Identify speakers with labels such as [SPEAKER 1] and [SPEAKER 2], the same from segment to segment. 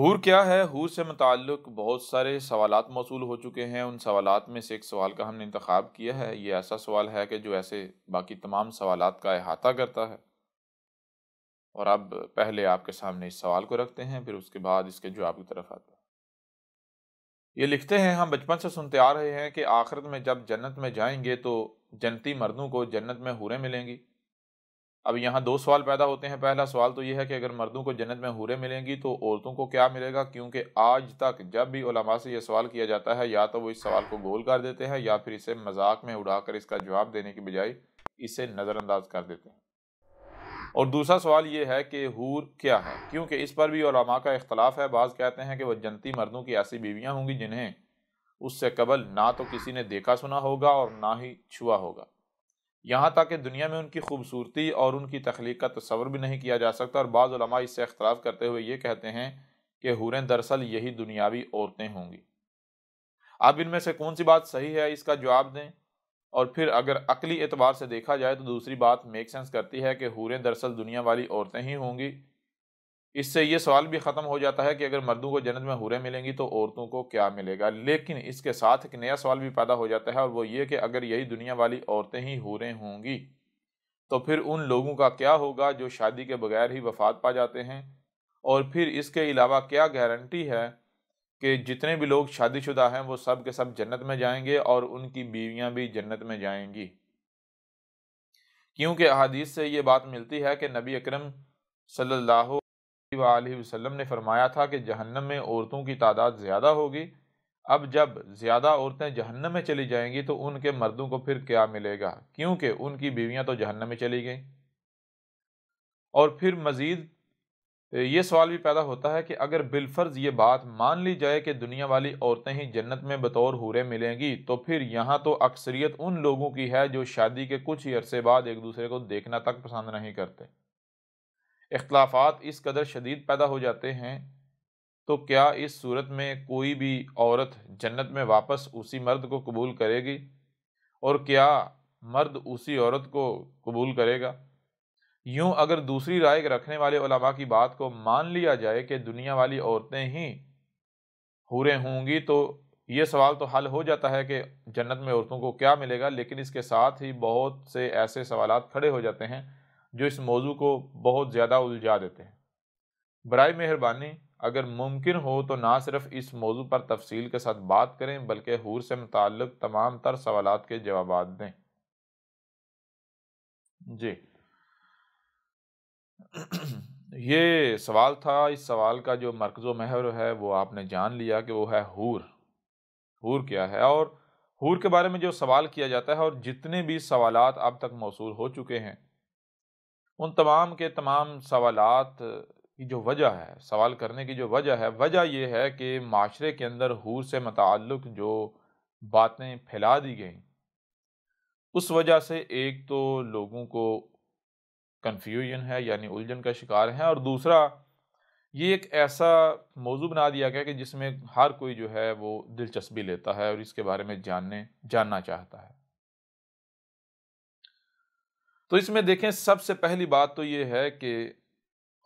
[SPEAKER 1] حور کیا ہے حور سے متعلق بہت سارے سوالات موصول ہو چکے ہیں ان سوالات میں سے ایک سوال کا ہم نے انتخاب کیا ہے یہ ایسا سوال ہے کہ جو ایسے باقی تمام سوالات کا احاطہ کرتا ہے اور اب پہلے آپ کے سامنے اس سوال کو رکھتے ہیں پھر اس کے بعد اس کے جواب کی طرف آتا ہے یہ لکھتے ہیں ہم بچپن سے سنتے آ رہے ہیں کہ آخرت میں جب جنت میں جائیں گے تو جنتی مردوں کو جنت میں حوریں ملیں گی اب یہاں دو سوال پیدا ہوتے ہیں پہلا سوال تو یہ ہے کہ اگر مردوں کو جنت میں حوریں ملیں گی تو عورتوں کو کیا ملے گا کیونکہ آج تک جب بھی علماء سے یہ سوال کیا جاتا ہے یا تو وہ اس سوال کو گول کر دیتے ہیں یا پھر اسے مذاق میں اڑا کر اس کا جواب دینے کی بجائے اسے نظر انداز کر دیتے ہیں اور دوسرا سوال یہ ہے کہ حور کیا ہے کیونکہ اس پر بھی علماء کا اختلاف ہے بعض کہتے ہیں کہ وہ جنتی مردوں کی ایسی بیویاں ہوں گی جنہیں اس سے قبل نہ تو کسی نے دیکھا سنا ہوگا اور نہ ہی چھوا ہوگا یہاں تک کہ دنیا میں ان کی خوبصورتی اور ان کی تخلیق کا تصور بھی نہیں کیا جا سکتا اور بعض علماء اس سے اختلاف کرتے ہوئے یہ کہتے ہیں کہ ہوریں دراصل یہی دنیاوی عورتیں ہوں گی اب ان میں سے کون سی بات صحیح ہے اس کا جواب دیں اور پھر اگر عقلی اعتبار سے دیکھا جائے تو دوسری بات میک سینس کرتی ہے کہ حوریں دراصل دنیا والی عورتیں ہی ہوں گی اس سے یہ سوال بھی ختم ہو جاتا ہے کہ اگر مردوں کو جنت میں ہورے ملیں گی تو عورتوں کو کیا ملے گا لیکن اس کے ساتھ ایک نیا سوال بھی پیدا ہو جاتا ہے اور وہ یہ کہ اگر یہی دنیا والی عورتیں ہی ہورے ہوں گی تو پھر ان لوگوں کا کیا ہوگا جو شادی کے بغیر ہی وفات پا جاتے ہیں اور پھر اس کے علاوہ کیا گارنٹی ہے کہ جتنے بھی لوگ شادی شدہ ہیں وہ سب کے سب جنت میں جائیں گے اور ان کی بیویاں بھی جنت میں جائیں گی کیونکہ احادیث سے یہ بات ملتی ہے کہ نبی اکرم صلی اللہ علیہ وسلم نے فرمایا تھا کہ جہنم میں عورتوں کی تعداد زیادہ ہوگی اب جب زیادہ عورتیں جہنم میں چلی جائیں گی تو ان کے مردوں کو پھر کیا ملے گا کیونکہ ان کی بیویاں تو جہنم میں چلی گئیں اور پھر مزید یہ سوال بھی پیدا ہوتا ہے کہ اگر بالفرض یہ بات مان لی جائے کہ دنیا والی عورتیں ہی جنت میں بطور ہورے ملیں گی تو پھر یہاں تو اکثریت ان لوگوں کی ہے جو شادی کے کچھ ہی عرصے بعد ایک دوسرے کو دیکھنا تک پسند نہیں کرتے اختلافات اس قدر شدید پیدا ہو جاتے ہیں تو کیا اس صورت میں کوئی بھی عورت جنت میں واپس اسی مرد کو قبول کرے گی اور کیا مرد اسی عورت کو قبول کرے گا یوں اگر دوسری رائے رکھنے والے علماء کی بات کو مان لیا جائے کہ دنیا والی عورتیں ہی حوریں ہوں گی تو یہ سوال تو حل ہو جاتا ہے کہ جنت میں عورتوں کو کیا ملے گا لیکن اس کے ساتھ ہی بہت سے ایسے سوالات کھڑے ہو جاتے ہیں جو اس موضوع کو بہت زیادہ الجھا دیتے ہیں برائے مہربانی اگر ممکن ہو تو نہ صرف اس موضوع پر تفصیل کے ساتھ بات کریں بلکہ حور سے متعلق تمام تر سوالات کے جوابات دیں جی یہ سوال تھا اس سوال کا جو مرکز و محور ہے وہ آپ نے جان لیا کہ وہ ہے حور حور کیا ہے اور حور کے بارے میں جو سوال کیا جاتا ہے اور جتنے بھی سوالات اب تک موصول ہو چکے ہیں ان تمام کے تمام سوالات کی جو وجہ ہے سوال کرنے کی جو وجہ ہے وجہ یہ ہے کہ معاشرے کے اندر حور سے متعلق جو باتیں پھیلا دی گئیں اس وجہ سے ایک تو لوگوں کو کنفیوژن ہے یعنی الجھن کا شکار ہے اور دوسرا یہ ایک ایسا موضوع بنا دیا گیا کہ جس میں ہر کوئی جو ہے وہ دلچسپی لیتا ہے اور اس کے بارے میں جاننے جاننا چاہتا ہے تو اس میں دیکھیں سب سے پہلی بات تو یہ ہے کہ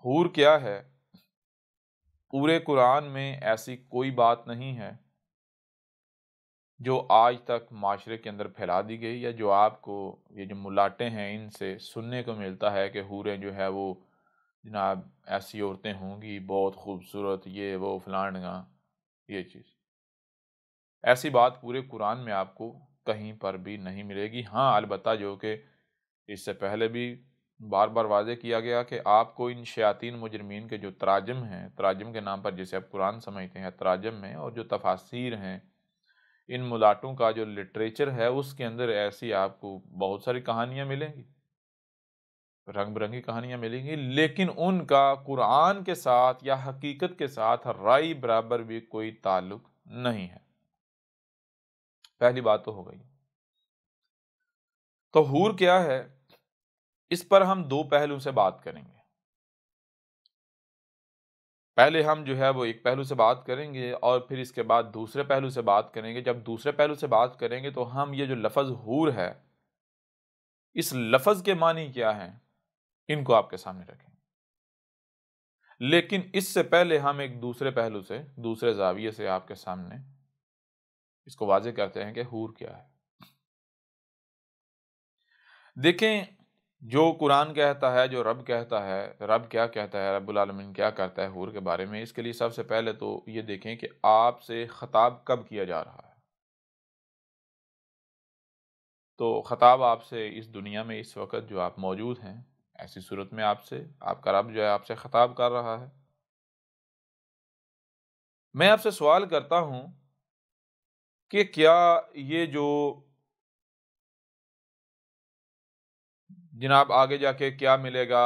[SPEAKER 1] حور کیا ہے پورے قرآن میں ایسی کوئی بات نہیں ہے جو آج تک معاشرے کے اندر پھیلا دی گئی یا جو آپ کو یہ جو ملاٹیں ہیں ان سے سننے کو ملتا ہے کہ حوریں جو ہے وہ جناب ایسی عورتیں ہوں گی بہت خوبصورت یہ وہ فلانڈ گاں یہ چیز ایسی بات پورے قرآن میں آپ کو کہیں پر بھی نہیں ملے گی ہاں البتہ جو کہ اس سے پہلے بھی بار بار واضح کیا گیا کہ آپ کو ان شیاطین مجرمین کے جو تراجم ہیں تراجم کے نام پر جسے آپ قرآن سمجھتے ہیں تراجم میں اور جو تفاصیر ہیں ان ملاٹوں کا جو لٹریچر ہے اس کے اندر ایسی آپ کو بہت ساری کہانیاں ملیں گی رنگ برنگی کہانیاں ملیں گی لیکن ان کا قرآن کے ساتھ یا حقیقت کے ساتھ رائی برابر بھی کوئی تعلق نہیں ہے پہلی بات تو ہو گئی تو ہور کیا ہے اس پر ہم دو پہلو سے بات کریں گے پہلے ہم جو ہے وہ ایک پہلو سے بات کریں گے اور پھر اس کے بعد دوسرے پہلو سے بات کریں گے جب دوسرے پہلو سے بات کریں گے تو ہم یہ جو لفظ حور ہے اس لفظ کے معنی کیا ہیں ان کو آپ کے سامنے رکھیں لیکن اس سے پہلے ہم ایک دوسرے پہلو سے دوسرے زاویے سے آپ کے سامنے اس کو واضح کرتے ہیں کہ ہور کیا ہے دیکھیں جو قرآن کہتا ہے جو رب کہتا ہے رب کیا کہتا ہے رب العالمین کیا کرتا ہے حور کے بارے میں اس کے لیے سب سے پہلے تو یہ دیکھیں کہ آپ سے خطاب کب کیا جا رہا ہے تو خطاب آپ سے اس دنیا میں اس وقت جو آپ موجود ہیں ایسی صورت میں آپ سے آپ کا رب جو ہے آپ سے خطاب کر رہا ہے میں آپ سے سوال کرتا ہوں کہ کیا یہ جو جناب آگے جا کے کیا ملے گا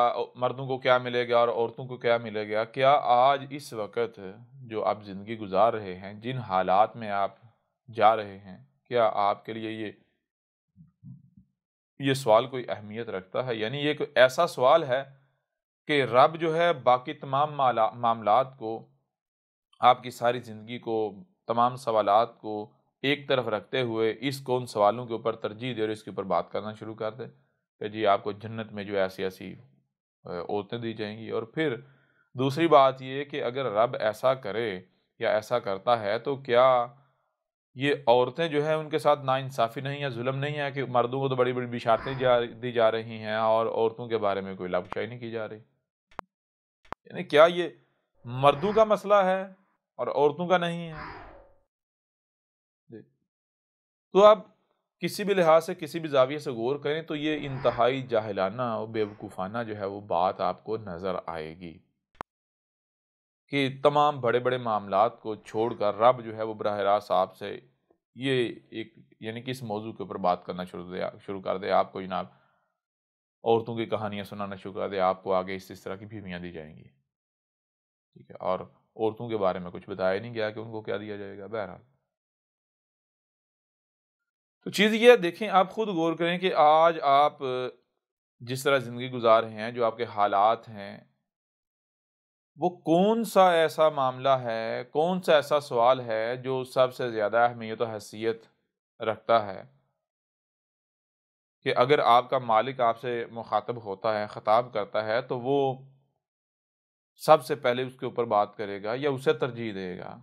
[SPEAKER 1] مردوں کو کیا ملے گا اور عورتوں کو کیا ملے گا کیا آج اس وقت جو آپ زندگی گزار رہے ہیں جن حالات میں آپ جا رہے ہیں کیا آپ کے لیے یہ یہ سوال کوئی اہمیت رکھتا ہے یعنی یہ کوئی ایسا سوال ہے کہ رب جو ہے باقی تمام معاملات کو آپ کی ساری زندگی کو تمام سوالات کو ایک طرف رکھتے ہوئے اس کون سوالوں کے اوپر ترجیح دے اور اس کے اوپر بات کرنا شروع کر دے کہ جی آپ کو جنت میں جو ایسی ایسی عورتیں دی جائیں گی اور پھر دوسری بات یہ کہ اگر رب ایسا کرے یا ایسا کرتا ہے تو کیا یہ عورتیں جو ہیں ان کے ساتھ ناانصافی نہیں ہے ظلم نہیں ہے کہ مردوں کو تو بڑی بڑی بشارتیں دی جا رہی ہیں اور عورتوں کے بارے میں کوئی لاپشائی نہیں کی جا رہی یعنی کیا یہ مردوں کا مسئلہ ہے اور عورتوں کا نہیں ہے جی۔ تو اب کسی بھی لحاظ سے کسی بھی زاویے سے غور کریں تو یہ انتہائی جاہلانہ اور بے جو ہے وہ بات آپ کو نظر آئے گی کہ تمام بڑے بڑے معاملات کو چھوڑ کر رب جو ہے وہ براہ راست آپ سے یہ ایک یعنی کہ اس موضوع کے اوپر بات کرنا شروع دے شروع کر دے آپ کو جناب عورتوں کی کہانیاں سنانا شروع کر دے آپ کو آگے اس اس طرح کی بھیمیاں دی جائیں گی ٹھیک ہے اور عورتوں کے بارے میں کچھ بتایا نہیں گیا کہ ان کو کیا دیا جائے گا بہرحال تو چیز یہ دیکھیں آپ خود غور کریں کہ آج آپ جس طرح زندگی گزار رہے ہیں جو آپ کے حالات ہیں وہ کون سا ایسا معاملہ ہے کون سا ایسا سوال ہے جو سب سے زیادہ اہمیت و حیثیت رکھتا ہے کہ اگر آپ کا مالک آپ سے مخاطب ہوتا ہے خطاب کرتا ہے تو وہ سب سے پہلے اس کے اوپر بات کرے گا یا اسے ترجیح دے گا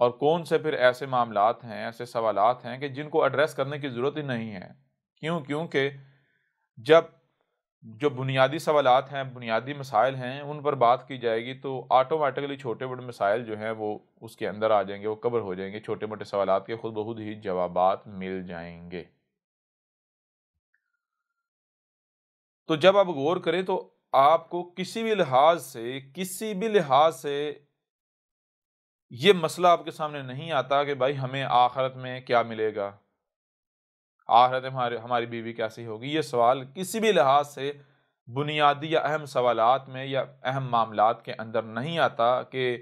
[SPEAKER 1] اور کون سے پھر ایسے معاملات ہیں ایسے سوالات ہیں کہ جن کو ایڈریس کرنے کی ضرورت ہی نہیں ہے کیوں کیونکہ جب جو بنیادی سوالات ہیں بنیادی مسائل ہیں ان پر بات کی جائے گی تو آٹومیٹکلی چھوٹے بڑے مسائل جو ہیں وہ اس کے اندر آ جائیں گے وہ کور ہو جائیں گے چھوٹے موٹے سوالات کے خود بہت ہی جوابات مل جائیں گے تو جب آپ غور کریں تو آپ کو کسی بھی لحاظ سے کسی بھی لحاظ سے یہ مسئلہ آپ کے سامنے نہیں آتا کہ بھائی ہمیں آخرت میں کیا ملے گا آخرت ہماری ہماری بیوی کیسی ہوگی یہ سوال کسی بھی لحاظ سے بنیادی یا اہم سوالات میں یا اہم معاملات کے اندر نہیں آتا کہ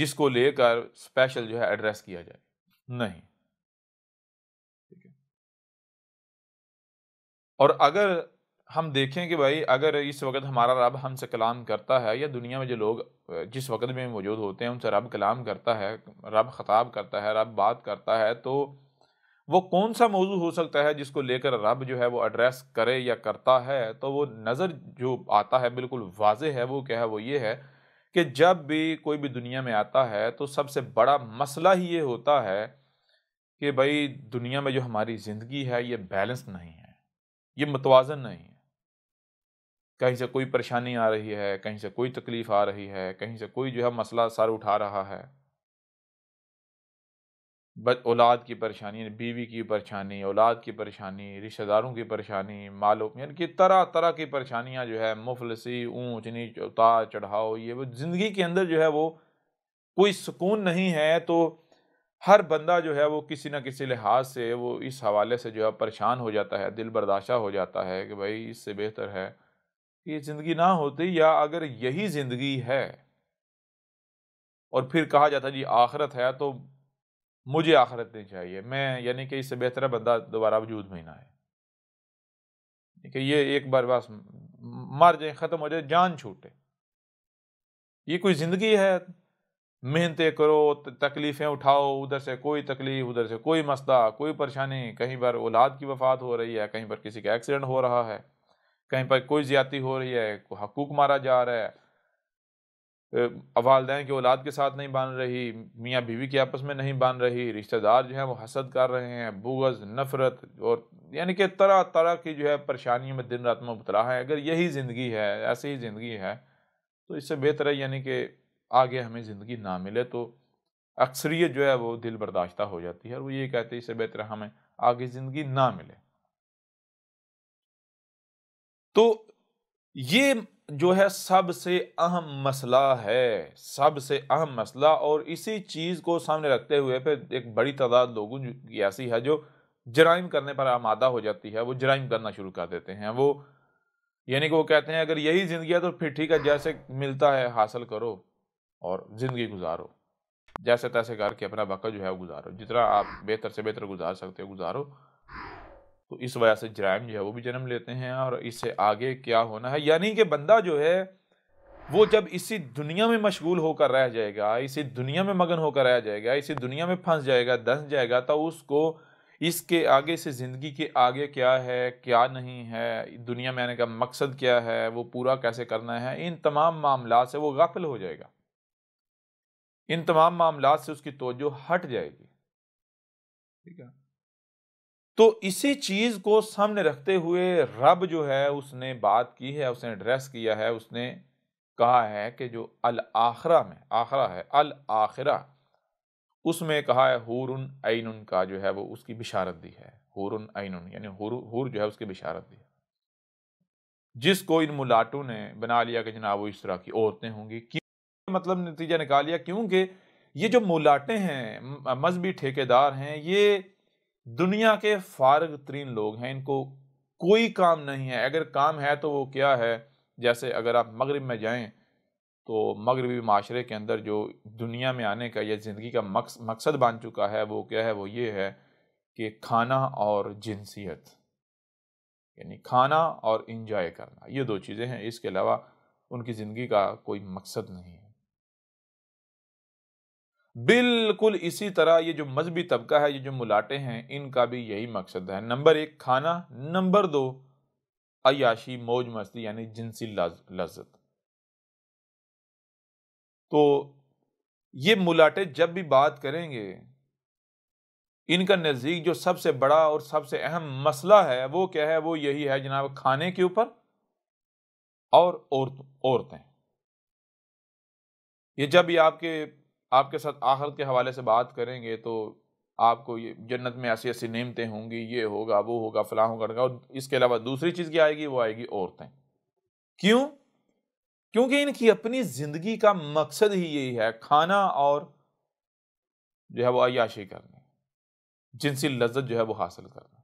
[SPEAKER 1] جس کو لے کر اسپیشل جو ہے ایڈریس کیا جائے نہیں اور اگر ہم دیکھیں کہ بھائی اگر اس وقت ہمارا رب ہم سے کلام کرتا ہے یا دنیا میں جو لوگ جس وقت میں موجود ہوتے ہیں ان سے رب کلام کرتا ہے رب خطاب کرتا ہے رب بات کرتا ہے تو وہ کون سا موضوع ہو سکتا ہے جس کو لے کر رب جو ہے وہ ایڈریس کرے یا کرتا ہے تو وہ نظر جو آتا ہے بالکل واضح ہے وہ ہے وہ یہ ہے کہ جب بھی کوئی بھی دنیا میں آتا ہے تو سب سے بڑا مسئلہ ہی یہ ہوتا ہے کہ بھائی دنیا میں جو ہماری زندگی ہے یہ بیلنس نہیں ہے یہ متوازن نہیں کہیں سے کوئی پریشانی آ رہی ہے کہیں سے کوئی تکلیف آ رہی ہے کہیں سے کوئی جو ہے مسئلہ سر اٹھا رہا ہے اولاد کی پریشانی یعنی بیوی کی پریشانی اولاد کی پریشانی رشتہ داروں کی پریشانی مالوں یعنی کہ طرح طرح کی پریشانیاں جو ہے مفلسی اونچ نیچ اتار چڑھاؤ یہ وہ زندگی کے اندر جو ہے وہ کوئی سکون نہیں ہے تو ہر بندہ جو ہے وہ کسی نہ کسی لحاظ سے وہ اس حوالے سے جو ہے پریشان ہو جاتا ہے دل برداشتہ ہو جاتا ہے کہ بھائی اس سے بہتر ہے یہ زندگی نہ ہوتی یا اگر یہی زندگی ہے اور پھر کہا جاتا جی آخرت ہے تو مجھے آخرت نہیں چاہیے میں یعنی کہ اس سے بہتر بندہ دوبارہ وجود میں نہ ہے یعنی کہ یہ ایک بار بس مر جائیں ختم ہو جائے جان چھوٹے یہ کوئی زندگی ہے محنتیں کرو تکلیفیں اٹھاؤ ادھر سے کوئی تکلیف ادھر سے کوئی مسئلہ کوئی پریشانی کہیں بار اولاد کی وفات ہو رہی ہے کہیں پر کسی کا ایکسیڈنٹ ہو رہا ہے کہیں پر کوئی زیادتی ہو رہی ہے کوئی حقوق مارا جا رہا ہے والدین کی اولاد کے ساتھ نہیں بان رہی میاں بیوی کے آپس میں نہیں بان رہی رشتہ دار جو ہیں وہ حسد کر رہے ہیں بوغز نفرت اور یعنی کہ طرح طرح کی جو ہے پریشانیوں میں دن رات میں مبتلا ہے اگر یہی زندگی ہے ایسی زندگی ہے تو اس سے بہتر ہے یعنی کہ آگے ہمیں زندگی نہ ملے تو اکثریت جو ہے وہ دل برداشتہ ہو جاتی ہے اور وہ یہ کہتے ہیں اس سے بہتر ہمیں آگے زندگی نہ ملے تو یہ جو ہے سب سے اہم مسئلہ ہے سب سے اہم مسئلہ اور اسی چیز کو سامنے رکھتے ہوئے پھر ایک بڑی تعداد لوگوں کی ایسی ہے جو جرائم کرنے پر آمادہ ہو جاتی ہے وہ جرائم کرنا شروع کر دیتے ہیں وہ یعنی کہ وہ کہتے ہیں اگر یہی زندگی ہے تو پھر ٹھیک ہے جیسے ملتا ہے حاصل کرو اور زندگی گزارو جیسے تیسے کر کے اپنا وقت جو ہے گزارو جتنا آپ بہتر سے بہتر گزار سکتے ہو گزارو تو اس وجہ سے جرائم جو ہے وہ بھی جنم لیتے ہیں اور اس سے آگے کیا ہونا ہے یعنی کہ بندہ جو ہے وہ جب اسی دنیا میں مشغول ہو کر رہ جائے گا اسی دنیا میں مگن ہو کر رہ جائے گا اسی دنیا میں پھنس جائے گا دنس جائے گا تو اس کو اس کے آگے سے زندگی کے آگے کیا ہے کیا نہیں ہے دنیا میں آنے کا مقصد کیا ہے وہ پورا کیسے کرنا ہے ان تمام معاملات سے وہ غافل ہو جائے گا ان تمام معاملات سے اس کی توجہ ہٹ جائے گی ٹھیک ہے تو اسی چیز کو سامنے رکھتے ہوئے رب جو ہے اس نے بات کی ہے اس نے ایڈریس کیا ہے اس نے کہا ہے کہ جو الآخرہ میں آخرہ ہے الآخرہ کہا ہے ہورن ای کا جو ہے وہ اس کی بشارت دی ہے ہورن آئین یعنی جو ہے اس کی بشارت دی ہے جس کو ان ملاٹوں نے بنا لیا کہ جناب وہ اس طرح کی عورتیں ہوں گی مطلب نتیجہ نکالیا کیونکہ یہ جو ملاٹیں ہیں مذہبی ٹھیکے دار ہیں یہ دنیا کے فارغ ترین لوگ ہیں ان کو کوئی کام نہیں ہے اگر کام ہے تو وہ کیا ہے جیسے اگر آپ مغرب میں جائیں تو مغربی معاشرے کے اندر جو دنیا میں آنے کا یا زندگی کا مقصد بن چکا ہے وہ کیا ہے وہ یہ ہے کہ کھانا اور جنسیت یعنی کھانا اور انجوائے کرنا یہ دو چیزیں ہیں اس کے علاوہ ان کی زندگی کا کوئی مقصد نہیں ہے بالکل اسی طرح یہ جو مذہبی طبقہ ہے یہ جو ملاٹے ہیں ان کا بھی یہی مقصد ہے نمبر ایک کھانا نمبر دو عیاشی موج مستی یعنی جنسی لذت تو یہ ملاٹے جب بھی بات کریں گے ان کا نزدیک جو سب سے بڑا اور سب سے اہم مسئلہ ہے وہ کیا ہے وہ یہی ہے جناب کھانے کے اوپر اور عورت عورتیں یہ جب بھی آپ کے آپ کے ساتھ آخرت کے حوالے سے بات کریں گے تو آپ کو یہ جنت میں ایسی ایسی نعمتیں ہوں گی یہ ہوگا وہ ہوگا فلاں ہوگا اور اس کے علاوہ دوسری چیز کیا آئے گی وہ آئے گی عورتیں کیوں کیونکہ ان کی اپنی زندگی کا مقصد ہی یہی ہے کھانا اور جو ہے وہ عیاشی کرنا جنسی لذت جو ہے وہ حاصل کرنا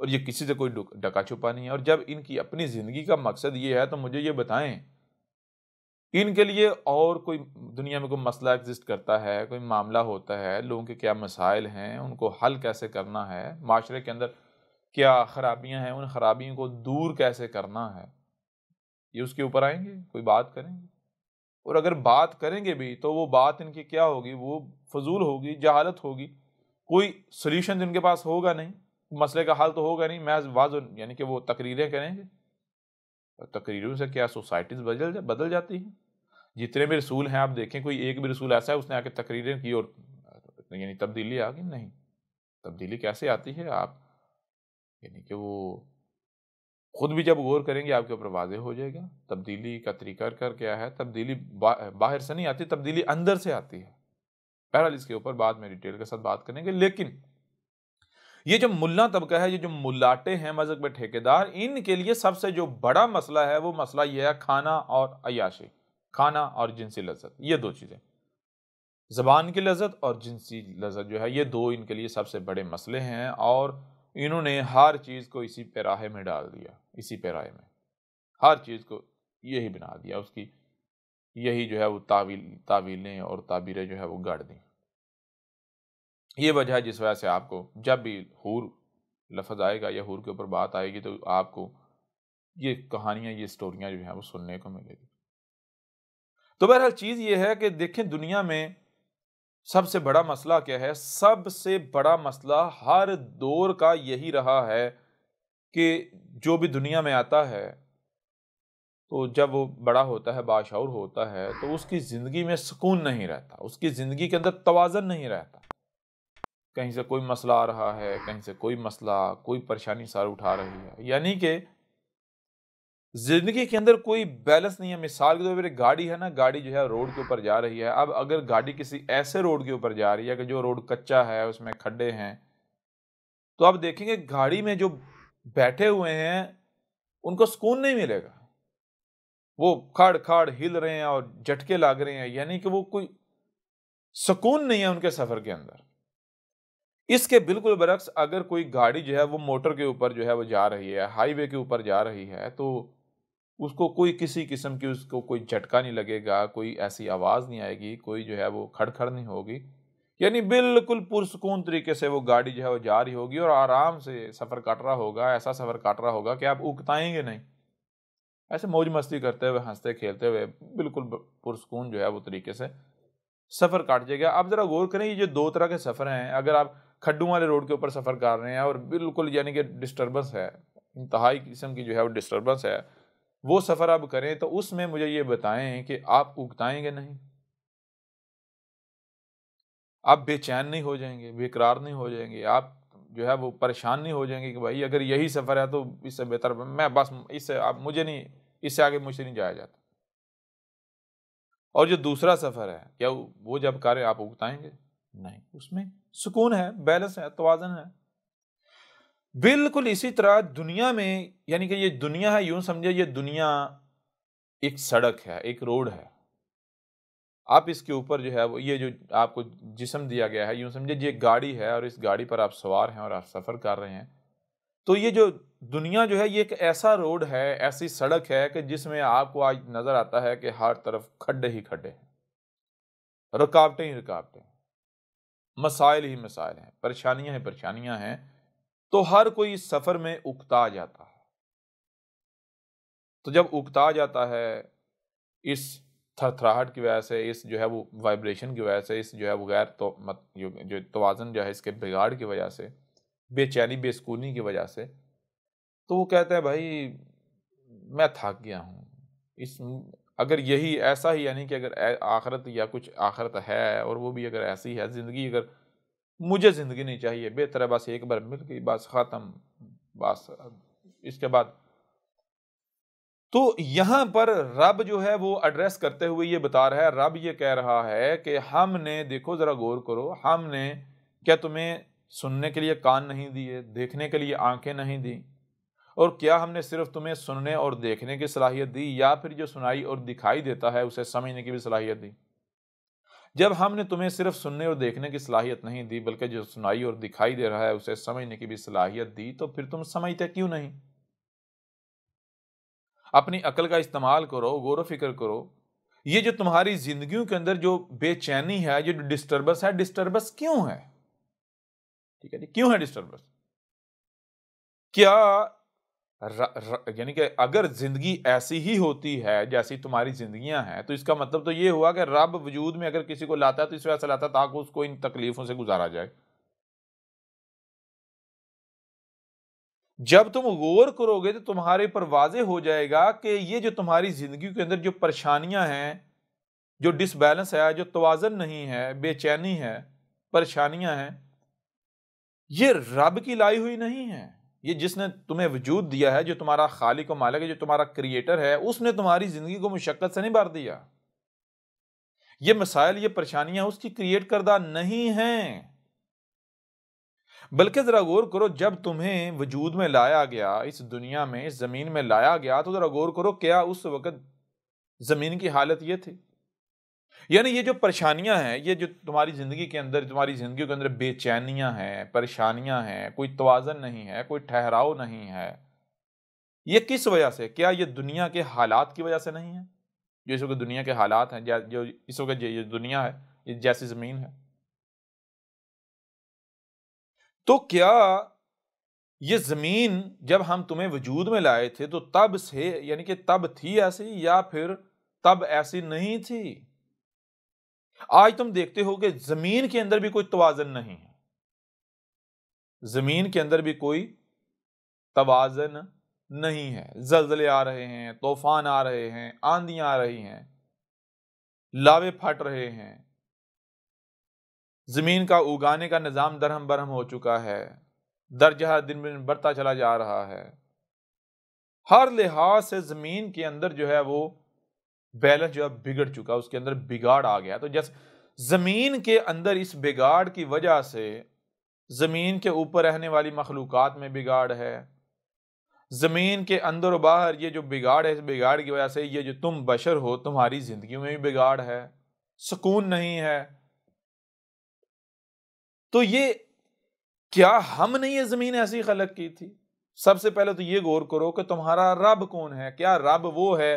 [SPEAKER 1] اور یہ کسی سے کوئی ڈکا چھپا نہیں ہے اور جب ان کی اپنی زندگی کا مقصد یہ ہے تو مجھے یہ بتائیں ان کے لیے اور کوئی دنیا میں کوئی مسئلہ ایگزسٹ کرتا ہے کوئی معاملہ ہوتا ہے لوگوں کے کیا مسائل ہیں ان کو حل کیسے کرنا ہے معاشرے کے اندر کیا خرابیاں ہیں ان خرابیوں کو دور کیسے کرنا ہے یہ اس کے اوپر آئیں گے کوئی بات کریں گے اور اگر بات کریں گے بھی تو وہ بات ان کی کیا ہوگی وہ فضول ہوگی جہالت ہوگی کوئی سلیوشن ان کے پاس ہوگا نہیں مسئلے کا حل تو ہوگا نہیں محض واضح یعنی کہ وہ تقریریں کریں گے تقریروں سے کیا سوسائٹیز بدل بدل جاتی ہیں جتنے بھی رسول ہیں آپ دیکھیں کوئی ایک بھی رسول ایسا ہے اس نے آ کے تقریریں کی اور یعنی تبدیلی آ گئی نہیں تبدیلی کیسے آتی ہے آپ یعنی کہ وہ خود بھی جب غور کریں گے آپ کے اوپر واضح ہو جائے گا تبدیلی کا طریقہ کر کیا ہے تبدیلی باہر سے نہیں آتی تبدیلی اندر سے آتی ہے بہرحال اس کے اوپر بعد میں ڈیٹیل کے ساتھ بات کریں گے لیکن یہ جو ملا طبقہ ہے یہ جو ملاٹے ہیں مذہب میں ٹھیکیدار ان کے لیے سب سے جو بڑا مسئلہ ہے وہ مسئلہ یہ ہے کھانا اور عیاشی کھانا اور جنسی لذت یہ دو چیزیں زبان کی لذت اور جنسی لذت جو ہے یہ دو ان کے لیے سب سے بڑے مسئلے ہیں اور انہوں نے ہر چیز کو اسی پیراہے میں ڈال دیا اسی پیراہے میں ہر چیز کو یہی بنا دیا اس کی یہی جو ہے وہ تعویل تعویلیں اور تعبیریں جو ہے وہ گاڑ دیں یہ وجہ ہے جس وجہ سے آپ کو جب بھی حور لفظ آئے گا یا حور کے اوپر بات آئے گی تو آپ کو یہ کہانیاں یہ سٹوریاں جو ہیں وہ سننے کو ملے گی تو بہرحال چیز یہ ہے کہ دیکھیں دنیا میں سب سے بڑا مسئلہ کیا ہے سب سے بڑا مسئلہ ہر دور کا یہی رہا ہے کہ جو بھی دنیا میں آتا ہے تو جب وہ بڑا ہوتا ہے باشعور ہوتا ہے تو اس کی زندگی میں سکون نہیں رہتا اس کی زندگی کے اندر توازن نہیں رہتا کہیں سے کوئی مسئلہ آ رہا ہے کہیں سے کوئی مسئلہ کوئی پریشانی سار اٹھا رہی ہے یعنی کہ زندگی کے اندر کوئی بیلنس نہیں ہے مثال کے طور پر گاڑی ہے نا گاڑی جو ہے روڈ کے اوپر جا رہی ہے اب اگر گاڑی کسی ایسے روڈ کے اوپر جا رہی ہے کہ جو روڈ کچا ہے اس میں کھڈے ہیں تو آپ دیکھیں گے گاڑی میں جو بیٹھے ہوئے ہیں ان کو سکون نہیں ملے گا وہ کھڑ کھڑ ہل رہے ہیں اور جھٹکے لگ رہے ہیں یعنی کہ وہ کوئی سکون نہیں ہے ان کے سفر کے اندر اس کے بالکل برعکس اگر کوئی گاڑی جو ہے وہ موٹر کے اوپر جو ہے وہ جا رہی ہے ہائی وے کے اوپر جا رہی ہے تو اس کو کوئی کسی قسم کی اس کو کوئی جھٹکا نہیں لگے گا کوئی ایسی آواز نہیں آئے گی کوئی جو ہے وہ کھڑ کھڑ نہیں ہوگی یعنی بالکل پرسکون طریقے سے وہ گاڑی جو ہے وہ جا رہی ہوگی اور آرام سے سفر کاٹ رہا ہوگا ایسا سفر کاٹ رہا ہوگا کہ آپ اکتائیں گے نہیں ایسے موج مستی کرتے ہوئے ہنستے کھیلتے ہوئے بالکل پرسکون جو ہے وہ طریقے سے سفر جائے گا آپ ذرا غور کریں یہ جو دو طرح کے سفر ہیں اگر آپ کھڈوں والے روڈ کے اوپر سفر کر رہے ہیں اور بالکل یعنی کہ ڈسٹربنس ہے انتہائی قسم کی جو ہے وہ ڈسٹربنس ہے وہ سفر آپ کریں تو اس میں مجھے یہ بتائیں کہ آپ اگتائیں گے نہیں آپ بے چین نہیں ہو جائیں گے بے قرار نہیں ہو جائیں گے آپ جو ہے وہ پریشان نہیں ہو جائیں گے کہ بھائی اگر یہی سفر ہے تو اس سے بہتر میں بس اس سے آپ مجھے نہیں اس سے آگے مجھ سے نہیں جایا جاتا اور جو دوسرا سفر ہے کیا وہ جب کریں آپ اگتائیں گے نہیں اس میں سکون ہے بیلنس ہے توازن ہے بالکل اسی طرح دنیا میں یعنی کہ یہ دنیا ہے یوں سمجھے یہ دنیا ایک سڑک ہے ایک روڈ ہے آپ اس کے اوپر جو ہے وہ یہ جو آپ کو جسم دیا گیا ہے یوں سمجھے یہ گاڑی ہے اور اس گاڑی پر آپ سوار ہیں اور آپ سفر کر رہے ہیں تو یہ جو دنیا جو ہے یہ ایک ایسا روڈ ہے ایسی سڑک ہے کہ جس میں آپ کو آج نظر آتا ہے کہ ہر طرف کھڈے ہی کھڈے ہیں رکاوٹیں ہی رکاوٹیں مسائل ہی مسائل ہیں پریشانیاں ہی پریشانیاں ہیں تو ہر کوئی اس سفر میں اکتا جاتا ہے تو جب اکتا جاتا ہے اس تھر تھراہٹ کی وجہ سے اس جو ہے وہ وائبریشن کی وجہ سے اس جو ہے وہ غیر توازن جو ہے اس کے بگاڑ کی وجہ سے بے چینی بے سکونی کی وجہ سے تو وہ کہتے ہیں بھائی میں تھاک گیا ہوں اس اگر یہی ایسا ہی یعنی کہ اگر آخرت یا کچھ آخرت ہے اور وہ بھی اگر ایسی ہے زندگی اگر مجھے زندگی نہیں چاہیے بہتر ہے بس ایک بار مل گئی بس ختم بس اس کے بعد تو یہاں پر رب جو ہے وہ ایڈریس کرتے ہوئے یہ بتا رہا ہے رب یہ کہہ رہا ہے کہ ہم نے دیکھو ذرا غور کرو ہم نے کیا تمہیں سننے کے لیے کان نہیں دیے دیکھنے کے لیے آنکھیں نہیں دیں اور کیا ہم نے صرف تمہیں سننے اور دیکھنے کی صلاحیت دی یا پھر جو سنائی اور دکھائی دیتا ہے اسے سمجھنے کی بھی صلاحیت دی جب ہم نے تمہیں صرف سننے اور دیکھنے کی صلاحیت نہیں دی بلکہ جو سنائی اور دکھائی دے رہا ہے اسے سمجھنے کی بھی صلاحیت دی تو پھر تم سمجھتے کیوں نہیں اپنی عقل کا استعمال کرو غور و فکر کرو یہ جو تمہاری زندگیوں کے اندر جو بے چینی ہے جو ڈسٹربنس ہے ڈسٹربنس کیوں ہے ٹھیک ہے جی کیوں ہے ڈسٹربنس کیا یعنی کہ اگر زندگی ایسی ہی ہوتی ہے جیسی تمہاری زندگیاں ہیں تو اس کا مطلب تو یہ ہوا کہ رب وجود میں اگر کسی کو لاتا ہے تو اس وجہ سے لاتا ہے تاکہ اس کو ان تکلیفوں سے گزارا جائے جب تم غور کرو گے تو تمہارے پر واضح ہو جائے گا کہ یہ جو تمہاری زندگی کے اندر جو پریشانیاں ہیں جو ڈس بیلنس ہے جو توازن نہیں ہے بے چینی ہے پریشانیاں ہیں یہ رب کی لائی ہوئی نہیں ہیں یہ جس نے تمہیں وجود دیا ہے جو تمہارا خالق و مالک ہے جو تمہارا کریٹر ہے اس نے تمہاری زندگی کو مشقت سے نہیں بار دیا یہ مسائل یہ پریشانیاں اس کی کریٹ کردہ نہیں ہیں بلکہ ذرا غور کرو جب تمہیں وجود میں لایا گیا اس دنیا میں اس زمین میں لایا گیا تو ذرا غور کرو کیا اس وقت زمین کی حالت یہ تھی یعنی یہ جو پریشانیاں ہیں یہ جو تمہاری زندگی کے اندر تمہاری زندگی کے اندر بے چینیاں ہیں پریشانیاں ہیں کوئی توازن نہیں ہے کوئی ٹھہراؤ نہیں ہے یہ کس وجہ سے کیا یہ دنیا کے حالات کی وجہ سے نہیں ہے جو اس وقت دنیا کے حالات ہیں جو اس وقت یہ دنیا ہے یہ جیسی زمین ہے تو کیا یہ زمین جب ہم تمہیں وجود میں لائے تھے تو تب سے یعنی کہ تب تھی ایسی یا پھر تب ایسی نہیں تھی آج تم دیکھتے ہو کہ زمین کے اندر بھی کوئی توازن نہیں ہے زمین کے اندر بھی کوئی توازن نہیں ہے زلزلے آ رہے ہیں طوفان آ رہے ہیں آندھی آ رہی ہیں لاوے پھٹ رہے ہیں زمین کا اگانے کا نظام درہم برہم ہو چکا ہے درجہ دن بن بڑھتا چلا جا رہا ہے ہر لحاظ سے زمین کے اندر جو ہے وہ بیلنس جو ہے بگڑ چکا اس کے اندر بگاڑ آ گیا تو جس زمین کے اندر اس بگاڑ کی وجہ سے زمین کے اوپر رہنے والی مخلوقات میں بگاڑ ہے زمین کے اندر و باہر یہ جو بگاڑ ہے اس بگاڑ کی وجہ سے یہ جو تم بشر ہو تمہاری زندگیوں میں بھی بگاڑ ہے سکون نہیں ہے تو یہ کیا ہم نے یہ زمین ایسی خلق کی تھی سب سے پہلے تو یہ غور کرو کہ تمہارا رب کون ہے کیا رب وہ ہے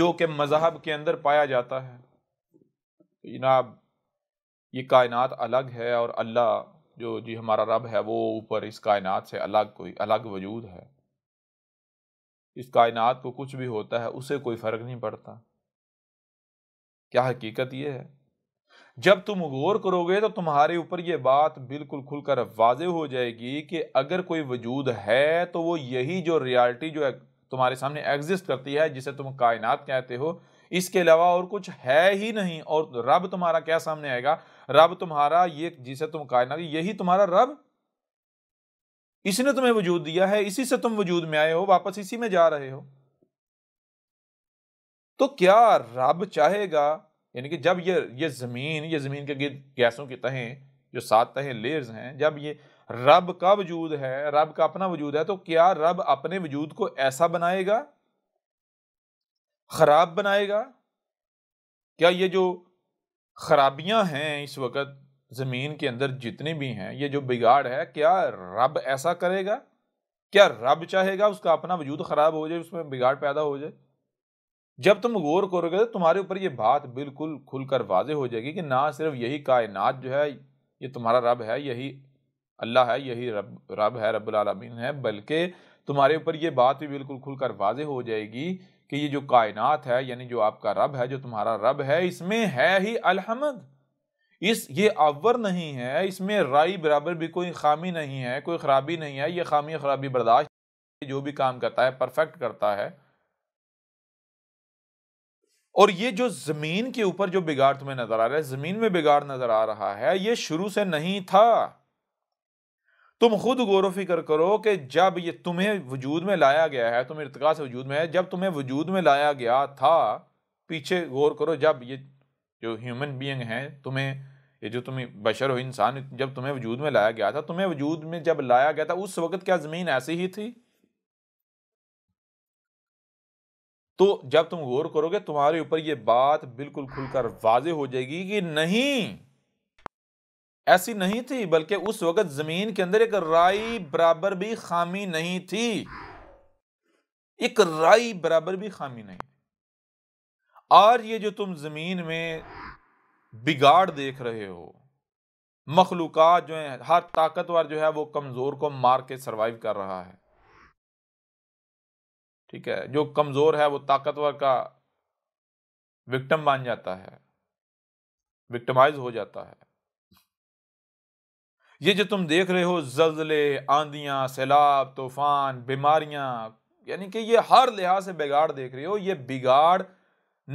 [SPEAKER 1] جو کہ مذہب کے اندر پایا جاتا ہے جناب یہ کائنات الگ ہے اور اللہ جو جی ہمارا رب ہے وہ اوپر اس کائنات سے الگ کوئی الگ وجود ہے اس کائنات کو کچھ بھی ہوتا ہے اسے کوئی فرق نہیں پڑتا کیا حقیقت یہ ہے جب تم غور کرو گے تو تمہارے اوپر یہ بات بالکل کھل کر واضح ہو جائے گی کہ اگر کوئی وجود ہے تو وہ یہی جو ریالٹی جو تمہارے سامنے ایگزسٹ کرتی ہے جسے تم کائنات کہتے ہو اس کے علاوہ اور کچھ ہے ہی نہیں اور رب تمہارا کیا سامنے آئے گا رب تمہارا یہ جسے تم کائنات یہی تمہارا رب اس نے تمہیں وجود دیا ہے اسی سے تم وجود میں آئے ہو واپس اسی میں جا رہے ہو تو کیا رب چاہے گا یعنی کہ جب یہ زمین یہ زمین کے گیسوں کی تہیں جو سات تہیں لیئرز ہیں جب یہ رب کا وجود ہے رب کا اپنا وجود ہے تو کیا رب اپنے وجود کو ایسا بنائے گا خراب بنائے گا کیا یہ جو خرابیاں ہیں اس وقت زمین کے اندر جتنی بھی ہیں یہ جو بگاڑ ہے کیا رب ایسا کرے گا کیا رب چاہے گا اس کا اپنا وجود خراب ہو جائے اس میں بگاڑ پیدا ہو جائے جب تم غور کرو گے تو تمہارے اوپر یہ بات بالکل کھل کر واضح ہو جائے گی کہ نہ صرف یہی کائنات جو ہے یہ تمہارا رب ہے یہی اللہ ہے یہی رب رب ہے رب العالمین ہے بلکہ تمہارے اوپر یہ بات بھی بالکل کھل کر واضح ہو جائے گی کہ یہ جو کائنات ہے یعنی جو آپ کا رب ہے جو تمہارا رب ہے اس میں ہے ہی الحمد اس یہ اور نہیں ہے اس میں رائی برابر بھی کوئی خامی نہیں ہے کوئی خرابی نہیں ہے یہ خامی خرابی برداشت جو بھی کام کرتا ہے پرفیکٹ کرتا ہے اور یہ جو زمین کے اوپر جو بگاڑ تمہیں نظر آ رہا ہے زمین میں بگاڑ نظر آ رہا ہے یہ شروع سے نہیں تھا تم خود غور و فکر کرو کہ جب یہ تمہیں وجود میں لایا گیا ہے تم ارتقا سے وجود میں ہے جب تمہیں وجود میں لایا گیا تھا پیچھے غور کرو جب یہ جو ہیومن بینگ ہیں تمہیں یہ جو تمہیں بشر ہو انسان جب تمہیں وجود میں لایا گیا تھا تمہیں وجود میں جب لایا گیا تھا اس وقت کیا زمین ایسی ہی تھی تو جب تم غور کرو گے تمہارے اوپر یہ بات بالکل کھل کر واضح ہو جائے گی کہ نہیں ایسی نہیں تھی بلکہ اس وقت زمین کے اندر ایک رائی برابر بھی خامی نہیں تھی ایک رائی برابر بھی خامی نہیں آج یہ جو تم زمین میں بگاڑ دیکھ رہے ہو مخلوقات جو ہیں ہر طاقتور جو ہے وہ کمزور کو مار کے سروائیو کر رہا ہے ٹھیک ہے جو کمزور ہے وہ طاقتور کا وکٹم بن جاتا ہے وکٹمائز ہو جاتا ہے یہ جو تم دیکھ رہے ہو زلزلے آندیاں سیلاب طوفان بیماریاں یعنی کہ یہ ہر لحاظ سے بگاڑ دیکھ رہے ہو یہ بگاڑ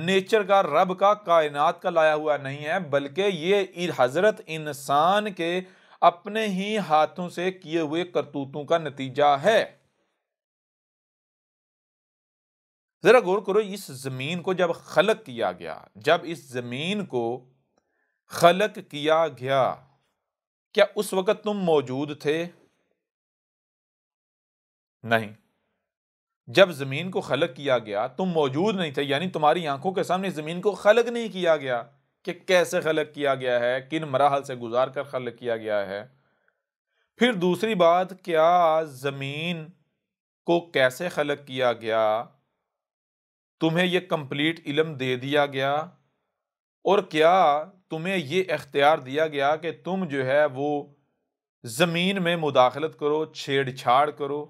[SPEAKER 1] نیچر کا رب کا کائنات کا لایا ہوا نہیں ہے بلکہ یہ حضرت انسان کے اپنے ہی ہاتھوں سے کیے ہوئے کرتوتوں کا نتیجہ ہے ذرا غور کرو اس زمین کو جب خلق کیا گیا جب اس زمین کو خلق کیا گیا کیا اس وقت تم موجود تھے نہیں جب زمین کو خلق کیا گیا تم موجود نہیں تھے یعنی تمہاری آنکھوں کے سامنے زمین کو خلق نہیں کیا گیا کہ کیسے خلق کیا گیا ہے کن مراحل سے گزار کر خلق کیا گیا ہے پھر دوسری بات کیا زمین کو کیسے خلق کیا گیا تمہیں یہ کمپلیٹ علم دے دیا گیا اور کیا تمہیں یہ اختیار دیا گیا کہ تم جو ہے وہ زمین میں مداخلت کرو چھیڑ چھاڑ کرو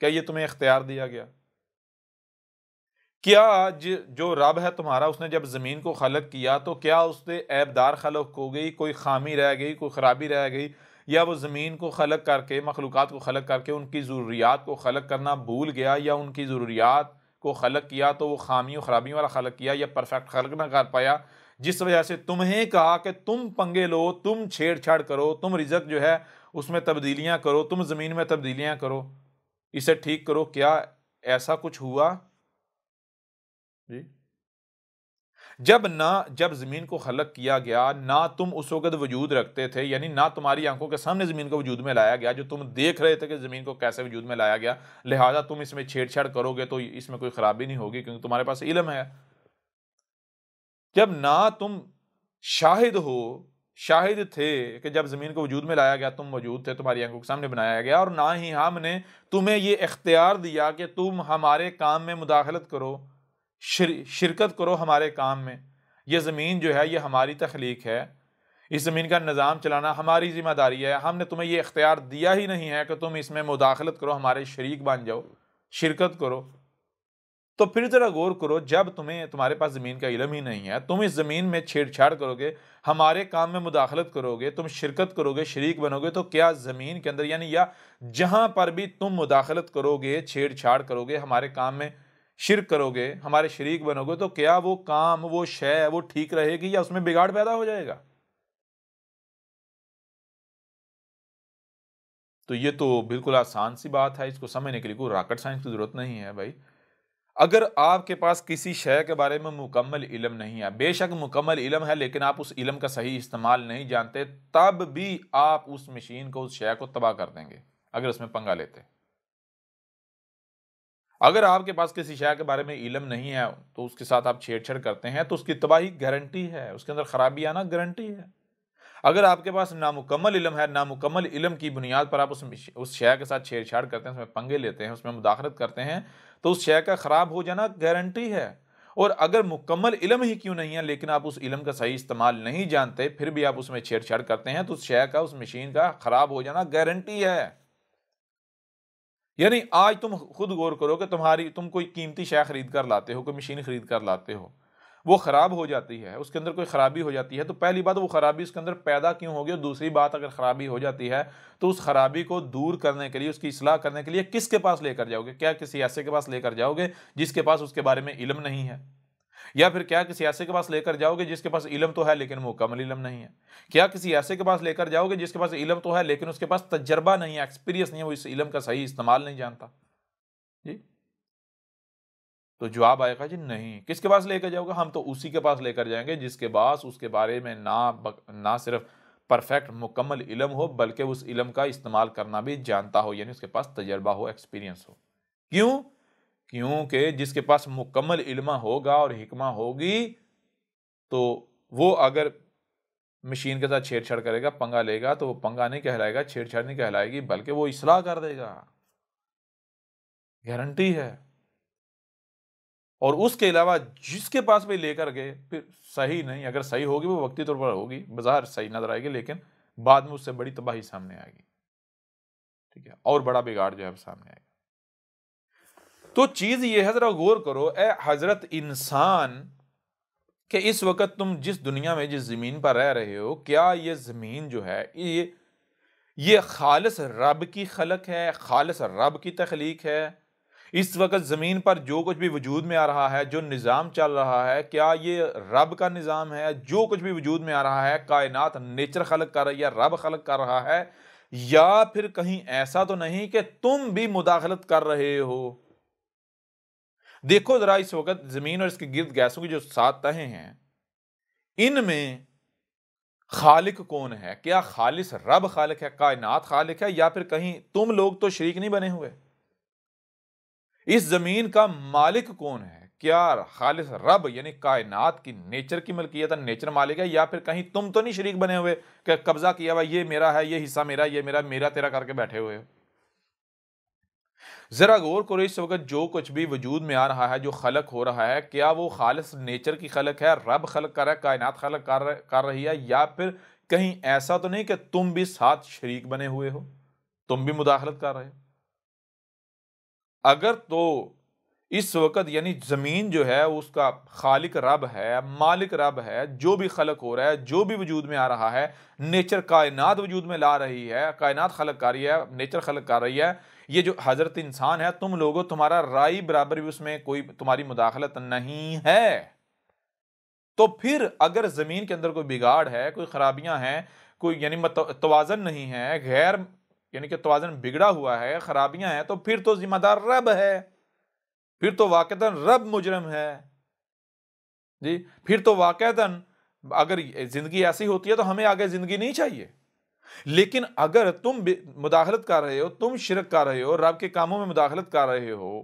[SPEAKER 1] کیا یہ تمہیں اختیار دیا گیا کیا جو رب ہے تمہارا اس نے جب زمین کو خلق کیا تو کیا اس سے دار خلق ہو گئی کوئی خامی رہ گئی کوئی خرابی رہ گئی یا وہ زمین کو خلق کر کے مخلوقات کو خلق کر کے ان کی ضروریات کو خلق کرنا بھول گیا یا ان کی ضروریات کو خلق کیا تو وہ خامی و خرابیوں والا خلق کیا یا پرفیکٹ خلق نہ کر پایا جس وجہ سے تمہیں کہا کہ تم پنگے لو تم چھیڑ چھاڑ کرو تم رزق جو ہے اس میں تبدیلیاں کرو تم زمین میں تبدیلیاں کرو اسے ٹھیک کرو کیا ایسا کچھ ہوا جی۔ جب نہ جب زمین کو خلق کیا گیا نہ تم اس وقت وجود رکھتے تھے یعنی نہ تمہاری آنکھوں کے سامنے زمین کو وجود میں لایا گیا جو تم دیکھ رہے تھے کہ زمین کو کیسے وجود میں لایا گیا لہٰذا تم اس میں چھیڑ چھاڑ کرو گے تو اس میں کوئی خرابی نہیں ہوگی کیونکہ تمہارے پاس علم ہے جب نہ تم شاہد ہو شاہد تھے کہ جب زمین کو وجود میں لایا گیا تم وجود تھے تمہاری آنکھوں کے سامنے بنایا گیا اور نہ ہی ہم نے تمہیں یہ اختیار دیا کہ تم ہمارے کام میں مداخلت کرو شر شرکت کرو ہمارے کام میں یہ زمین جو ہے یہ ہماری تخلیق ہے اس زمین کا نظام چلانا ہماری ذمہ داری ہے ہم نے تمہیں یہ اختیار دیا ہی نہیں ہے کہ تم اس میں مداخلت کرو ہمارے شریک بن جاؤ شرکت کرو تو پھر ذرا غور کرو جب تمہیں تمہارے پاس زمین کا علم ہی نہیں ہے تم اس زمین میں چھیڑ چھاڑ کرو گے ہمارے کام میں مداخلت کرو گے تم شرکت کرو گے شریک بنو گے تو کیا زمین کے اندر یعنی یا جہاں پر بھی تم مداخلت کرو گے چھیڑ چھاڑ کرو گے ہمارے کام میں شرک کرو گے ہمارے شریک بنو گے تو کیا وہ کام وہ شے وہ ٹھیک رہے گی یا اس میں بگاڑ پیدا ہو جائے گا تو یہ تو بالکل آسان سی بات ہے اس کو سمجھنے کے لیے کوئی راکٹ سائنس کی ضرورت نہیں ہے بھائی اگر آپ کے پاس کسی شے کے بارے میں مکمل علم نہیں ہے بے شک مکمل علم ہے لیکن آپ اس علم کا صحیح استعمال نہیں جانتے تب بھی آپ اس مشین کو اس شے کو تباہ کر دیں گے اگر اس میں پنگا لیتے اگر آپ کے پاس کسی شے کے بارے میں علم نہیں ہے تو اس کے ساتھ آپ چھیڑ چھڑ کرتے ہیں تو اس کی تباہی گارنٹی ہے اس کے اندر خرابی آنا گارنٹی ہے اگر آپ کے پاس نامکمل علم ہے نامکمل علم کی بنیاد پر آپ اس شے کے ساتھ چھیڑ چھاڑ کرتے ہیں اس میں پنگے لیتے ہیں اس میں مداخلت کرتے ہیں تو اس شے کا خراب ہو جانا گارنٹی ہے اور اگر مکمل علم ہی کیوں نہیں ہے لیکن آپ اس علم کا صحیح استعمال نہیں جانتے پھر بھی آپ اس میں چھیڑ چھاڑ کرتے ہیں تو اس شے کا اس مشین کا خراب ہو جانا گارنٹی ہے یعنی آج تم خود غور کرو کہ تمہاری تم کوئی قیمتی شے خرید کر لاتے ہو کوئی مشین خرید کر لاتے ہو وہ خراب ہو جاتی ہے اس کے اندر کوئی خرابی ہو جاتی ہے تو پہلی بات وہ خرابی اس کے اندر پیدا کیوں ہوگی اور دوسری بات اگر خرابی ہو جاتی ہے تو اس خرابی کو دور کرنے کے لیے اس کی اصلاح کرنے کے لیے کس کے پاس لے کر جاؤ گے کیا کسی ایسے کے پاس لے کر جاؤ گے جس کے پاس اس کے بارے میں علم نہیں ہے یا پھر کیا کسی ایسے کے پاس لے کر جاؤ گے جس کے پاس علم تو ہے لیکن مکمل علم نہیں ہے کیا کسی ایسے کے پاس لے کر جاؤ گے جس کے پاس علم تو ہے لیکن اس کے پاس تجربہ نہیں ہے ایکسپیرینس نہیں ہے وہ اس علم کا صحیح استعمال نہیں جانتا جی تو جواب آئے گا جی نہیں کس کے پاس لے کر جاؤ گا ہم تو اسی کے پاس لے کر جائیں گے جس کے پاس اس کے بارے میں نہ صرف پرفیکٹ مکمل علم ہو بلکہ اس علم کا استعمال کرنا بھی جانتا ہو یعنی اس کے پاس تجربہ ہو ایکسپیرینس ہو کیوں کیونکہ جس کے پاس مکمل علم ہوگا اور حکمہ ہوگی تو وہ اگر مشین کے ساتھ چھیڑ چھاڑ کرے گا پنگا لے گا تو وہ پنگا نہیں کہلائے گا چھیڑ چھاڑ نہیں کہلائے گی بلکہ وہ اصلاح کر دے گا گارنٹی ہے اور اس کے علاوہ جس کے پاس بھی لے کر گئے پھر صحیح نہیں اگر صحیح ہوگی وہ وقتی طور پر ہوگی بظاہر صحیح نظر آئے گی لیکن بعد میں اس سے بڑی تباہی سامنے آئے گی ٹھیک ہے اور بڑا بگاڑ جو ہے سامنے آئے گا تو چیز یہ ذرا غور کرو اے حضرت انسان کہ اس وقت تم جس دنیا میں جس زمین پر رہ رہے ہو کیا یہ زمین جو ہے یہ خالص رب کی خلق ہے خالص رب کی تخلیق ہے اس وقت زمین پر جو کچھ بھی وجود میں آ رہا ہے جو نظام چل رہا ہے کیا یہ رب کا نظام ہے جو کچھ بھی وجود میں آ رہا ہے کائنات نیچر خلق کر رہی ہے رب خلق کر رہا ہے یا پھر کہیں ایسا تو نہیں کہ تم بھی مداخلت کر رہے ہو دیکھو ذرا اس وقت زمین اور اس کے گرد گیسوں کی جو سات ہیں ان میں خالق کون ہے کیا خالص رب خالق ہے کائنات خالق ہے یا پھر کہیں تم لوگ تو شریک نہیں بنے ہوئے اس زمین کا مالک کون ہے کیا خالص رب یعنی کائنات کی نیچر کی ملکیت ہے نیچر مالک ہے یا پھر کہیں تم تو نہیں شریک بنے ہوئے کہ قبضہ کیا ہوا یہ میرا ہے یہ حصہ میرا یہ میرا میرا تیرا کر کے بیٹھے ہوئے ہو ذرا غور کرو اس وقت جو کچھ بھی وجود میں آ رہا ہے جو خلق ہو رہا ہے کیا وہ خالص نیچر کی خلق ہے رب خلق کر رہا ہے کائنات خلق کر کر رہی ہے یا پھر کہیں ایسا تو نہیں کہ تم بھی ساتھ شریک بنے ہوئے ہو تم بھی مداخلت کر رہے ہو اگر تو اس وقت یعنی زمین جو ہے اس کا خالق رب ہے مالک رب ہے جو بھی خلق ہو رہا ہے جو بھی وجود میں آ رہا ہے نیچر کائنات وجود میں لا رہی ہے کائنات خلق کر رہی ہے نیچر خلق کر رہی ہے یہ جو حضرت انسان ہے تم لوگوں تمہارا رائی برابر بھی اس میں کوئی تمہاری مداخلت نہیں ہے تو پھر اگر زمین کے اندر کوئی بگاڑ ہے کوئی خرابیاں ہیں کوئی یعنی توازن نہیں ہے غیر یعنی کہ توازن بگڑا ہوا ہے خرابیاں ہیں تو پھر تو ذمہ دار رب ہے پھر تو واقع رب مجرم ہے جی پھر تو واقع اگر زندگی ایسی ہوتی ہے تو ہمیں آگے زندگی نہیں چاہیے لیکن اگر تم مداخلت کر رہے ہو تم شرک کر رہے ہو رب کے کاموں میں مداخلت کر رہے ہو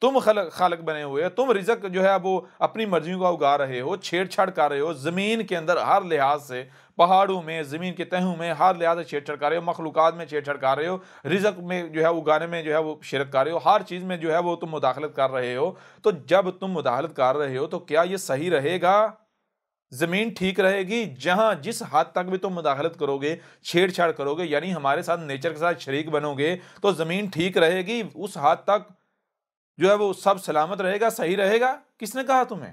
[SPEAKER 1] تم خلق خالق بنے ہوئے تم رزق جو ہے وہ اپنی مرضیوں کا اگا رہے ہو چھیڑ چھاڑ کر رہے ہو زمین کے اندر ہر لحاظ سے پہاڑوں میں زمین کے تہوں میں ہر لحاظ سے چھیڑ چھاڑ کر رہے ہو مخلوقات میں چھیڑ چھاڑ کر رہے ہو رزق میں جو ہے اگانے میں جو ہے وہ شرک کر رہے ہو ہر چیز میں جو ہے وہ تم مداخلت کر رہے ہو تو جب تم مداخلت کر رہے ہو تو کیا یہ صحیح رہے گا زمین ٹھیک رہے گی جہاں جس حد تک بھی تم مداخلت کرو گے چھیڑ چھاڑ کرو گے یعنی ہمارے ساتھ نیچر کے ساتھ شریک بنو گے تو زمین ٹھیک رہے گی اس حد تک جو ہے وہ سب سلامت رہے گا صحیح رہے گا کس نے کہا تمہیں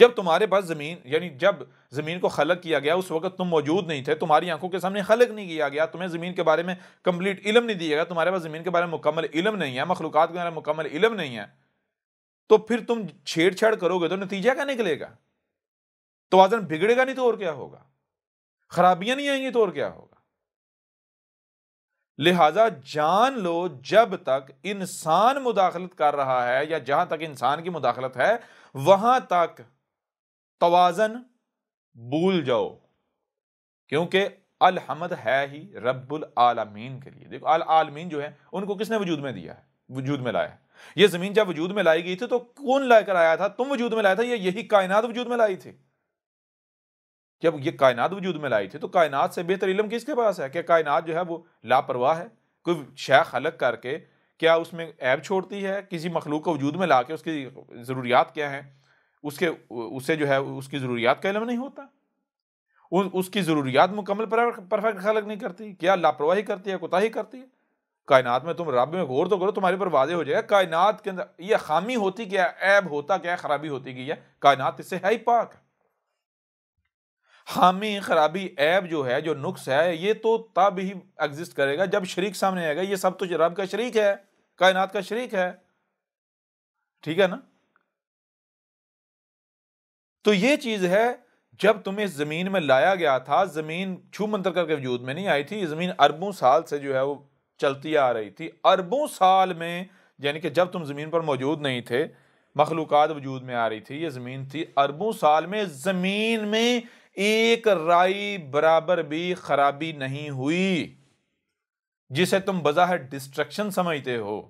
[SPEAKER 1] جب تمہارے پاس زمین یعنی جب زمین کو خلق کیا گیا اس وقت تم موجود نہیں تھے تمہاری آنکھوں کے سامنے خلق نہیں کیا گیا تمہیں زمین کے بارے میں کمپلیٹ علم نہیں دیا گیا تمہارے پاس زمین کے بارے میں مکمل علم نہیں ہے مخلوقات کے بارے میں مکمل علم نہیں ہے تو پھر تم چھیڑ چھاڑ کرو گے تو نتیجہ کیا نکلے گا توازن بگڑے گا نہیں تو اور کیا ہوگا خرابیاں نہیں آئیں گی تو اور کیا ہوگا لہٰذا جان لو جب تک انسان مداخلت کر رہا ہے یا جہاں تک انسان کی مداخلت ہے وہاں تک توازن بھول جاؤ کیونکہ الحمد ہے ہی رب العالمین کے لیے دیکھو العالمین جو ہے ان کو کس نے وجود میں دیا ہے وجود میں لایا ہے یہ زمین جب وجود میں لائی گئی تھی تو کون لا کر آیا تھا تم وجود میں لایا تھا یا یہی کائنات وجود میں لائی تھی جب یہ کائنات وجود میں لائی تھی تو کائنات سے بہتر علم کس کے پاس ہے کہ کائنات جو ہے وہ لاپرواہ ہے کوئی شیخ خلق کر کے کیا اس میں عیب چھوڑتی ہے کسی مخلوق کو وجود میں لا کے اس کی ضروریات کیا ہیں اس کے اس سے جو ہے اس کی ضروریات کا علم نہیں ہوتا اس کی ضروریات مکمل پرفیکٹ خلق نہیں کرتی کیا لاپرواہی کرتی ہے کوتاہی کرتی ہے کائنات میں تم رب میں غور تو کرو تمہارے پر واضح ہو جائے گا کائنات کے اندر یہ خامی ہوتی کیا عیب ہوتا کیا خرابی ہوتی گئی ہے کائنات اس سے ہے ہی پاک ہے حامی خرابی عیب جو ہے جو نقص ہے یہ تو تب ہی ایگزسٹ کرے گا جب شریک سامنے آئے گا یہ سب تو رب کا شریک ہے کائنات کا شریک ہے ٹھیک ہے نا تو یہ چیز ہے جب تمہیں اس زمین میں لایا گیا تھا زمین چھو منتر کر کے وجود میں نہیں آئی تھی یہ زمین اربوں سال سے جو ہے وہ چلتی آ رہی تھی اربوں سال میں یعنی کہ جب تم زمین پر موجود نہیں تھے مخلوقات وجود میں آ رہی تھی یہ زمین تھی اربوں سال میں زمین میں ایک رائی برابر بھی خرابی نہیں ہوئی جسے تم بظاہر ڈسٹرکشن ڈسٹریکشن سمجھتے ہو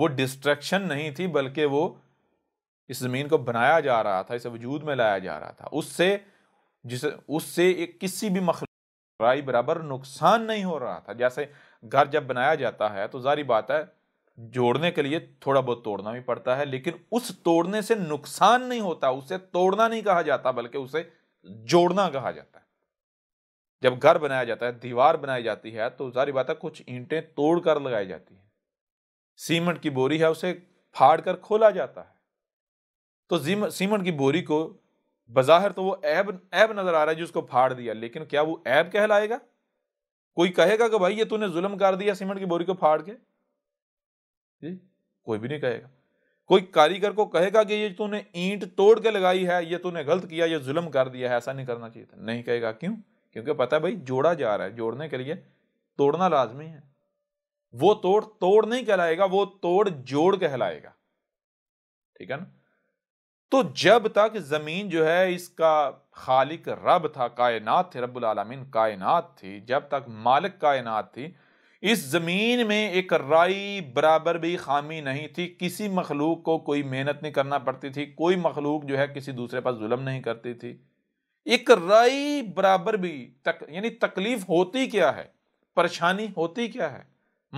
[SPEAKER 1] وہ ڈسٹریکشن نہیں تھی بلکہ وہ اس زمین کو بنایا جا رہا تھا اسے وجود میں لایا جا رہا تھا اس سے جسے اس سے ایک کسی بھی مخلوق رائی برابر نقصان نہیں ہو رہا تھا جیسے گھر جب بنایا جاتا ہے تو ظاہری بات ہے جوڑنے کے لیے تھوڑا بہت توڑنا بھی پڑتا ہے لیکن اس توڑنے سے نقصان نہیں ہوتا اسے توڑنا نہیں کہا جاتا بلکہ اسے جوڑنا کہا جاتا ہے جب گھر بنایا جاتا ہے دیوار بنائی جاتی ہے تو ساری بات ہے کچھ اینٹیں توڑ کر لگائی جاتی ہیں سیمنٹ کی بوری ہے اسے پھاڑ کر کھولا جاتا ہے تو سیمنٹ کی بوری کو بظاہر تو وہ ایب نظر آ رہا ہے جس کو پھاڑ دیا لیکن کیا وہ ایب کہلائے گا کوئی کہے گا کہ بھائی یہ نے ظلم کر دیا سیمنٹ کی بوری کو پھاڑ کے جی، کوئی بھی نہیں کہے گا کوئی کاریگر کو کہے گا کہ یہ تو نے اینٹ توڑ کے لگائی ہے یہ تو نے غلط کیا یہ ظلم کر دیا ہے ایسا نہیں کرنا چاہیے تھا نہیں کہے گا کیوں کیونکہ ہے بھائی جوڑا جا رہا ہے جوڑنے کے لیے توڑنا لازمی ہے وہ توڑ توڑ نہیں کہلائے گا وہ توڑ جوڑ کہلائے گا ٹھیک ہے نا تو جب تک زمین جو ہے اس کا خالق رب تھا کائنات تھے رب العالمین کائنات تھی جب تک مالک کائنات تھی اس زمین میں ایک رائی برابر بھی خامی نہیں تھی کسی مخلوق کو کوئی محنت نہیں کرنا پڑتی تھی کوئی مخلوق جو ہے کسی دوسرے پر ظلم نہیں کرتی تھی ایک رائی برابر بھی یعنی تکلیف ہوتی کیا ہے پریشانی ہوتی کیا ہے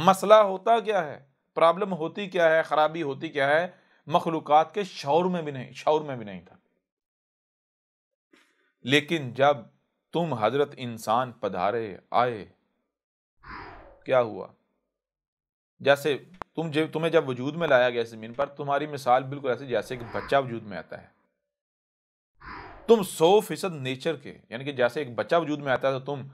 [SPEAKER 1] مسئلہ ہوتا کیا ہے پرابلم ہوتی کیا ہے خرابی ہوتی کیا ہے مخلوقات کے شعور میں بھی نہیں شعور میں بھی نہیں تھا لیکن جب تم حضرت انسان پدھارے آئے کیا ہوا جیسے تم جب تمہیں جب وجود میں لایا گیا زمین پر تمہاری مثال بالکل ایسی جیسے ایک بچہ وجود میں آتا ہے تم سو فیصد نیچر کے یعنی کہ جیسے ایک بچہ وجود میں آتا ہے تو تم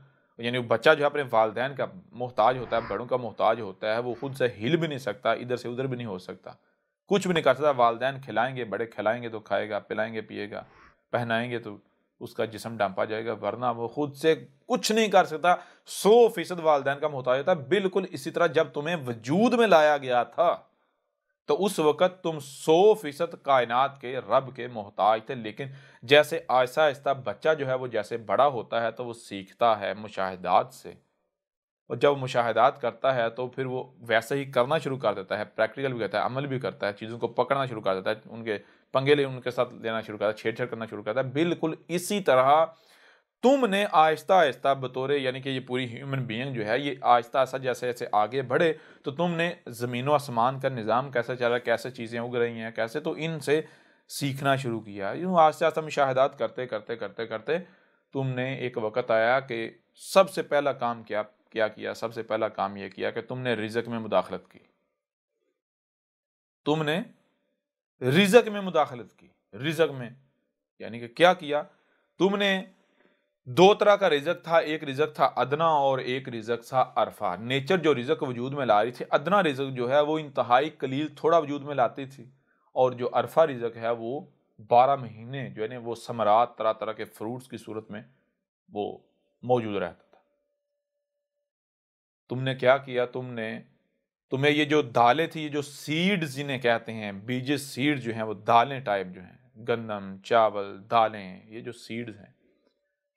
[SPEAKER 1] یعنی وہ بچہ جو ہے اپنے والدین کا محتاج ہوتا ہے بڑوں کا محتاج ہوتا ہے وہ خود سے ہل بھی نہیں سکتا ادھر سے ادھر بھی نہیں ہو سکتا کچھ بھی نہیں کر سکتا والدین کھلائیں گے بڑے کھلائیں گے تو کھائے گا پلائیں گے پیے گا پہنائیں گے تو اس کا جسم ڈانپا جائے گا ورنہ وہ خود سے کچھ نہیں کر سکتا سو فیصد والدین کا محتاج ہوتا ہے بالکل اسی طرح جب تمہیں وجود میں لایا گیا تھا تو اس وقت تم سو فیصد کائنات کے رب کے محتاج تھے لیکن جیسے آہستہ آہستہ بچہ جو ہے وہ جیسے بڑا ہوتا ہے تو وہ سیکھتا ہے مشاہدات سے اور جب مشاہدات کرتا ہے تو پھر وہ ویسے ہی کرنا شروع کر دیتا ہے پریکٹیکل بھی کرتا ہے عمل بھی کرتا ہے چیزوں کو پکڑنا شروع کر دیتا ہے ان کے پنگیلے ان کے ساتھ لینا شروع کرتا چھیڑ چھیڑ کرنا شروع کرتا ہے بالکل اسی طرح تم نے آہستہ آہستہ بطور یعنی کہ یہ پوری ہیومن بینگ جو ہے یہ آہستہ آہستہ جیسے جیسے آگے بڑھے تو تم نے زمین و آسمان کا نظام کیسے چل رہا ہے کیسے چیزیں اگ رہی ہیں کیسے تو ان سے سیکھنا شروع کیا یوں آہستہ آہستہ مشاہدات کرتے کرتے کرتے کرتے تم نے ایک وقت آیا کہ سب سے پہلا کام کیا کیا سب سے پہلا کام یہ کیا کہ تم نے رزق میں مداخلت کی تم نے رزق میں مداخلت کی رزق میں یعنی کہ کیا کیا تم نے دو طرح کا رزق تھا ایک رزق تھا ادنا اور ایک رزق تھا عرفہ نیچر جو رزق وجود میں لا رہی تھی ادنا رزق جو ہے وہ انتہائی کلیل تھوڑا وجود میں لاتی تھی اور جو عرفہ رزق ہے وہ بارہ مہینے جو ہے نا وہ سمرات طرح طرح کے فروٹس کی صورت میں وہ موجود رہتا تھا تم نے کیا کیا تم نے تمہیں یہ جو دالیں تھیں یہ جو سیڈز جنہیں کہتے ہیں بیجز سیڈ جو ہیں وہ دالیں ٹائپ جو ہیں گندم چاول دالیں یہ جو سیڈز ہیں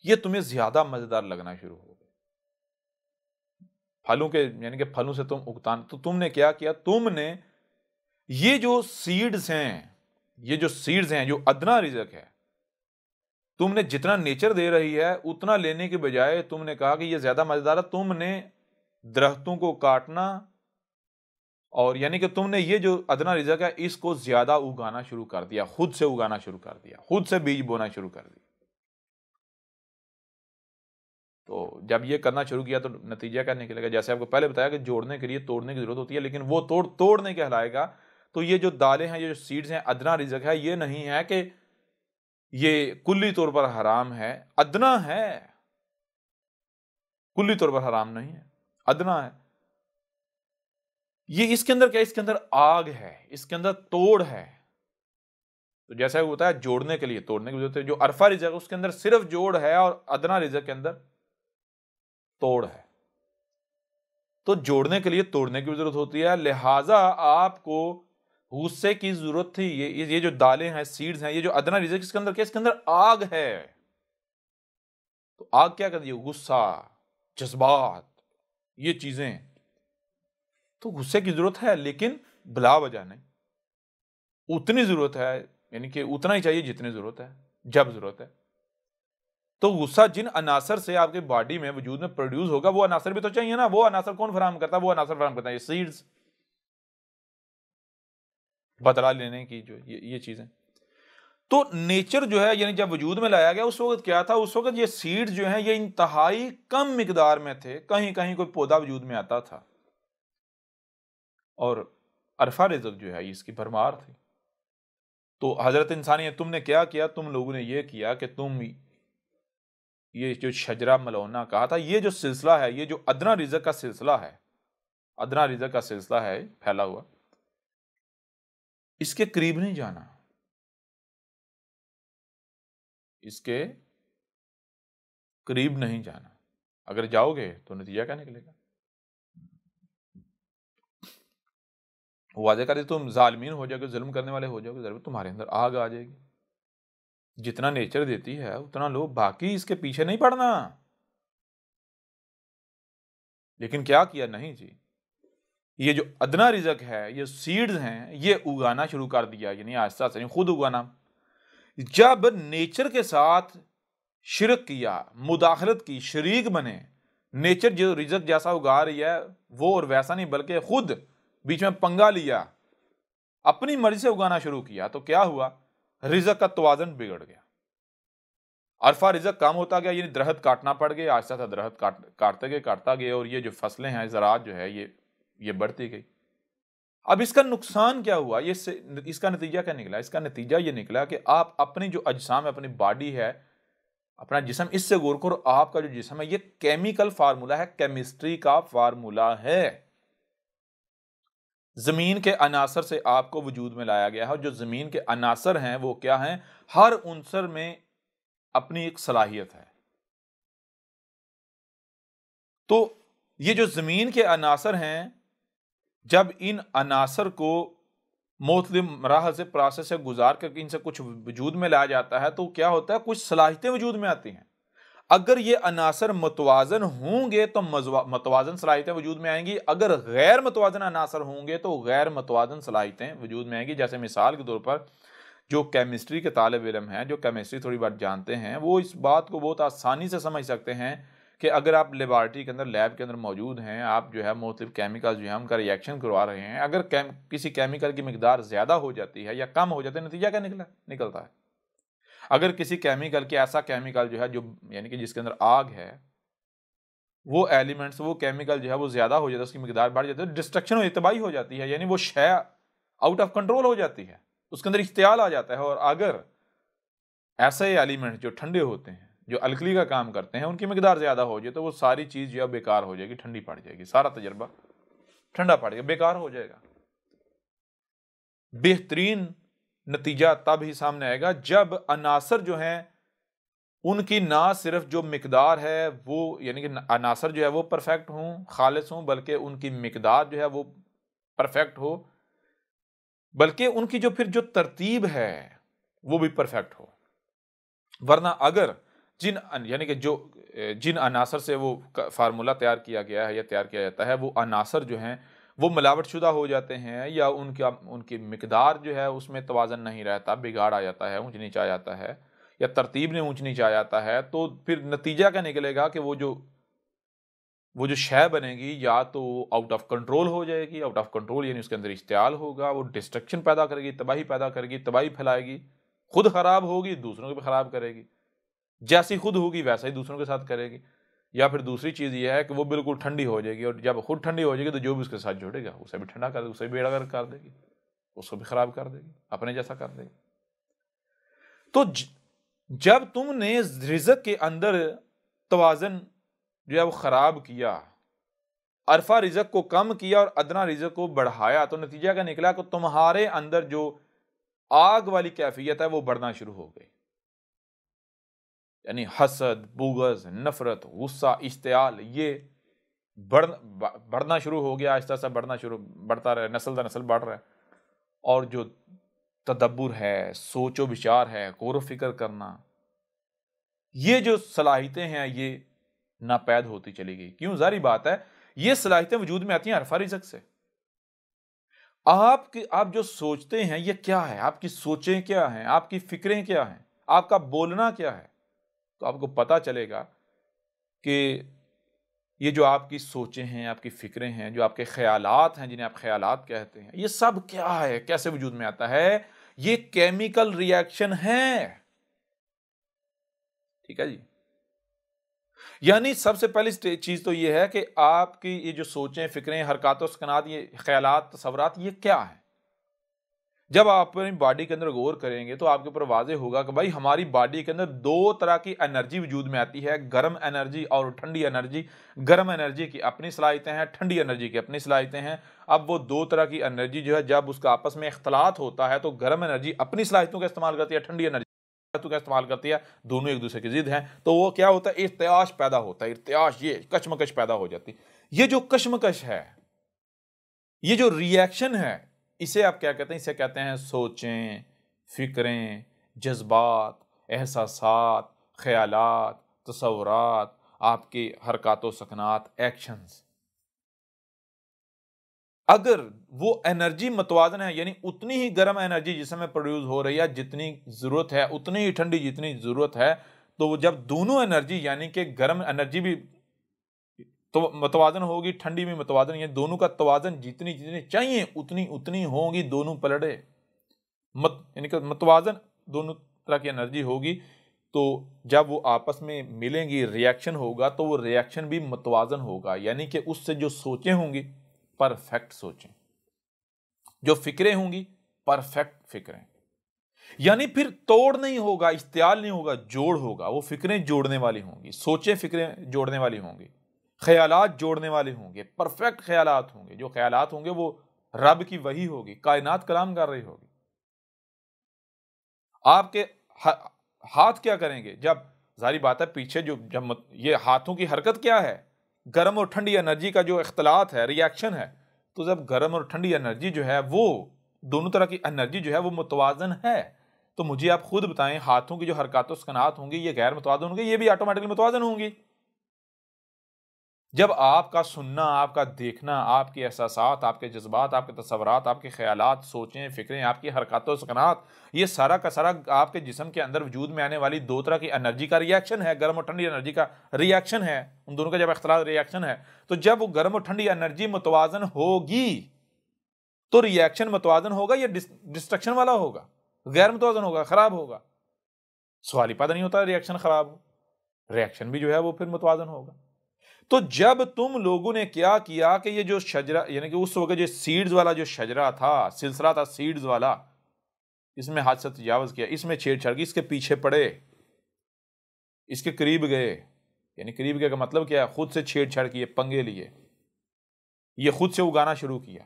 [SPEAKER 1] یہ تمہیں زیادہ مزیدار لگنا شروع ہو گئے پھلوں کے یعنی کہ پھلوں سے تم تو تم نے کیا کیا تم نے یہ جو سیڈز ہیں یہ جو سیڈز ہیں جو ادنا رزق ہے تم نے جتنا نیچر دے رہی ہے اتنا لینے کے بجائے تم نے کہا کہ یہ زیادہ مزیدار ہے تم نے درختوں کو کاٹنا اور یعنی کہ تم نے یہ جو ادنا رزق ہے اس کو زیادہ اگانا شروع کر دیا خود سے اگانا شروع کر دیا خود سے بیج بونا شروع کر دیا تو جب یہ کرنا شروع کیا تو نتیجہ کیا نکلے گا جیسے آپ کو پہلے بتایا کہ جوڑنے کے لیے توڑنے کی ضرورت ہوتی ہے لیکن وہ توڑ توڑنے کہلائے گا تو یہ جو دالیں ہیں یہ جو سیڈز ہیں ادنا رزق ہے یہ نہیں ہے کہ یہ کلی طور پر حرام ہے ادنا ہے کلی طور پر حرام نہیں ہے ادنا ہے یہ اس کے اندر کیا اس کے اندر آگ ہے اس کے اندر توڑ ہے تو جیسا ہوتا ہے جوڑنے کے لیے توڑنے کی ضرورت ہے جو عرفہ رزق اس کے اندر صرف جوڑ ہے اور ادنا رزق کے اندر توڑ ہے تو جوڑنے کے لیے توڑنے کی بھی ضرورت ہوتی ہے لہٰذا آپ کو غصے کی ضرورت تھی یہ جو دالیں ہیں سیڈز ہیں یہ جو ادنا رزق اس کے اندر کیا اس کے اندر آگ ہے تو آگ کیا کر دیے غصہ جذبات یہ چیزیں تو غصے کی ضرورت ہے لیکن بلا بجانے اتنی ضرورت ہے یعنی کہ اتنا ہی چاہیے جتنی ضرورت ہے جب ضرورت ہے تو غصہ جن عناصر سے آپ کے باڈی میں وجود میں پروڈیوس ہوگا وہ عناصر بھی تو چاہیے نا وہ عناصر کون فراہم کرتا ہے وہ عناصر فراہم کرتا ہے یہ سیڈز بدلا لینے کی جو یہ چیزیں تو نیچر جو ہے یعنی جب وجود میں لایا گیا اس وقت کیا تھا اس وقت یہ سیڈز جو ہیں یہ انتہائی کم مقدار میں تھے کہیں کہیں کوئی پودا وجود میں آتا تھا اور عرفہ رزق جو ہے اس کی بھرمار تھی تو حضرت انسانی تم نے کیا کیا تم لوگوں نے یہ کیا کہ تم یہ جو شجرا ملونا کہا تھا یہ جو سلسلہ ہے یہ جو ادنا رزق کا سلسلہ ہے ادنا رزق کا سلسلہ ہے پھیلا ہوا اس کے قریب نہیں جانا اس کے قریب نہیں جانا اگر جاؤ گے تو نتیجہ کیا نکلے گا واضح تم ظالمین ہو جاؤ گے ظلم کرنے والے ہو جاؤ گے تمہارے اندر آگ آ جائے گی جتنا نیچر دیتی ہے اتنا لو باقی اس کے پیچھے نہیں پڑنا لیکن کیا کیا نہیں جی یہ جو ادنا رزق ہے یہ سیڈز ہیں یہ اگانا شروع کر دیا یعنی آہستہ سے یعنی خود اگانا جب نیچر کے ساتھ شرک کیا مداخلت کی شریک بنے نیچر جو رزق جیسا اگا رہی ہے وہ اور ویسا نہیں بلکہ خود بیچ میں پنگا لیا اپنی مرضی سے اگانا شروع کیا تو کیا ہوا رزق کا توازن بگڑ گیا عرفہ رزق کم ہوتا گیا یعنی درخت کاٹنا پڑ گیا آہستہ آہستہ درخت کاٹ کاٹتے گئے کاٹتا گیا اور یہ جو فصلیں ہیں زراعت جو ہے یہ بڑھتی گئی اب اس کا نقصان کیا ہوا یہ اس کا نتیجہ کیا نکلا اس کا نتیجہ یہ نکلا کہ آپ اپنی جو اجسام ہے اپنی باڈی ہے اپنا جسم اس سے غور کرو آپ کا جو جسم ہے یہ کیمیکل فارمولا ہے کیمسٹری کا فارمولا ہے زمین کے عناصر سے آپ کو وجود میں لایا گیا ہے اور جو زمین کے عناصر ہیں وہ کیا ہیں ہر عنصر میں اپنی ایک صلاحیت ہے تو یہ جو زمین کے عناصر ہیں جب ان عناصر کو محتل مراحل سے پروسیس سے گزار کر کے ان سے کچھ وجود میں لایا جاتا ہے تو کیا ہوتا ہے کچھ صلاحیتیں وجود میں آتی ہیں اگر یہ عناصر متوازن ہوں گے تو متوازن صلاحیتیں وجود میں آئیں گی اگر غیر متوازن عناصر ہوں گے تو غیر متوازن صلاحیتیں وجود میں آئیں گی جیسے مثال کے طور پر جو کیمسٹری کے طالب علم ہیں جو کیمسٹری تھوڑی بہت جانتے ہیں وہ اس بات کو بہت آسانی سے سمجھ سکتے ہیں کہ اگر آپ لیبارٹری کے اندر لیب کے اندر موجود ہیں آپ جو ہے مختلف کیمیکل جو ہے ان کا ریئیکشن کروا رہے ہیں اگر کیم کسی کیمیکل کی مقدار زیادہ ہو جاتی ہے یا کم ہو جاتی ہے نتیجہ کیا نکلا نکلتا ہے اگر کسی کیمیکل کے ایسا کیمیکل جو ہے جو یعنی کہ جس کے اندر آگ ہے وہ ایلیمنٹس وہ کیمیکل جو ہے وہ زیادہ ہو جاتا ہے اس کی مقدار بڑھ جاتی ہے ڈسٹرکشن اور اتباعی ہو جاتی ہے یعنی وہ شے آؤٹ آف کنٹرول ہو جاتی ہے اس کے اندر اختیال آ جاتا ہے اور اگر ایسے ایلیمنٹ جو ٹھنڈے ہوتے ہیں جو الکلی کا کام کرتے ہیں ان کی مقدار زیادہ ہو جائے تو وہ ساری چیز جو ہے بیکار ہو جائے گی ٹھنڈی پڑ جائے گی سارا تجربہ ٹھنڈا جائے گا بیکار ہو جائے گا بہترین نتیجہ تب ہی سامنے آئے گا جب عناصر جو ہیں ان کی نہ صرف جو مقدار ہے وہ یعنی کہ عناصر جو ہے وہ پرفیکٹ ہوں خالص ہوں بلکہ ان کی مقدار جو ہے وہ پرفیکٹ ہو بلکہ ان کی جو پھر جو ترتیب ہے وہ بھی پرفیکٹ ہو ورنہ اگر جن یعنی کہ جو جن عناصر سے وہ فارمولہ تیار کیا گیا ہے یا تیار کیا جاتا ہے وہ عناصر جو ہیں وہ ملاوٹ شدہ ہو جاتے ہیں یا ان کا ان کی مقدار جو ہے اس میں توازن نہیں رہتا بگاڑ آ جاتا ہے اونچ نیچ آ جاتا ہے یا ترتیب نے اونچ نیچ آ جاتا ہے تو پھر نتیجہ کیا نکلے گا کہ وہ جو وہ جو شے بنے گی یا تو آؤٹ آف کنٹرول ہو جائے گی آؤٹ آف کنٹرول یعنی اس کے اندر اشتعال ہوگا وہ ڈسٹرکشن پیدا کرے گی تباہی پیدا کرے گی تباہی پھیلائے گی خود خراب ہوگی دوسروں کو بھی خراب کرے گی جیسی خود ہوگی ویسا ہی دوسروں کے ساتھ کرے گی یا پھر دوسری چیز یہ ہے کہ وہ بالکل ٹھنڈی ہو جائے گی اور جب خود ٹھنڈی ہو جائے گی تو جو بھی اس کے ساتھ جڑے گا اسے بھی ٹھنڈا کر دے اسے بھی بیڑا کر دے گی اس کو بھی خراب کر دے گی اپنے جیسا کر دے گی تو جب تم نے رزق کے اندر توازن جو ہے وہ خراب کیا عرفہ رزق کو کم کیا اور ادنا رزق کو بڑھایا تو نتیجہ کا نکلا کہ تمہارے اندر جو آگ والی کیفیت ہے وہ بڑھنا شروع ہو گئی یعنی حسد بوغز نفرت غصہ اشتعال یہ بڑھ بڑھنا شروع ہو گیا آہستہ آہستہ بڑھنا شروع بڑھتا رہا ہے نسل در نسل بڑھ رہا ہے اور جو تدبر ہے سوچ و بچار ہے غور و فکر کرنا یہ جو صلاحیتیں ہیں یہ ناپید ہوتی چلی گئی کیوں ظاہری بات ہے یہ صلاحیتیں وجود میں آتی ہیں عرفہ رزق سے آپ آپ جو سوچتے ہیں یہ کیا ہے آپ کی سوچیں کیا ہیں آپ کی فکریں کیا ہیں آپ کا بولنا کیا ہے تو آپ کو پتا چلے گا کہ یہ جو آپ کی سوچیں ہیں آپ کی فکریں ہیں جو آپ کے خیالات ہیں جنہیں آپ خیالات کہتے ہیں یہ سب کیا ہے کیسے وجود میں آتا ہے یہ کیمیکل ریئیکشن ہے ٹھیک ہے جی یعنی سب سے پہلی چیز تو یہ ہے کہ آپ کی یہ جو سوچیں فکریں حرکات و سکنات یہ خیالات تصورات یہ کیا ہیں جب آپ اپنی باڈی کے اندر غور کریں گے تو آپ کے اوپر واضح ہوگا کہ بھائی ہماری باڈی کے اندر دو طرح کی انرجی وجود میں آتی ہے گرم انرجی اور ٹھنڈی انرجی گرم انرجی کی اپنی صلاحیتیں ہیں ٹھنڈی انرجی کی اپنی صلاحیتیں ہیں اب وہ دو طرح کی انرجی جو ہے جب اس کا آپس میں اختلاط ہوتا ہے تو گرم انرجی اپنی صلاحیتوں کا استعمال کرتی ہے ٹھنڈی انرجی تو کا استعمال کرتی ہے دونوں ایک دوسرے کی ضد ہیں تو وہ کیا ہوتا ہے ارتیاش پیدا ہوتا ہے ارتیاش یہ کشمکش پیدا ہو جاتی یہ جو کشمکش ہے یہ جو ریاشن ہے اسے آپ کیا کہتے ہیں اسے کہتے ہیں سوچیں فکریں جذبات احساسات خیالات تصورات آپ کی حرکات و سکنات ایکشنز اگر وہ انرجی متوازن ہے یعنی اتنی ہی گرم انرجی جس میں پروڈیوز ہو رہی ہے جتنی ضرورت ہے اتنی ہی ٹھنڈی جتنی ضرورت ہے تو جب دونوں انرجی یعنی کہ گرم انرجی بھی متوازن ہوگی ٹھنڈی میں متوازن یہ یعنی دونوں کا توازن جتنی جتنی چاہیے اتنی اتنی ہوں گی دونوں پلڑے یعنی متوازن دونوں طرح کی انرجی ہوگی تو جب وہ آپس میں ملیں گی ریاکشن ہوگا تو وہ ریاکشن بھی متوازن ہوگا یعنی کہ اس سے جو سوچیں ہوں گی پرفیکٹ سوچیں جو فکریں ہوں گی پرفیکٹ فکریں یعنی پھر توڑ نہیں ہوگا اشتعال نہیں ہوگا جوڑ ہوگا وہ فکریں جوڑنے والی ہوں گی سوچیں فکریں جوڑنے والی ہوں گی خیالات جوڑنے والے ہوں گے پرفیکٹ خیالات ہوں گے جو خیالات ہوں گے وہ رب کی وہی ہوگی کائنات کلام کر رہی ہوگی آپ کے ہاتھ کیا کریں گے جب ظاہری بات ہے پیچھے جو جب یہ ہاتھوں کی حرکت کیا ہے گرم اور ٹھنڈی انرجی کا جو اختلاط ہے ریئیکشن ہے تو جب گرم اور ٹھنڈی انرجی جو ہے وہ دونوں طرح کی انرجی جو ہے وہ متوازن ہے تو مجھے آپ خود بتائیں ہاتھوں کی جو حرکات و سکنات ہوں گی یہ غیر متوازن ہوں گے یہ بھی آٹومیٹکلی متوازن ہوں گی جب آپ کا سننا آپ کا دیکھنا آپ کے احساسات آپ کے جذبات آپ کے تصورات آپ کے خیالات سوچیں فکریں آپ کی حرکات و سکنات یہ سارا کا سارا آپ کے جسم کے اندر وجود میں آنے والی دو طرح کی انرجی کا ریاکشن ہے گرم و ٹھنڈی انرجی کا ریاکشن ہے ان دونوں کا جب اختلاف ریاکشن ہے تو جب وہ گرم و ٹھنڈی انرجی متوازن ہوگی تو ریاکشن متوازن ہوگا یا ڈسٹرکشن والا ہوگا غیر متوازن ہوگا خراب ہوگا سوال ہی پتہ نہیں ہوتا رئیکشن خراب ہو ریکشن بھی جو ہے وہ پھر متوازن ہوگا تو جب تم لوگوں نے کیا کیا کہ یہ جو شجرا یعنی کہ اس وقت جو سیڈز والا جو شجرا تھا سلسلہ تھا سیڈز والا اس میں حادثہ تجاوز کیا اس میں چھیڑ چھاڑ کا مطلب کیا ہے خود سے چھیڑ چھاڑ کیے پنگے لیے یہ خود سے اگانا شروع کیا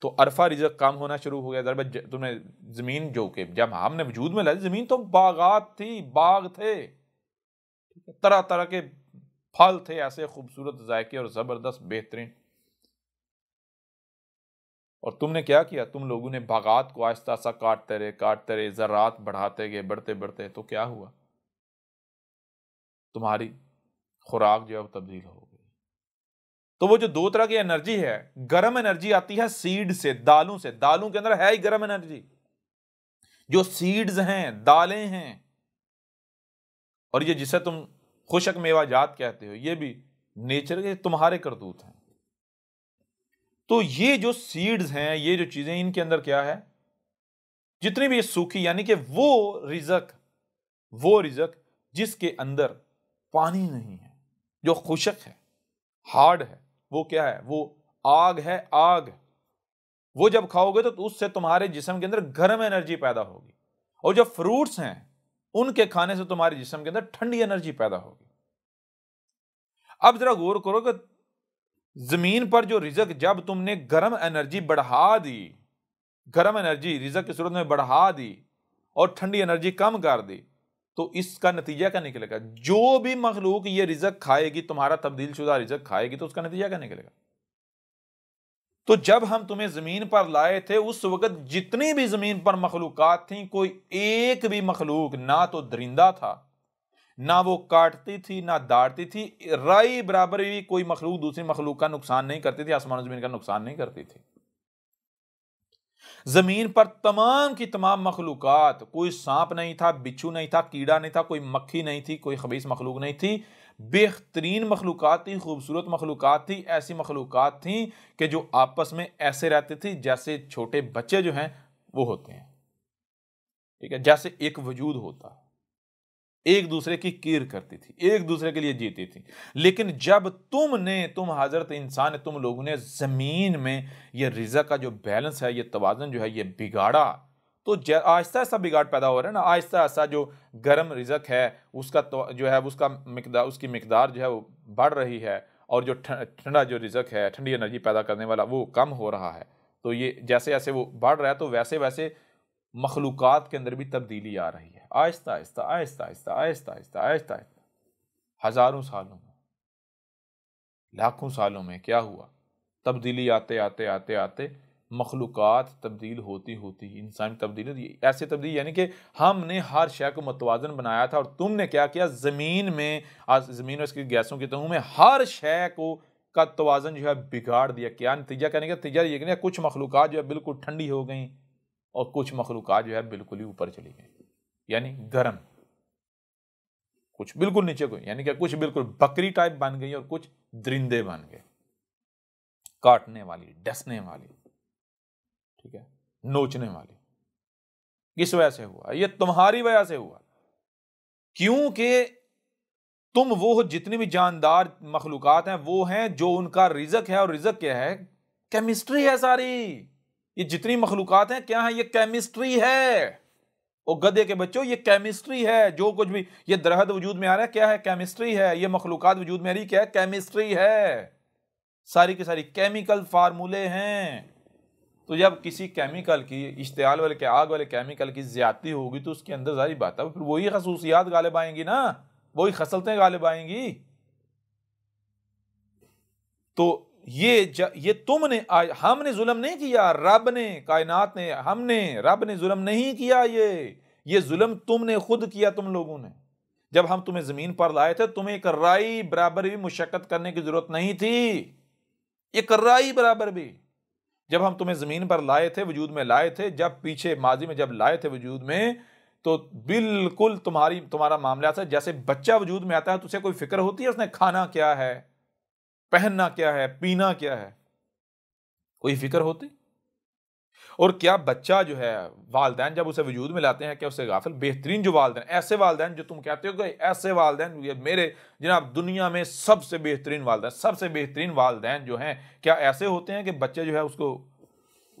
[SPEAKER 1] تو عرفہ رزق کام ہونا شروع ہو گیا تم نے زمین جو کہ جب ہم نے وجود میں لائی زمین تو باغات تھی باغ تھے طرح طرح کے پھل تھے ایسے خوبصورت ذائقے اور زبردست بہترین اور تم نے کیا کیا تم لوگوں نے باغات کو آہستہ آہستہ کاٹتے رہے کاٹتے رہے ذرات بڑھاتے گئے بڑھتے بڑھتے تو کیا ہوا تمہاری خوراک جو ہے وہ تبدیل ہو گئی تو وہ جو دو طرح کی انرجی ہے گرم انرجی آتی ہے سیڈ سے دالوں سے دالوں کے اندر ہے ہی گرم انرجی جو سیڈز ہیں دالیں ہیں اور یہ جسے تم خوشک میوہ جات کہتے ہو یہ بھی نیچر کے تمہارے کرتوت ہیں تو یہ جو سیڈز ہیں یہ جو چیزیں ان کے اندر کیا ہے جتنی بھی یہ سوکھی یعنی کہ وہ رزق وہ رزق جس کے اندر پانی نہیں ہے جو خشک ہے ہارڈ ہے وہ کیا ہے وہ آگ ہے آگ وہ جب کھاؤ گے تو اس سے تمہارے جسم کے اندر گرم انرجی پیدا ہوگی اور جو فروٹس ہیں ان کے کھانے سے تمہارے جسم کے اندر ٹھنڈی انرجی پیدا ہوگی اب ذرا غور کرو کہ زمین پر جو رزق جب تم نے گرم انرجی بڑھا دی گرم انرجی رزق کی صورت میں بڑھا دی اور ٹھنڈی انرجی کم کر دی تو اس کا نتیجہ کیا نکلے گا جو بھی مخلوق یہ رزق کھائے گی تمہارا تبدیل شدہ رزق کھائے گی تو اس کا نتیجہ کیا نکلے گا تو جب ہم تمہیں زمین پر لائے تھے اس وقت جتنی بھی زمین پر مخلوقات تھیں کوئی ایک بھی مخلوق نہ تو درندہ تھا نہ وہ کاٹتی تھی نہ داڑتی تھی رائی برابر بھی کوئی مخلوق دوسری مخلوق کا نقصان نہیں کرتی تھی آسمان زمین کا نقصان نہیں کرتی تھی زمین پر تمام کی تمام مخلوقات کوئی سانپ نہیں تھا بچھو نہیں تھا کیڑا نہیں تھا کوئی مکھی نہیں تھی کوئی خبیص مخلوق نہیں تھی بہترین مخلوقات تھی خوبصورت مخلوقات تھی ایسی مخلوقات تھیں کہ جو آپس میں ایسے رہتے تھی جیسے چھوٹے بچے جو ہیں وہ ہوتے ہیں ٹھیک ہے جیسے ایک وجود ہوتا ایک دوسرے کی کیر کرتی تھی ایک دوسرے کے لیے جیتی تھی لیکن جب تم نے تم حضرت انسان تم لوگوں نے زمین میں یہ رزق کا جو بیلنس ہے یہ توازن جو ہے یہ بگاڑا تو آہستہ آہستہ بگاڑ پیدا ہو رہا ہے نا آہستہ آہستہ جو گرم رزق ہے اس کا جو ہے اس کا مقدار اس کی مقدار جو ہے وہ بڑھ رہی ہے اور جو ٹھنڈا جو رزق ہے ٹھنڈی انرجی پیدا کرنے والا وہ کم ہو رہا ہے تو یہ جیسے جیسے وہ بڑھ رہا ہے تو ویسے ویسے مخلوقات کے اندر بھی تبدیلی آ رہی ہے آہستہ آہستہ آہستہ آہستہ آہستہ آہستہ آہستہ آہستہ ہزاروں سالوں میں لاکھوں سالوں میں کیا ہوا تبدیلی آتے آتے آتے آتے مخلوقات تبدیل ہوتی ہوتی انسان تبدیل ہوتی ایسے تبدیل یعنی کہ ہم نے ہر شے کو متوازن بنایا تھا اور تم نے کیا کیا زمین میں آج زمین اور اس کی گیسوں کی تو میں ہر شے کو کا توازن جو ہے بگاڑ دیا کیا نتیجہ کہنے کا نتیجہ یہ کہ کچھ مخلوقات جو ہے بالکل ٹھنڈی ہو گئیں اور کچھ مخلوقات جو ہے بالکل ہی اوپر چلی گئیں یعنی گرم کچھ بالکل نیچے کو یعنی کہ کچھ بالکل بکری ٹائپ بن گئی اور کچھ درندے بن گئے کاٹنے والی ڈسنے والی ٹھیک ہے نوچنے والی اس وجہ سے ہوا یہ تمہاری وجہ سے ہوا کیونکہ تم وہ جتنی بھی جاندار مخلوقات ہیں وہ ہیں جو ان کا رزق ہے اور رزق کیا ہے کیمسٹری ہے اور گدے کے بچوں یہ کیمسٹری ہے جو کچھ بھی یہ درخت وجود میں آ رہا ہے کیا ہے کیمسٹری ہے یہ مخلوقات وجود میں آ رہی کیا ہے کیمسٹری ہے ساری کی ساری کیمیکل فارمولے ہیں تو جب کسی کیمیکل کی اشتعال والے کے آگ والے کیمیکل کی زیادتی ہوگی تو اس کے اندر ظاہری بات ہے پھر وہی خصوصیات غالب آئیں گی نا وہی خصلتیں غالب آئیں گی تو یہ تم نے ہم نے ظلم نہیں کیا رب نے کائنات نے ہم نے رب نے ظلم نہیں کیا یہ یہ ظلم تم نے خود کیا تم لوگوں نے جب ہم تمہیں زمین پر لائے تھے تمہیں ایک رائی برابر بھی مشقت کرنے کی ضرورت نہیں تھی ایک رائی برابر بھی جب ہم تمہیں زمین پر لائے تھے وجود میں لائے تھے جب پیچھے ماضی میں جب لائے تھے وجود میں تو بالکل تمہاری تمہارا معاملہ تھا جیسے بچہ وجود میں آتا ہے تو اسے کوئی فکر ہوتی ہے اس نے کھانا کیا ہے پہننا کیا ہے پینا کیا ہے کوئی فکر ہوتی اور کیا بچہ جو ہے والدین جب اسے وجود میں لاتے ہیں کیا اسے غافل بہترین جو والدین ایسے والدین جو تم کہتے ہو کہ ایسے والدین میرے جناب دنیا میں سب سے بہترین والدین سب سے بہترین والدین جو ہیں کیا ایسے ہوتے ہیں کہ بچے جو ہے اس کو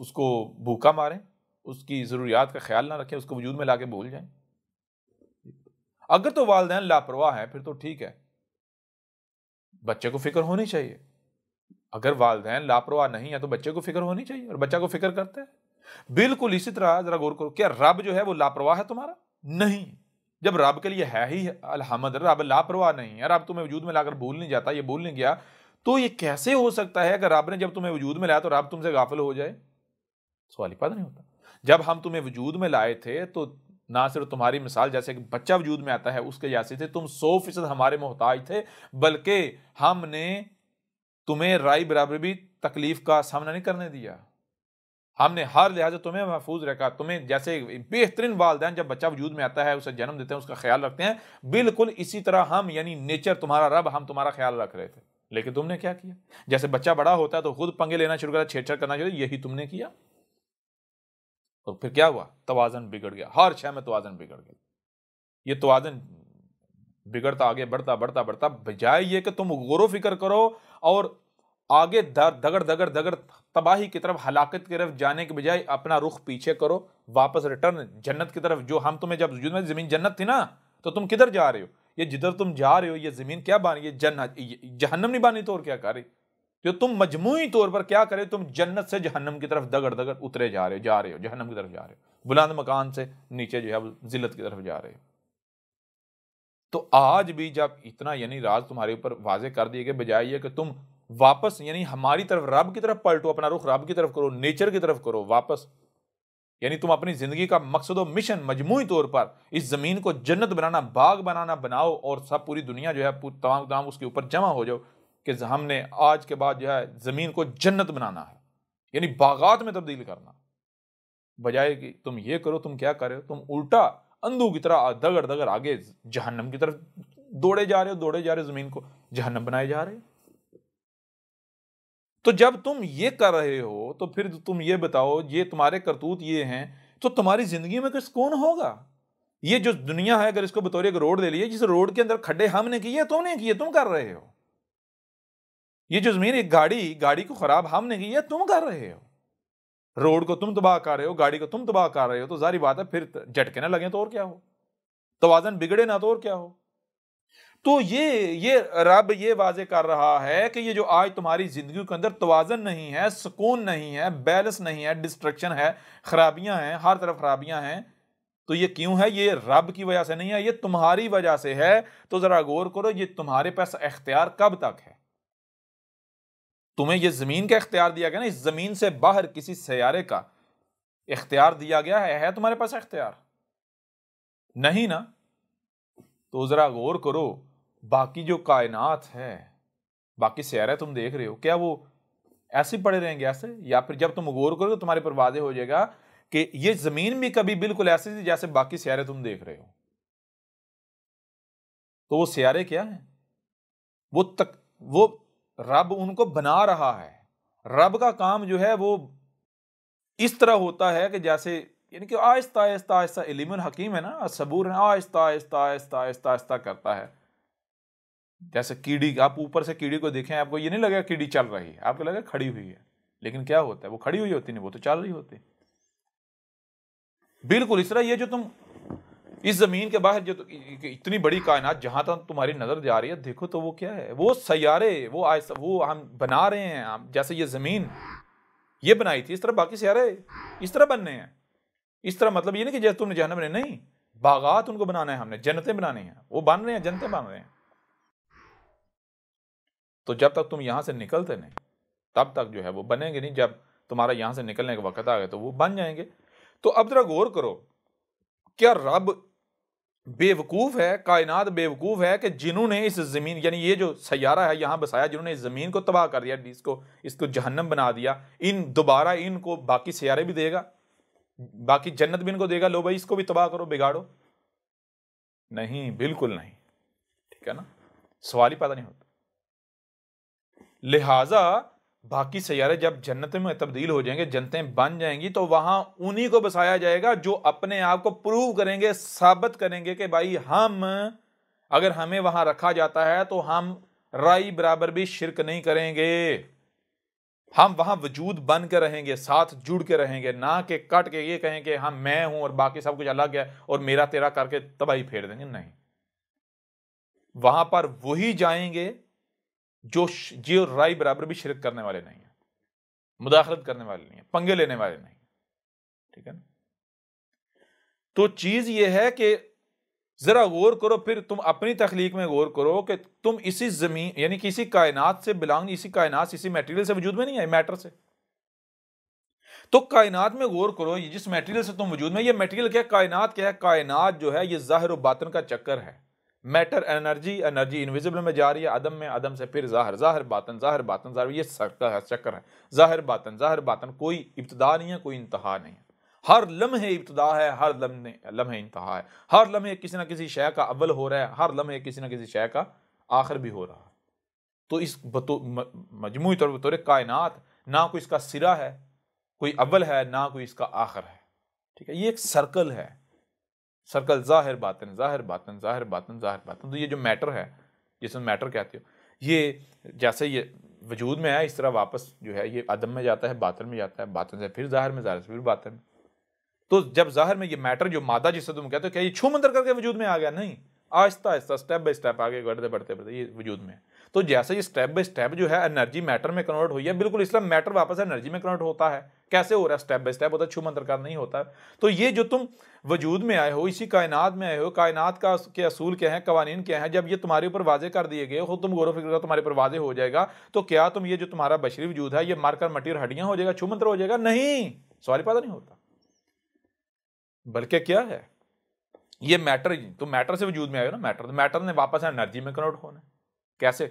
[SPEAKER 1] اس کو بھوکا ماریں اس کی ضروریات کا خیال نہ رکھیں اس کو وجود میں لا کے بھول جائیں اگر تو والدین لاپرواہ ہیں پھر تو ٹھیک ہے بچے کو فکر ہونی چاہیے اگر والدین لاپرواہ نہیں ہے تو بچے کو فکر ہونی چاہیے اور بچہ کو فکر کرتا ہے بالکل اسی طرح ذرا غور کرو کیا رب جو ہے وہ لاپرواہ ہے تمہارا نہیں جب رب کے لیے ہے ہی الحمد رب لاپرواہ نہیں ہے رب تمہیں وجود میں لا کر بھول نہیں جاتا یہ بھول نہیں گیا تو یہ کیسے ہو سکتا ہے اگر رب نے جب تمہیں وجود میں لایا تو رب تم سے غافل ہو جائے سوالی پیدا نہیں ہوتا جب ہم تمہیں وجود میں لائے تھے تو نہ صرف تمہاری مثال جیسے کہ بچہ وجود میں آتا ہے اس کے جیسے تھے تم سو فیصد ہمارے محتاج تھے بلکہ ہم نے تمہیں رائے برابر بھی تکلیف کا سامنا نہیں کرنے دیا ہم نے ہر لحاظ سے محفوظ رکھا تمہیں جیسے بہترین والدین جب بچہ وجود میں آتا ہے اسے جنم دیتے ہیں اس کا خیال رکھتے ہیں بالکل اسی طرح ہم یعنی نیچر تمہارا رب ہم تمہارا خیال رکھ رہے تھے لیکن تم نے کیا کیا جیسے بچہ بڑا ہوتا ہے تو خود پنگے لینا شروع کر چھیڑ چھاڑ کرنا شروع یہی تم نے کیا اور پھر کیا ہوا توازن بگڑ گیا ہر شے میں توازن بگڑ گیا یہ توازن بگڑتا آگے بڑھتا بڑھتا بڑھتا بجائے یہ کہ تم غور و فکر کرو اور آگے دگڑ دگڑ دگڑ تباہی کی طرف ہلاکت کی طرف جانے کے بجائے اپنا رخ پیچھے کرو واپس ریٹرن جنت کی طرف جو ہم تمہیں جب زمین جنت تھی نا تو تم تم تم کدھر جا جا رہے رہے ہو ہو یہ یہ یہ زمین کیا کیا بانی بانی جنت جہنم نہیں جو مجموعی طور پر کیا کرے تم جنت سے جہنم کی طرف دگڑ دگڑ اترے جا رہے ہو جا رہے ہو جہنم کی طرف جا رہے ہو بلند مکان سے نیچے جو ہے ذلت کی طرف جا رہے ہو تو آج بھی جب اتنا یعنی راز تمہارے اوپر واضح کر دیے کہ بجائے یہ کہ تم واپس یعنی ہماری طرف رب کی طرف پلٹو اپنا رخ رب کی طرف کرو نیچر کی طرف کرو واپس یعنی تم اپنی زندگی کا مقصد و مشن مجموعی طور پر اس زمین کو جنت بنانا باغ بنانا بناؤ اور سب پوری دنیا جو ہے تمام تمام اس کے اوپر جمع ہو جاؤ کہ ہم نے آج کے بعد جو ہے زمین کو جنت بنانا ہے یعنی باغات میں تبدیل کرنا بجائے کہ تم یہ کرو تم کیا کرو تم الٹا اندو کی طرح دگڑ دگڑ آگے جہنم کی طرف دوڑے جا رہے ہو دوڑے جا رہے زمین کو جہنم بنائے جا رہے تو جب تم یہ کر رہے ہو تو پھر تم یہ بتاؤ یہ تمہارے کرتوت یہ ہیں تو تمہاری زندگی میں کچھ کون ہوگا یہ جو دنیا ہے اگر اس کو بطور ایک روڈ دے لیے جس روڈ کے اندر کھڈے ہم نے کیے تو نہیں کیے تم کر رہے ہو یہ جو زمین ایک گاڑی گاڑی کو خراب ہم نے کی ہے تم کر رہے ہو روڈ کو تم تباہ کر رہے ہو گاڑی کو تم تباہ کر رہے ہو تو ظاہری بات ہے پھر جھٹکے نہ لگیں تو اور کیا ہو توازن بگڑے نہ تو اور کیا ہو تو یہ یہ رب یہ واضح کر رہا ہے کہ یہ جو آج تمہاری زندگی کے اندر توازن نہیں ہے سکون نہیں ہے بیلنس نہیں ہے ڈسٹرکشن ہے خرابیاں ہیں ہر طرف خرابیاں ہیں تو یہ کیوں ہے یہ رب کی وجہ سے نہیں ہے یہ تمہاری وجہ سے ہے تو ذرا غور کرو یہ تمہارے پاس اختیار کب تک ہے تمہیں یہ زمین کا اختیار دیا گیا نا اس زمین سے باہر کسی سیارے کا اختیار دیا گیا ہے ہے تمہارے پاس اختیار نہیں نا تو ذرا غور کرو باقی جو کائنات ہے باقی سیارہ تم دیکھ رہے ہو کیا وہ ایسے پڑے رہیں گے ایسے یا پھر جب تم غور کرو تو تمہارے پر واضح ہو جائے گا کہ یہ زمین بھی کبھی بالکل ایسی تھی جیسے باقی سیارے تم دیکھ رہے ہو تو وہ سیارے کیا ہیں وہ تک وہ رب ان کو بنا رہا ہے رب کا کام جو ہے وہ اس طرح ہوتا ہے کہ جیسے یعنی کہ آہستہ آہستہ آہستہ علم الحکیم ہے نا صبور ہے آہستہ آہستہ آہستہ آہستہ آہستہ کرتا ہے جیسے کیڑی آپ اوپر سے کیڑی کو دیکھیں آپ کو یہ نہیں لگے کیڑی چل رہی ہے آپ کو لگے کھڑی ہوئی ہے لیکن کیا ہوتا ہے وہ کھڑی ہوئی ہوتی نہیں وہ تو چل رہی ہوتی بالکل اس طرح یہ جو تم اس زمین کے باہر جو اتنی بڑی کائنات جہاں تک تمہاری نظر جا رہی ہے دیکھو تو وہ کیا ہے وہ سیارے وہ وہ ہم بنا رہے ہیں جیسے یہ زمین یہ بنائی تھی اس طرح باقی سیارے اس طرح بننے ہیں اس طرح مطلب یہ نہیں کہ جیسے تم نے جہنم نہیں باغات ان کو بنانا ہے ہم نے جنتیں بنانی ہیں وہ بن رہے ہیں جنتیں بن رہے ہیں تو جب تک تم یہاں سے نکلتے نہیں تب تک جو ہے وہ بنیں گے نہیں جب تمہارا یہاں سے نکلنے کا وقت آ گیا تو وہ بن جائیں گے تو اب ذرا غور کرو کیا رب بے وقوف ہے کائنات بے وقوف ہے کہ جنہوں نے اس زمین یعنی یہ جو سیارہ ہے یہاں بسایا جنہوں نے اس زمین کو تباہ کر دیا اس کو اس کو جہنم بنا دیا ان دوبارہ ان کو باقی سیارے بھی دے گا باقی جنت بھی ان کو دے گا لو بھائی اس کو بھی تباہ کرو بگاڑو نہیں بالکل نہیں ٹھیک ہے نا سوال ہی پتہ نہیں ہوتا لہٰذا باقی سیارے جب جنت میں تبدیل ہو جائیں گے جنتیں بن جائیں گی تو وہاں انہی کو بسایا جائے گا جو اپنے آپ کو پروو کریں گے ثابت کریں گے کہ بھائی ہم اگر ہمیں وہاں رکھا جاتا ہے تو ہم رائی برابر بھی شرک نہیں کریں گے ہم وہاں وجود بن کے رہیں گے ساتھ جڑ کے رہیں گے نہ کہ کٹ کے یہ کہیں کہ ہاں میں ہوں اور باقی سب کچھ الگ ہے اور میرا تیرا کر کے تباہی پھیر دیں گے نہیں وہاں پر وہی جائیں گے جو جی اور رائے برابر بھی شرک کرنے والے نہیں ہیں مداخلت کرنے والے نہیں ہیں پنگے لینے والے نہیں ٹھیک ہے نا تو چیز یہ ہے کہ ذرا غور کرو پھر تم اپنی تخلیق میں غور کرو کہ تم اسی زمین یعنی کہ اسی کائنات سے بلانگ اسی کائنات اسی میٹیریل سے وجود میں نہیں آئے میٹر سے تو کائنات میں غور کرو یہ جس میٹیریل سے تم وجود میں یہ میٹیریل کیا کائنات کیا ہے کائنات جو ہے یہ ظاہر و باطن کا چکر ہے میٹر انرجی انرجی انویزبل میں جا رہی ہے عدم میں عدم سے پھر ظاہر ظاہر باطن ظاہر باطن ظاہر یہ ہے چکر ہے ظاہر باطن ظاہر باطن کوئی ابتدا نہیں ہے کوئی انتہا نہیں ہے ہر لمحے ابتدا ہے ہر لمحے لمحے انتہا ہے ہر لمحے کسی نہ کسی شے کا اول ہو رہا ہے ہر لمحے کسی نہ کسی شے کا آخر بھی ہو رہا ہے تو اس بطور مجموعی طور بطور کائنات نہ کوئی اس کا سرا ہے کوئی اول ہے نہ کوئی اس کا آخر ہے ٹھیک ہے یہ ایک سرکل ہے سرکل ظاہر باطن ظاہر باطن ظاہر باطن ظاہر باطن تو یہ جو میٹر ہے جس میں میٹر کہتے ہو یہ جیسے یہ وجود میں آیا اس طرح واپس جو ہے یہ عدم میں جاتا ہے باطن میں جاتا ہے باطن سے پھر ظاہر میں ظاہر سے پھر میں تو جب ظاہر میں یہ میٹر جو مادہ جسے تم کہتے ہو کیا یہ چھو منتر کر کے وجود میں آ گیا نہیں آہستہ آہستہ سٹیپ بائی سٹیپ آگے بڑھتے بڑھتے بڑھتے یہ وجود میں تو جیسے یہ سٹیپ بائی سٹیپ جو ہے انرجی میٹر میں کنورٹ ہوئی ہے بالکل اسلام میٹر واپس انرجی میں کنورٹ ہوتا ہے کیسے ہو رہا ہے ہے سٹیپ سٹیپ ہوتا ہوتا چھو منتر نہیں تو یہ جو تم وجود میں آئے ہو اسی کائنات میں آئے ہو کائنات کا ہیں قوانین کیا ہیں جب یہ تمہارے اوپر واضح کر دیے گئے خود تم فکر تمہارے اوپر واضح ہو جائے گا تو کیا تم یہ جو تمہارا بشری وجود ہے یہ مار کر اور ہڈیاں ہو جائے گا چھو منتر ہو جائے گا نہیں سوال پیدا نہیں ہوتا بلکہ کیا ہے یہ میٹر تم میٹر سے وجود میں آئے ہو نا میٹر میٹر نے واپس انرجی میں کنورٹ ہونا کیسے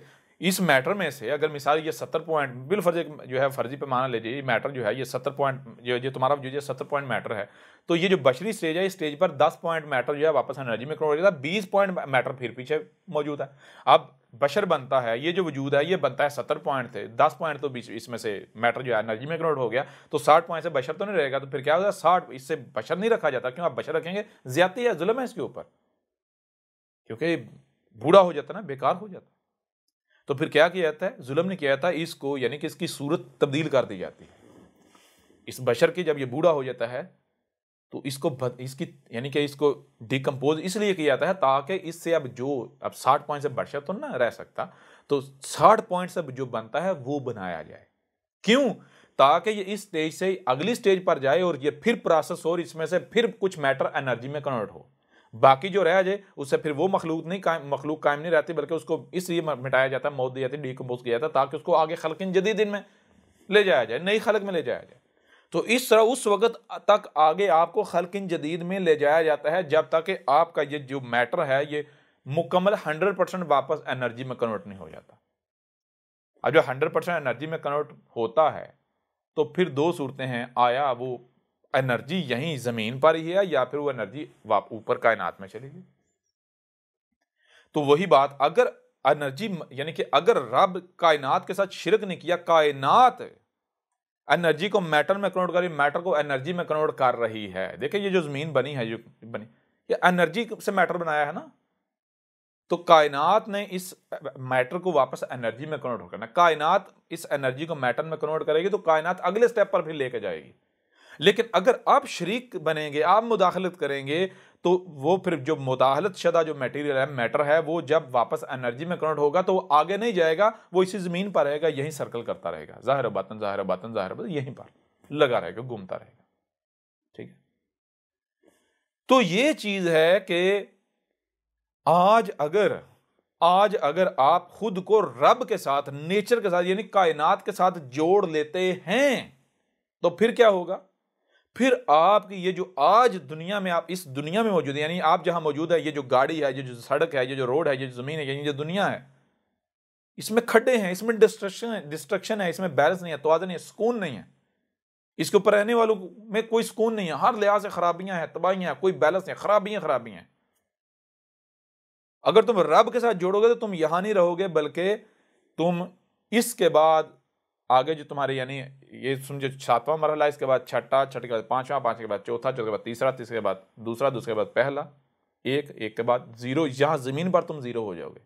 [SPEAKER 1] اس میٹر میں سے اگر مثال یہ ستر پوائنٹ بال فرض ایک جو ہے فرضی پہ مانا لیجیے یہ میٹر جو ہے یہ ستر پوائنٹ یہ جو تمہارا جو یہ ستر پوائنٹ میٹر ہے تو یہ جو بشری اسٹیج ہے اس اسٹیج پر دس پوائنٹ میٹر جو ہے واپس انرجی میں کروڑ ہو جاتا ہے بیس پوائنٹ میٹر پھر پیچھے موجود ہے اب بشر بنتا ہے یہ جو وجود ہے یہ بنتا ہے ستر پوائنٹ سے دس پوائنٹ تو بیس اس میں سے میٹر جو ہے انرجی میں کنورٹ ہو گیا تو ساٹھ پوائنٹ سے بشر تو نہیں رہے گا تو پھر کیا ہوتا ہے ساٹھ اس سے بشر نہیں رکھا جاتا کیوں آپ بشر رکھیں گے زیادتی یا ظلم ہے اس کے اوپر کیونکہ بوڑھا ہو جاتا نا بیکار ہو جاتا تو پھر کیا کیا جاتا ہے ظلم نے کیا جاتا ہے اس کو یعنی کہ اس کی صورت تبدیل کر دی جاتی ہے اس بشر کے جب یہ بوڑھا ہو جاتا ہے تو اس کو اس کی یعنی کہ اس کو ڈیکمپوز اس لیے کیا جاتا ہے تاکہ اس سے اب جو اب ساٹھ پوائنٹ سے بشر تو نہ رہ سکتا تو ساٹھ پوائنٹ سے جو بنتا ہے وہ بنایا جائے کیوں تاکہ یہ اس سٹیج سے اگلی سٹیج پر جائے اور یہ پھر پروسیس ہو اور اس میں سے پھر کچھ میٹر انرجی میں کنورٹ ہو باقی جو رہ جائے اس سے پھر وہ مخلوق نہیں مخلوق قائم نہیں رہتی بلکہ اس کو اس لیے مٹایا جاتا ہے موت دی جاتی ڈیکمپوز کیا جاتا تاکہ اس کو آگے ان جدید دن میں لے جایا جائے نئی خلق میں لے جایا جائے تو اس طرح اس وقت تک آگے آپ کو ان جدید میں لے جایا جاتا ہے جب تک کہ آپ کا یہ جو میٹر ہے یہ مکمل ہنڈریڈ پرسینٹ واپس انرجی میں کنورٹ نہیں ہو جاتا اب جو ہنڈریڈ پرسینٹ انرجی میں کنورٹ ہوتا ہے تو پھر دو صورتیں ہیں آیا وہ انرجی یہیں زمین پر ہی ہے یا پھر وہ انرجی اوپر کائنات میں چلی گئی تو وہی بات اگر انرجی یعنی کہ اگر رب کائنات کے ساتھ شرک نہیں کیا کائنات انرجی کو میٹر میں کنورٹ کر رہی میٹر کو انرجی میں کنورٹ کر رہی ہے دیکھیں یہ جو زمین بنی ہے یہ انرجی سے میٹر بنایا ہے نا تو کائنات نے اس میٹر کو واپس انرجی میں کنورٹ کرنا کائنات اس انرجی کو میٹر میں کنورٹ کرے گی تو کائنات اگلے سٹیپ پر بھی لے کے جائے گی لیکن اگر آپ شریک بنیں گے آپ مداخلت کریں گے تو وہ پھر جو مداخلت شدہ جو میٹیریل ہے میٹر ہے وہ جب واپس انرجی میں کنورٹ ہوگا تو وہ آگے نہیں جائے گا وہ اسی زمین پر رہے گا یہیں سرکل کرتا رہے گا ظاہر باطن ظاہر باطن ظاہر باطن یہیں پر لگا رہے گا گھومتا رہے گا ٹھیک ہے تو یہ چیز ہے کہ آج اگر آج اگر آپ خود کو رب کے ساتھ نیچر کے ساتھ یعنی کائنات کے ساتھ جوڑ لیتے ہیں تو پھر کیا ہوگا پھر آپ کی یہ جو آج دنیا میں آپ اس دنیا میں موجود ہیں یعنی آپ جہاں موجود ہے یہ جو گاڑی ہے یہ جو سڑک ہے یہ جو روڈ ہے یہ جو زمین ہے یعنی جو دنیا ہے اس میں کھڈے ہیں اس میں ڈسٹرکشن ہے ڈسٹرکشن ہے اس میں بیلنس نہیں ہے توازن نہیں سکون نہیں ہے اس کے اوپر رہنے والوں میں کوئی سکون نہیں ہے ہر لحاظ سے خرابیاں ہیں تباہیاں ہیں کوئی بیلنس نہیں خرابیاں خرابیاں ہیں اگر تم رب کے ساتھ جوڑو گے تو تم یہاں نہیں رہو گے بلکہ تم اس کے بعد آگے جو تمہارے یعنی یہ سمجھے ساتواں مرحلہ اس کے بعد چھٹا چھٹ کے بعد پانچواں پانچ کے بعد چوتھا چوتھ کے بعد تیسرا تیسرے کے بعد دوسرا دوسرے کے بعد پہلا ایک ایک کے بعد زیرو یہاں زمین پر تم زیرو ہو جاؤ گے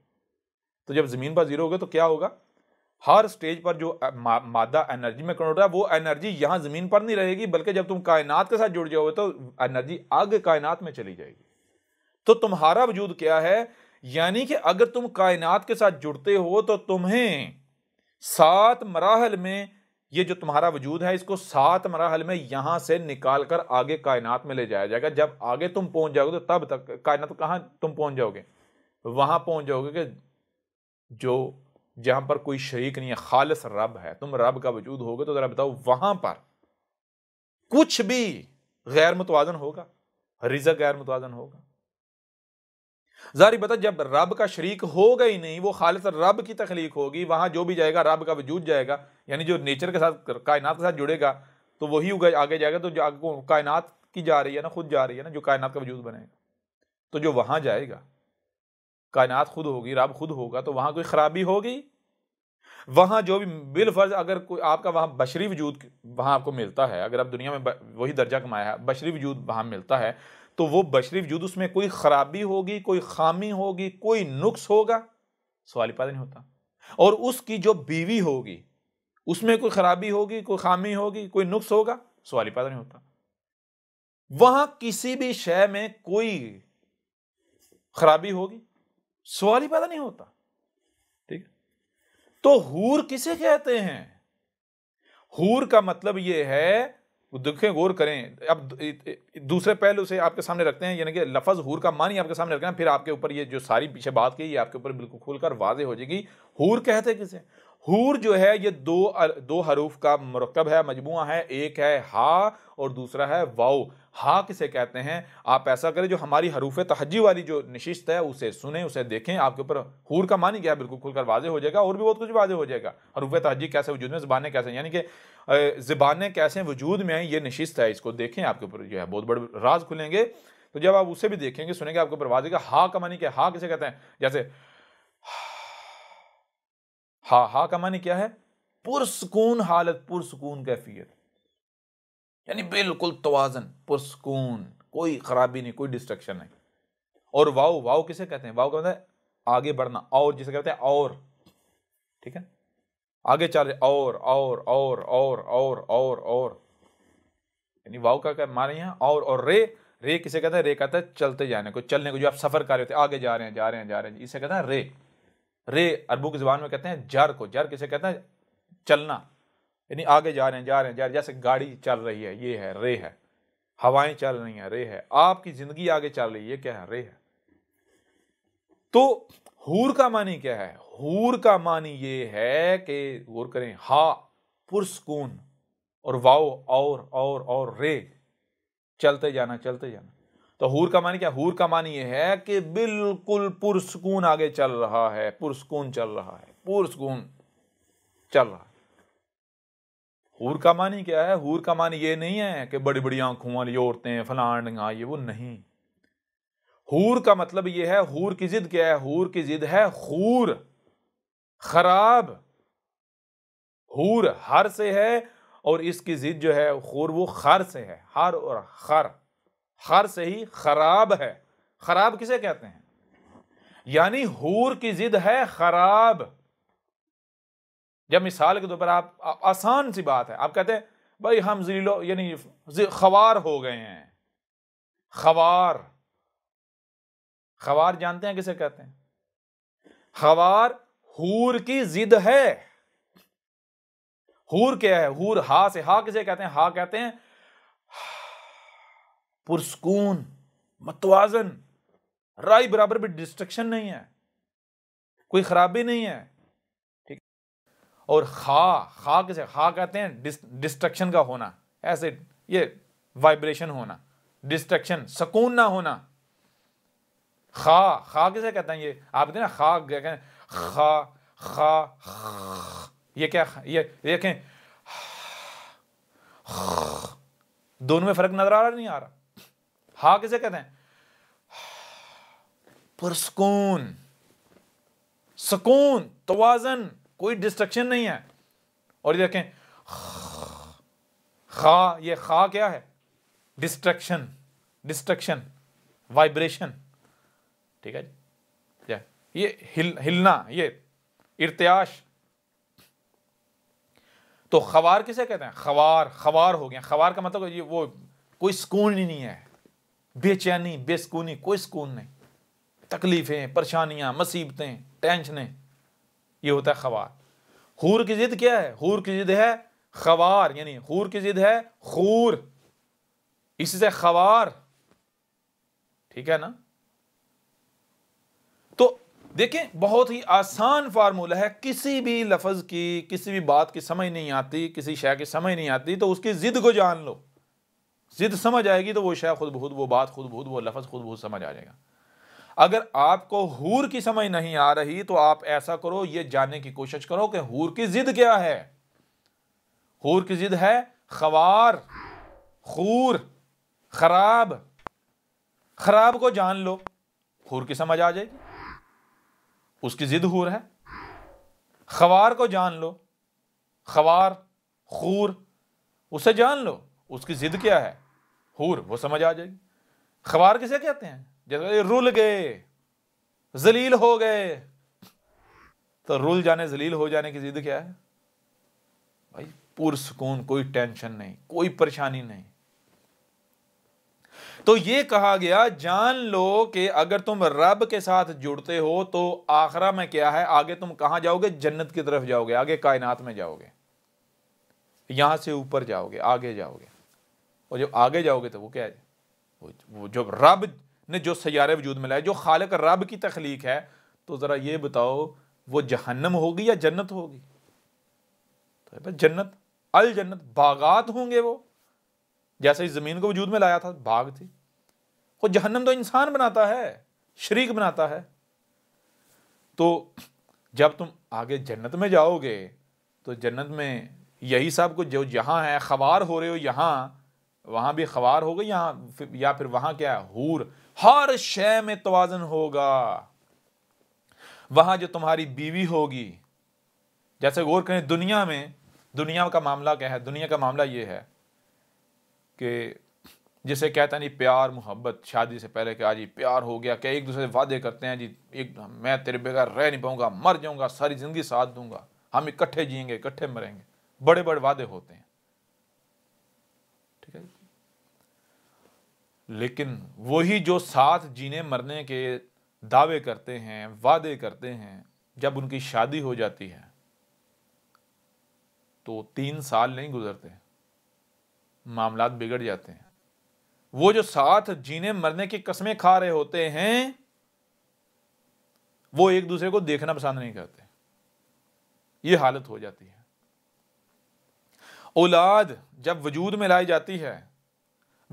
[SPEAKER 1] تو جب زمین پر زیرو ہو گئے تو کیا ہوگا ہر سٹیج پر جو مادہ انرجی میں ہے وہ انرجی یہاں زمین پر نہیں رہے گی بلکہ جب تم کائنات کے ساتھ جڑ جاؤ گے تو انرجی آگے کائنات میں چلی جائے گی تو تمہارا وجود کیا ہے یعنی کہ اگر تم کائنات کے ساتھ جڑتے ہو تو تمہیں سات مراحل میں یہ جو تمہارا وجود ہے اس کو سات مراحل میں یہاں سے نکال کر آگے کائنات میں لے جایا جائے گا جب آگے تم پہنچ جاؤ گے تو تب تک کائنات کہاں تم پہنچ جاؤ گے وہاں پہنچ جاؤ گے کہ جو جہاں پر کوئی شریک نہیں ہے خالص رب ہے تم رب کا وجود ہوگے تو ذرا بتاؤ وہاں پر کچھ بھی غیر متوازن ہوگا رزق غیر متوازن ہوگا ظاہری بتا جب رب کا شریک ہوگا ہی نہیں وہ خالص رب کی تخلیق ہوگی وہاں جو بھی جائے گا رب کا وجود جائے گا یعنی جو نیچر کے ساتھ کائنات کے ساتھ جڑے گا تو وہی آگے جائے گا تو جو کائنات کی جا رہی ہے نا خود جا رہی ہے نا جو کائنات کا وجود بنے گا تو جو وہاں جائے گا کائنات خود ہوگی رب خود ہوگا تو وہاں کوئی خرابی ہوگی وہاں جو بھی بالفرض اگر کوئی آپ کا وہاں بشری وجود وہاں آپ کو ملتا ہے اگر آپ دنیا میں وہی درجہ کمایا ہے بشری وجود وہاں ملتا ہے تو وہ بشریف جود اس میں کوئی خرابی ہوگی کوئی خامی ہوگی کوئی نقص ہوگا ہی پیدا نہیں ہوتا اور اس کی جو بیوی ہوگی اس میں کوئی خرابی ہوگی کوئی خامی ہوگی کوئی نقص ہوگا ہی پیدا نہیں ہوتا وہاں کسی بھی شے میں کوئی خرابی ہوگی سوال ہی پیدا نہیں ہوتا ٹھیک تو ہور کسے کہتے ہیں ہور کا مطلب یہ ہے دکھیں غور کریں اب دوسرے پہل اسے آپ کے سامنے رکھتے ہیں یعنی کہ لفظ ہور کا معنی آپ کے سامنے رکھتے ہیں پھر آپ کے اوپر یہ جو ساری پیچھے بات کی یہ آپ کے اوپر بالکل کھول کر واضح ہو جائے گی ہور کہتے ہیں کسے ہور جو ہے یہ دو حروف کا مرکب ہے مجموعہ ہے ایک ہے ہا اور دوسرا ہے واؤ ہا کسے کہتے ہیں آپ ایسا کریں جو ہماری حروف تہجی والی جو نشست ہے اسے سنیں اسے دیکھیں آپ کے اوپر ہور کا معنی کیا ہے بالکل کھل کر واضح ہو جائے گا اور بھی بہت کچھ واضح ہو جائے گا حروف تحجی کیسے وجود میں زبانیں کیسے یعنی کہ زبانیں کیسے وجود میں ہیں یہ نشست ہے اس کو دیکھیں آپ کے اوپر جو ہے بہت بڑے راز کھلیں گے تو جب آپ اسے بھی دیکھیں گے سنیں گے آپ کے اوپر ہا کا معنی کیا ہا کسے کہتے ہیں جیسے ہا ہا کا معنی کیا ہے پرسکون حالت پرسکون کیفیت یعنی بالکل توازن پرسکون کوئی خرابی نہیں کوئی ڈسٹرکشن نہیں اور واؤ واؤ کسے کہتے ہیں واؤ کہتے مطلب ہیں آگے بڑھنا اور جسے کہتے ہیں اور ٹھیک ہے آگے چل رہے اور اور اور اور اور اور اور یعنی اور یعنی کا مارے رے رے کسے کہتا ہے رے کہتا ہے چلتے جانے کو چلنے کو جو آپ سفر کر رہے ہوتے آگے جا رہے ہیں جا رہے ہیں جا رہے ہیں اسے کہتا ہے رے رے اربو کی زبان میں کہتے ہیں جر کو جر کسے کہتا ہے چلنا یعنی آگے جا رہے ہیں جا رہے ہیں جا رہے ہیں جیسے گاڑی چل رہی ہے یہ ہے رے ہے ہوائیں چل رہی ہیں رے ہے آپ کی زندگی آگے چل رہی ہے یہ کیا ہے رے ہے تو ہور کا معنی کیا ہے ہور کا معنی یہ ہے کہ غور کریں ہا پرسکون اور واؤ اور اور اور رے چلتے جانا چلتے جانا تو ہور کا معنی کیا حور کا معنی یہ ہے کہ بالکل پرسکون آگے چل رہا ہے پرسکون چل رہا ہے پرسکون چل رہا ہے حور کا معنی کیا ہے ہور کا معنی یہ نہیں ہے کہ بڑی بڑی آنکھوں والی عورتیں فلانڈاں یہ وہ نہیں کا مطلب یہ ہے ہور کی ضد کیا ہے ہور کی ضد ہے خور خراب حور ہر سے ہے اور اس کی ضد جو ہے خور وہ خر سے ہے ہر اور خر خر سے ہی خراب ہے خراب کسے کہتے ہیں یعنی حور کی ضد ہے خراب جب مثال کے طور پر آپ آسان سی بات ہے آپ کہتے ہیں بھائی ہم ضیلو یعنی خوار ہو گئے ہیں خوار خوار جانتے ہیں کسے کہتے ہیں خوار ہور کی زد ہے ہور کیا ہے ہور ہا سے ہا کسے کہتے ہیں ہا کہتے ہیں پرسکون متوازن رائے برابر بھی ڈسٹرکشن نہیں ہے کوئی خرابی نہیں ہے ٹھیک اور خا خا کسے خا کہتے ہیں ڈسٹرکشن کا ہونا ایسے یہ وائبریشن ہونا ڈسٹرکشن سکون نہ ہونا خا خا کیسے کہتے ہیں یہ آپ کہنا خا خا خا خا یہ کیا یہ دیکھیں دونوں میں فرق نظر آ رہا نہیں آ رہا کسے کہتے ہیں پرسکون سکون توازن کوئی ڈسٹرکشن نہیں ہے اور یہ دیکھیں خا یہ خا کیا ہے ڈسٹرکشن ڈسٹرکشن وائبریشن ٹھیک ہے جی یہ ہلنا یہ ارتیاش تو خوار کسے کہتے ہیں خوار خوار ہو گیا خوار کا مطلب یہ وہ کوئی سکون ہی نہیں ہے بے چینی بے سکونی کوئی سکون نہیں تکلیفیں پریشانیاں مصیبتیں ٹینشنیں یہ ہوتا ہے خوار حور کی ضد کیا ہے کی ضد ہے خوار یعنی کی ضد ہے خور اس سے خوار ٹھیک ہے نا دیکھیں بہت ہی آسان فارمولہ ہے کسی بھی لفظ کی کسی بھی بات کی سمجھ نہیں آتی کسی شے کی سمجھ نہیں آتی تو اس کی ضد کو جان لو ضد سمجھ آئے گی تو وہ شے خود بہت وہ بات خود بہت وہ لفظ خود بہت سمجھ آ جائے گا اگر آپ کو ہور کی سمجھ نہیں آ رہی تو آپ ایسا کرو یہ جاننے کی کوشش کرو کہ ہور کی ضد کیا ہے حور کی زد ہے خوار خور خراب خراب کو جان لو ہور کی سمجھ آ جائے گی اس کی ضد حور ہے خوار کو جان لو خوار خور اسے جان لو اس کی ضد کیا ہے وہ سمجھ آ جائے گی خوار کسے کہتے ہیں جیسے رل گئے زلیل ہو گئے تو رل جانے زلیل ہو جانے کی ضد کیا ہے بھائی سکون کوئی ٹینشن نہیں کوئی پریشانی نہیں تو یہ کہا گیا جان لو کہ اگر تم رب کے ساتھ جڑتے ہو تو آخرہ میں کیا ہے آگے تم کہاں جاؤ گے جنت کی طرف جاؤ گے آگے کائنات میں جاؤ گے یہاں سے اوپر جاؤ گے آگے جاؤ گے اور جب آگے جاؤ گے تو وہ کیا ہے وہ جب رب نے جو سیارے وجود میں لائے جو خالق رب کی تخلیق ہے تو ذرا یہ بتاؤ وہ جہنم ہوگی یا جنت ہوگی جنت الجنت باغات ہوں گے وہ جیسے اس زمین کو وجود میں لایا تھا بھاگ تھی وہ جہنم تو انسان بناتا ہے شریک بناتا ہے تو جب تم آگے جنت میں جاؤ گے تو جنت میں یہی سب کچھ جو جہاں ہے خوار ہو رہے ہو یہاں وہاں بھی خوار ہو یہاں یا پھر وہاں کیا ہے حور ہر شے میں توازن ہوگا وہاں جو تمہاری بیوی ہوگی جیسے غور کریں دنیا میں دنیا کا معاملہ کیا ہے دنیا کا معاملہ یہ ہے کہ جسے کہتا نہیں پیار محبت شادی سے پہلے کہ آج جی پیار ہو گیا کہ ایک دوسرے سے وعدے کرتے ہیں جی ایک میں تیرے بغیر رہ نہیں پاؤں گا مر جاؤں گا ساری زندگی ساتھ دوں گا ہم اکٹھے جئیں گے اکٹھے مریں گے بڑے بڑے وعدے ہوتے ہیں ٹھیک ہے لیکن وہی جو ساتھ جینے مرنے کے دعوے کرتے ہیں وعدے کرتے ہیں جب ان کی شادی ہو جاتی ہے تو تین سال نہیں گزرتے معاملات بگڑ جاتے ہیں وہ جو ساتھ جینے مرنے کی قسمیں کھا رہے ہوتے ہیں وہ ایک دوسرے کو دیکھنا پسند نہیں کرتے یہ حالت ہو جاتی ہے اولاد جب وجود میں لائی جاتی ہے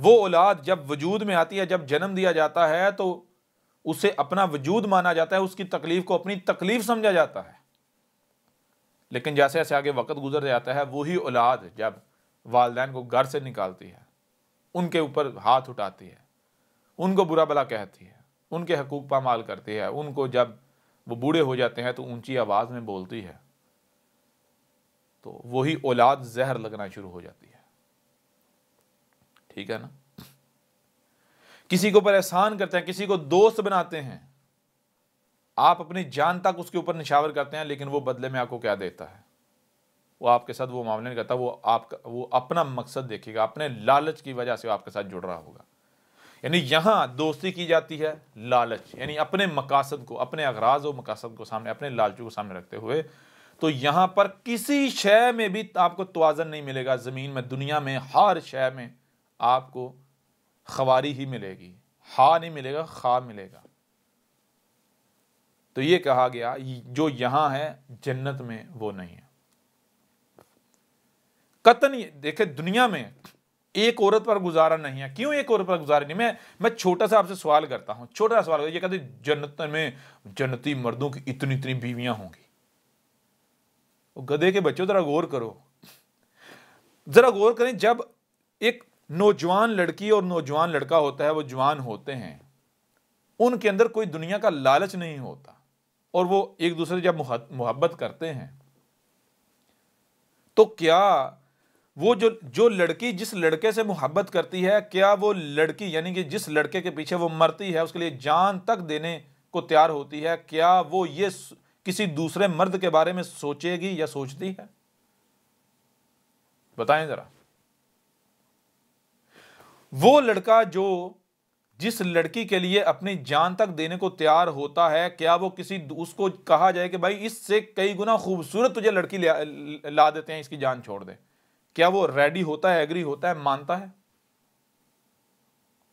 [SPEAKER 1] وہ اولاد جب وجود میں آتی ہے جب جنم دیا جاتا ہے تو اسے اپنا وجود مانا جاتا ہے اس کی تکلیف کو اپنی تکلیف سمجھا جاتا ہے لیکن جیسے جیسے آگے وقت گزر جاتا ہے وہی اولاد جب والدین کو گھر سے نکالتی ہے ان کے اوپر ہاتھ اٹھاتی ہے ان کو برا بلا کہتی ہے ان کے حقوق پامال کرتی ہے ان کو جب وہ بوڑھے ہو جاتے ہیں تو اونچی آواز میں بولتی ہے تو وہی اولاد زہر لگنا شروع ہو جاتی ہے ٹھیک ہے نا کسی کو پریشان کرتے ہیں کسی کو دوست بناتے ہیں آپ اپنی جان تک اس کے اوپر نشاور کرتے ہیں لیکن وہ بدلے میں آپ کو کیا دیتا ہے وہ آپ کے ساتھ وہ معاملہ نہیں کرتا وہ آپ کا وہ اپنا مقصد دیکھے گا اپنے لالچ کی وجہ سے آپ کے ساتھ جڑ رہا ہوگا یعنی یہاں دوستی کی جاتی ہے لالچ یعنی اپنے مقاصد کو اپنے اغراض و مقاصد کو سامنے اپنے لالچوں کو سامنے رکھتے ہوئے تو یہاں پر کسی شے میں بھی آپ کو توازن نہیں ملے گا زمین میں دنیا میں ہر شے میں آپ کو خواری ہی ملے گی ہا نہیں ملے گا خا ملے گا تو یہ کہا گیا جو یہاں ہے جنت میں وہ نہیں ہے قطن دیکھیں دنیا میں ایک عورت پر گزارا نہیں ہے کیوں ایک عورت پر گزارا نہیں میں چھوٹا سا آپ سے سوال کرتا ہوں چھوٹا سا سوال کرتا ہوں. یہ کہتے ہیں جنت میں جنتی مردوں کی اتنی اتنی بیویاں ہوں گی گدے کے بچوں ذرا غور کریں جب ایک نوجوان لڑکی اور نوجوان لڑکا ہوتا ہے وہ جوان ہوتے ہیں ان کے اندر کوئی دنیا کا لالچ نہیں ہوتا اور وہ ایک دوسرے جب محبت کرتے ہیں تو کیا وہ جو جو لڑکی جس لڑکے سے محبت کرتی ہے کیا وہ لڑکی یعنی کہ جس لڑکے کے پیچھے وہ مرتی ہے اس کے لیے جان تک دینے کو تیار ہوتی ہے کیا وہ یہ کسی دوسرے مرد کے بارے میں سوچے گی یا سوچتی ہے بتائیں ذرا وہ لڑکا جو جس لڑکی کے لیے اپنی جان تک دینے کو تیار ہوتا ہے کیا وہ کسی اس کو کہا جائے کہ بھائی اس سے کئی گنا خوبصورت تجھے لڑکی لا دیتے ہیں اس کی جان چھوڑ دیں کیا وہ ریڈی ہوتا ہے اگری ہوتا ہے مانتا ہے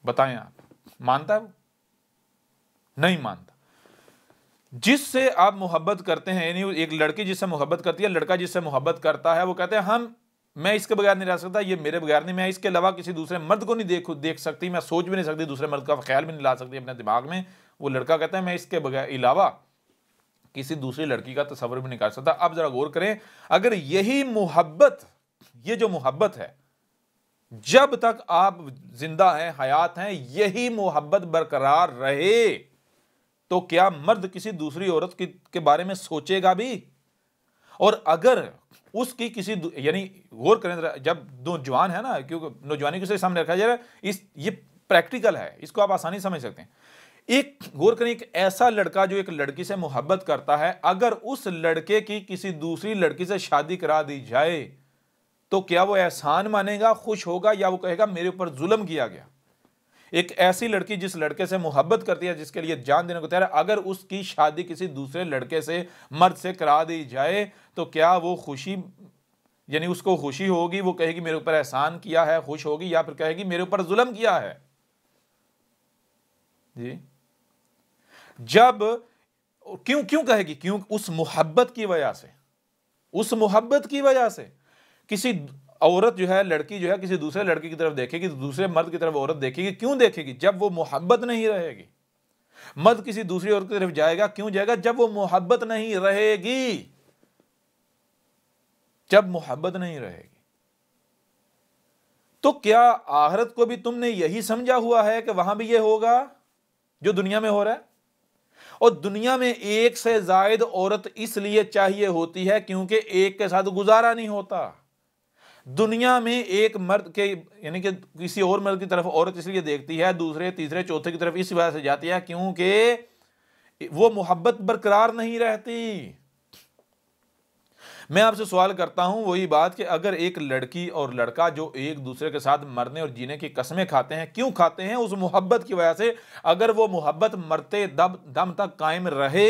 [SPEAKER 1] بتائیں آپ مانتا ہے وہ نہیں مانتا جس سے آپ محبت کرتے ہیں یعنی ایک لڑکی جس سے محبت کرتی ہے لڑکا جس سے محبت کرتا ہے وہ کہتے ہیں ہم میں اس کے بغیر نہیں رہ سکتا یہ میرے بغیر نہیں میں اس کے علاوہ کسی دوسرے مرد کو نہیں دیکھ دیکھ سکتی میں سوچ بھی نہیں سکتی دوسرے مرد کا خیال بھی نہیں لا سکتی اپنے دماغ میں وہ لڑکا کہتا ہے میں اس کے بغیر علاوہ کسی دوسری لڑکی کا تصور بھی نہیں کر سکتا آپ ذرا غور کریں اگر یہی محبت یہ جو محبت ہے جب تک آپ زندہ ہیں حیات ہیں یہی محبت برقرار رہے تو کیا مرد کسی دوسری عورت کے بارے میں سوچے گا بھی اور اگر اس کی کسی یعنی غور کریں جب نوجوان ہے نا کیونکہ نوجوانی سامنے رکھا اس یہ پریکٹیکل ہے اس کو آپ آسانی سمجھ سکتے ہیں ایک غور کریں ایک ایسا لڑکا جو ایک لڑکی سے محبت کرتا ہے اگر اس لڑکے کی کسی دوسری لڑکی سے شادی کرا دی جائے تو کیا وہ احسان مانے گا خوش ہوگا یا وہ کہے گا میرے اوپر ظلم کیا گیا ایک ایسی لڑکی جس لڑکے سے محبت کرتی ہے جس کے لیے جان دینے کو تیار ہے اگر اس کی شادی کسی دوسرے لڑکے سے مرد سے کرا دی جائے تو کیا وہ خوشی یعنی اس کو خوشی ہوگی وہ کہے گی میرے اوپر احسان کیا ہے خوش ہوگی یا پھر کہے گی میرے اوپر ظلم کیا ہے جی جب کیوں کیوں کہے گی کیوں اس محبت کی وجہ سے اس محبت کی وجہ سے کسی عورت جو ہے لڑکی جو ہے کسی دوسرے لڑکی کی طرف دیکھے گی دوسرے مرد کی طرف عورت دیکھے گی کیوں دیکھے گی جب وہ محبت نہیں رہے گی مرد کسی دوسری عورت کی طرف جائے گا کیوں جائے گا جب وہ محبت نہیں رہے گی جب محبت نہیں رہے گی تو کیا آخرت کو بھی تم نے یہی سمجھا ہوا ہے کہ وہاں بھی یہ ہوگا جو دنیا میں ہو رہا ہے اور دنیا میں ایک سے زائد عورت اس لیے چاہیے ہوتی ہے کیونکہ ایک کے ساتھ گزارا نہیں ہوتا دنیا میں ایک مرد کے یعنی کہ کسی اور مرد کی طرف عورت اس لیے دیکھتی ہے دوسرے تیسرے چوتھے کی طرف اس وجہ سے جاتی ہے کیونکہ وہ محبت برقرار نہیں رہتی میں آپ سے سوال کرتا ہوں وہی بات کہ اگر ایک لڑکی اور لڑکا جو ایک دوسرے کے ساتھ مرنے اور جینے کی قسمیں کھاتے ہیں کیوں کھاتے ہیں اس محبت کی وجہ سے اگر وہ محبت مرتے دم دم تک قائم رہے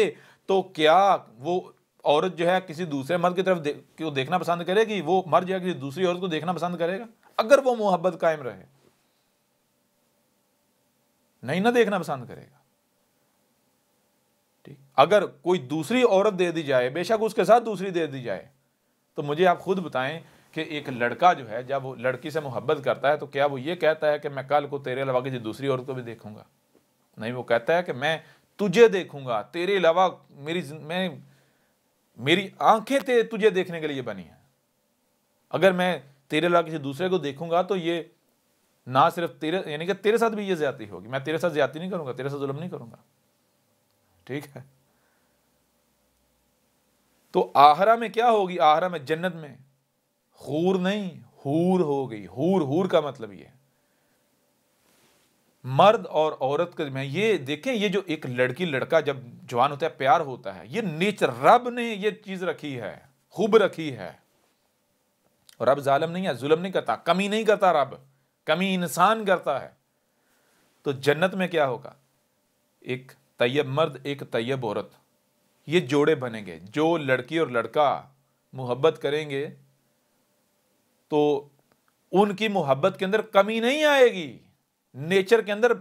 [SPEAKER 1] تو کیا وہ عورت جو ہے کسی دوسرے مرد کی طرف دیکھنا پسند کرے گی وہ مرد جو ہے کسی دوسری عورت کو دیکھنا پسند کرے گا اگر وہ محبت قائم رہے نہیں نہ دیکھنا پسند کرے گا اگر کوئی دوسری عورت دے دی جائے بے شک اس کے ساتھ دوسری دے دی جائے تو مجھے آپ خود بتائیں کہ ایک لڑکا جو ہے جب وہ لڑکی سے محبت کرتا ہے تو کیا وہ یہ کہتا ہے کہ میں کل کو تیرے علاوہ کسی دوسری عورت کو بھی دیکھوں گا نہیں وہ کہتا ہے کہ میں تجھے دیکھوں گا تیرے علاوہ میری میں میری آنکھیں تجھے دیکھنے کے لیے بنی ہیں اگر میں تیرے لا کسی دوسرے کو دیکھوں گا تو یہ نہ صرف تیرے یعنی کہ تیرے ساتھ بھی یہ زیادتی ہوگی میں تیرے ساتھ زیادتی نہیں کروں گا تیرے ساتھ ظلم نہیں کروں گا ٹھیک ہے تو آہرا میں کیا ہوگی آہرا میں جنت میں خور نہیں ہور ہو گئی ہور ہور کا مطلب یہ مرد اور عورت کا میں یہ دیکھیں یہ جو ایک لڑکی لڑکا جب جوان ہوتا ہے پیار ہوتا ہے یہ نیچر رب نے یہ چیز رکھی ہے خوب رکھی ہے رب ظالم نہیں ہے ظلم نہیں کرتا کمی نہیں کرتا رب کمی انسان کرتا ہے تو جنت میں کیا ہوگا ایک طیب مرد ایک طیب عورت یہ جوڑے بنیں گے جو لڑکی اور لڑکا محبت کریں گے تو ان کی محبت کے اندر کمی نہیں آئے گی نیچر کے اندر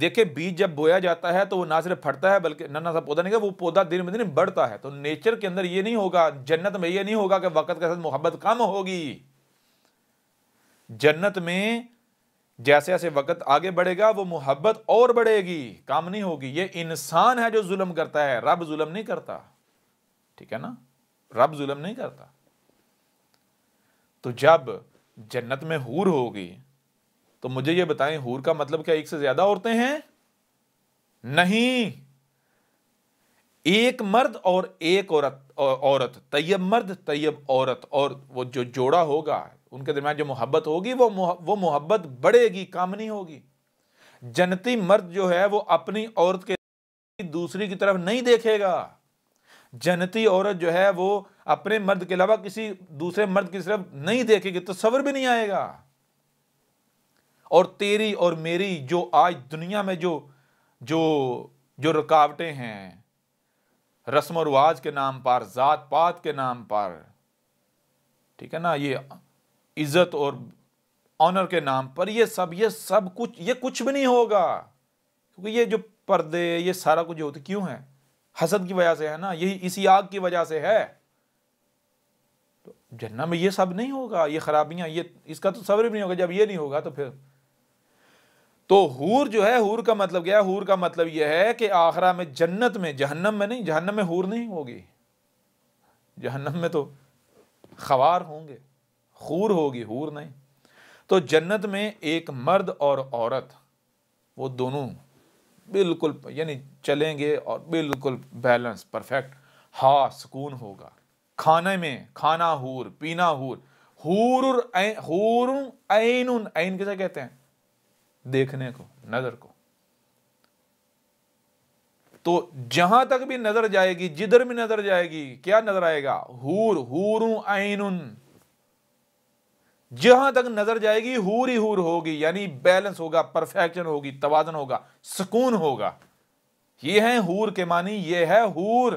[SPEAKER 1] دیکھیں بیج جب بویا جاتا ہے تو وہ نہ صرف پھٹتا ہے بلکہ سا پودا نہیں کہ وہ پودا دن میں دن بڑھتا ہے تو نیچر کے اندر یہ نہیں ہوگا جنت میں یہ نہیں ہوگا کہ وقت کے ساتھ محبت کم ہوگی جنت میں جیسے جیسے وقت آگے بڑھے گا وہ محبت اور بڑھے گی کام نہیں ہوگی یہ انسان ہے جو ظلم کرتا ہے رب ظلم نہیں کرتا ٹھیک ہے نا رب ظلم نہیں کرتا تو جب جنت میں ہور ہوگی تو مجھے یہ بتائیں ہور کا مطلب کیا ایک سے زیادہ عورتیں ہیں نہیں ایک مرد اور ایک عورت عورت طیب مرد طیب عورت اور وہ جو جوڑا ہوگا ان کے درمیان جو محبت ہوگی وہ محبت بڑھے گی کام نہیں ہوگی جنتی مرد جو ہے وہ اپنی عورت کے دوسری کی طرف نہیں دیکھے گا جنتی عورت جو ہے وہ اپنے مرد کے علاوہ کسی دوسرے مرد کی طرف نہیں دیکھے گی تو بھی نہیں آئے گا اور تیری اور میری جو آج دنیا میں جو جو جو رکاوٹیں ہیں رسم و رواج کے نام پر ذات پات کے نام پر ٹھیک ہے نا یہ عزت اور آنر کے نام پر یہ سب یہ سب کچھ یہ کچھ بھی نہیں ہوگا کیونکہ یہ جو پردے یہ سارا کچھ ہوتا کیوں ہے حسد کی وجہ سے ہے نا یہی اسی آگ کی وجہ سے ہے تو جنہ میں یہ سب نہیں ہوگا یہ خرابیاں یہ اس کا تو صبر بھی نہیں ہوگا جب یہ نہیں ہوگا تو پھر تو ہور جو ہے حور کا مطلب کیا حور کا مطلب یہ ہے کہ آخرہ میں جنت میں جہنم میں نہیں جہنم میں ہور نہیں ہوگی جہنم میں تو خوار ہوں گے خور ہوگی ہور نہیں تو جنت میں ایک مرد اور عورت وہ دونوں بالکل یعنی چلیں گے اور بالکل بیلنس پرفیکٹ ہا سکون ہوگا کھانے میں کھانا ہور پینا ہور حور ہور عین کیسے کہتے ہیں دیکھنے کو نظر کو تو جہاں تک بھی نظر جائے گی جدھر بھی نظر جائے گی کیا نظر آئے گا ہور ہور آئین جہاں تک نظر جائے گی ہور ہی ہور ہوگی یعنی بیلنس ہوگا پرفیکشن ہوگی توازن ہوگا سکون ہوگا یہ ہے ہور کے معنی یہ ہے ہور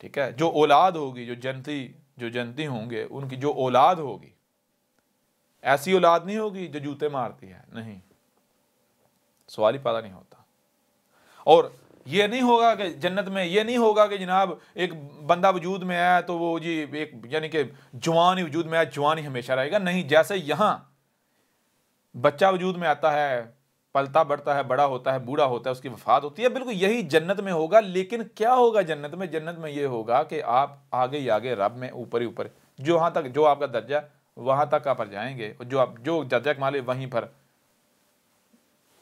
[SPEAKER 1] ٹھیک ہے جو اولاد ہوگی جو جنتی جو جنتی ہوں گے ان کی جو اولاد ہوگی ایسی اولاد نہیں ہوگی جو جوتے مارتی ہے نہیں سوال ہی پیدا نہیں ہوتا اور یہ نہیں ہوگا کہ جنت میں یہ نہیں ہوگا کہ جناب ایک بندہ وجود میں آیا تو وہ جی ایک یعنی کہ جوان ہی وجود میں آیا جوان ہی ہمیشہ رہے گا نہیں جیسے یہاں بچہ وجود میں آتا ہے پلتا بڑھتا ہے بڑا ہوتا ہے بوڑھا ہوتا ہے اس کی وفات ہوتی ہے بالکل یہی جنت میں ہوگا لیکن کیا ہوگا جنت میں جنت میں یہ ہوگا کہ آپ آگے ہی آگے رب میں اوپر ہی اوپر جو ہاں تک جو آپ کا درجہ وہاں تک آپ جائیں گے اور جو آپ جو درجہ کما ہے وہیں پر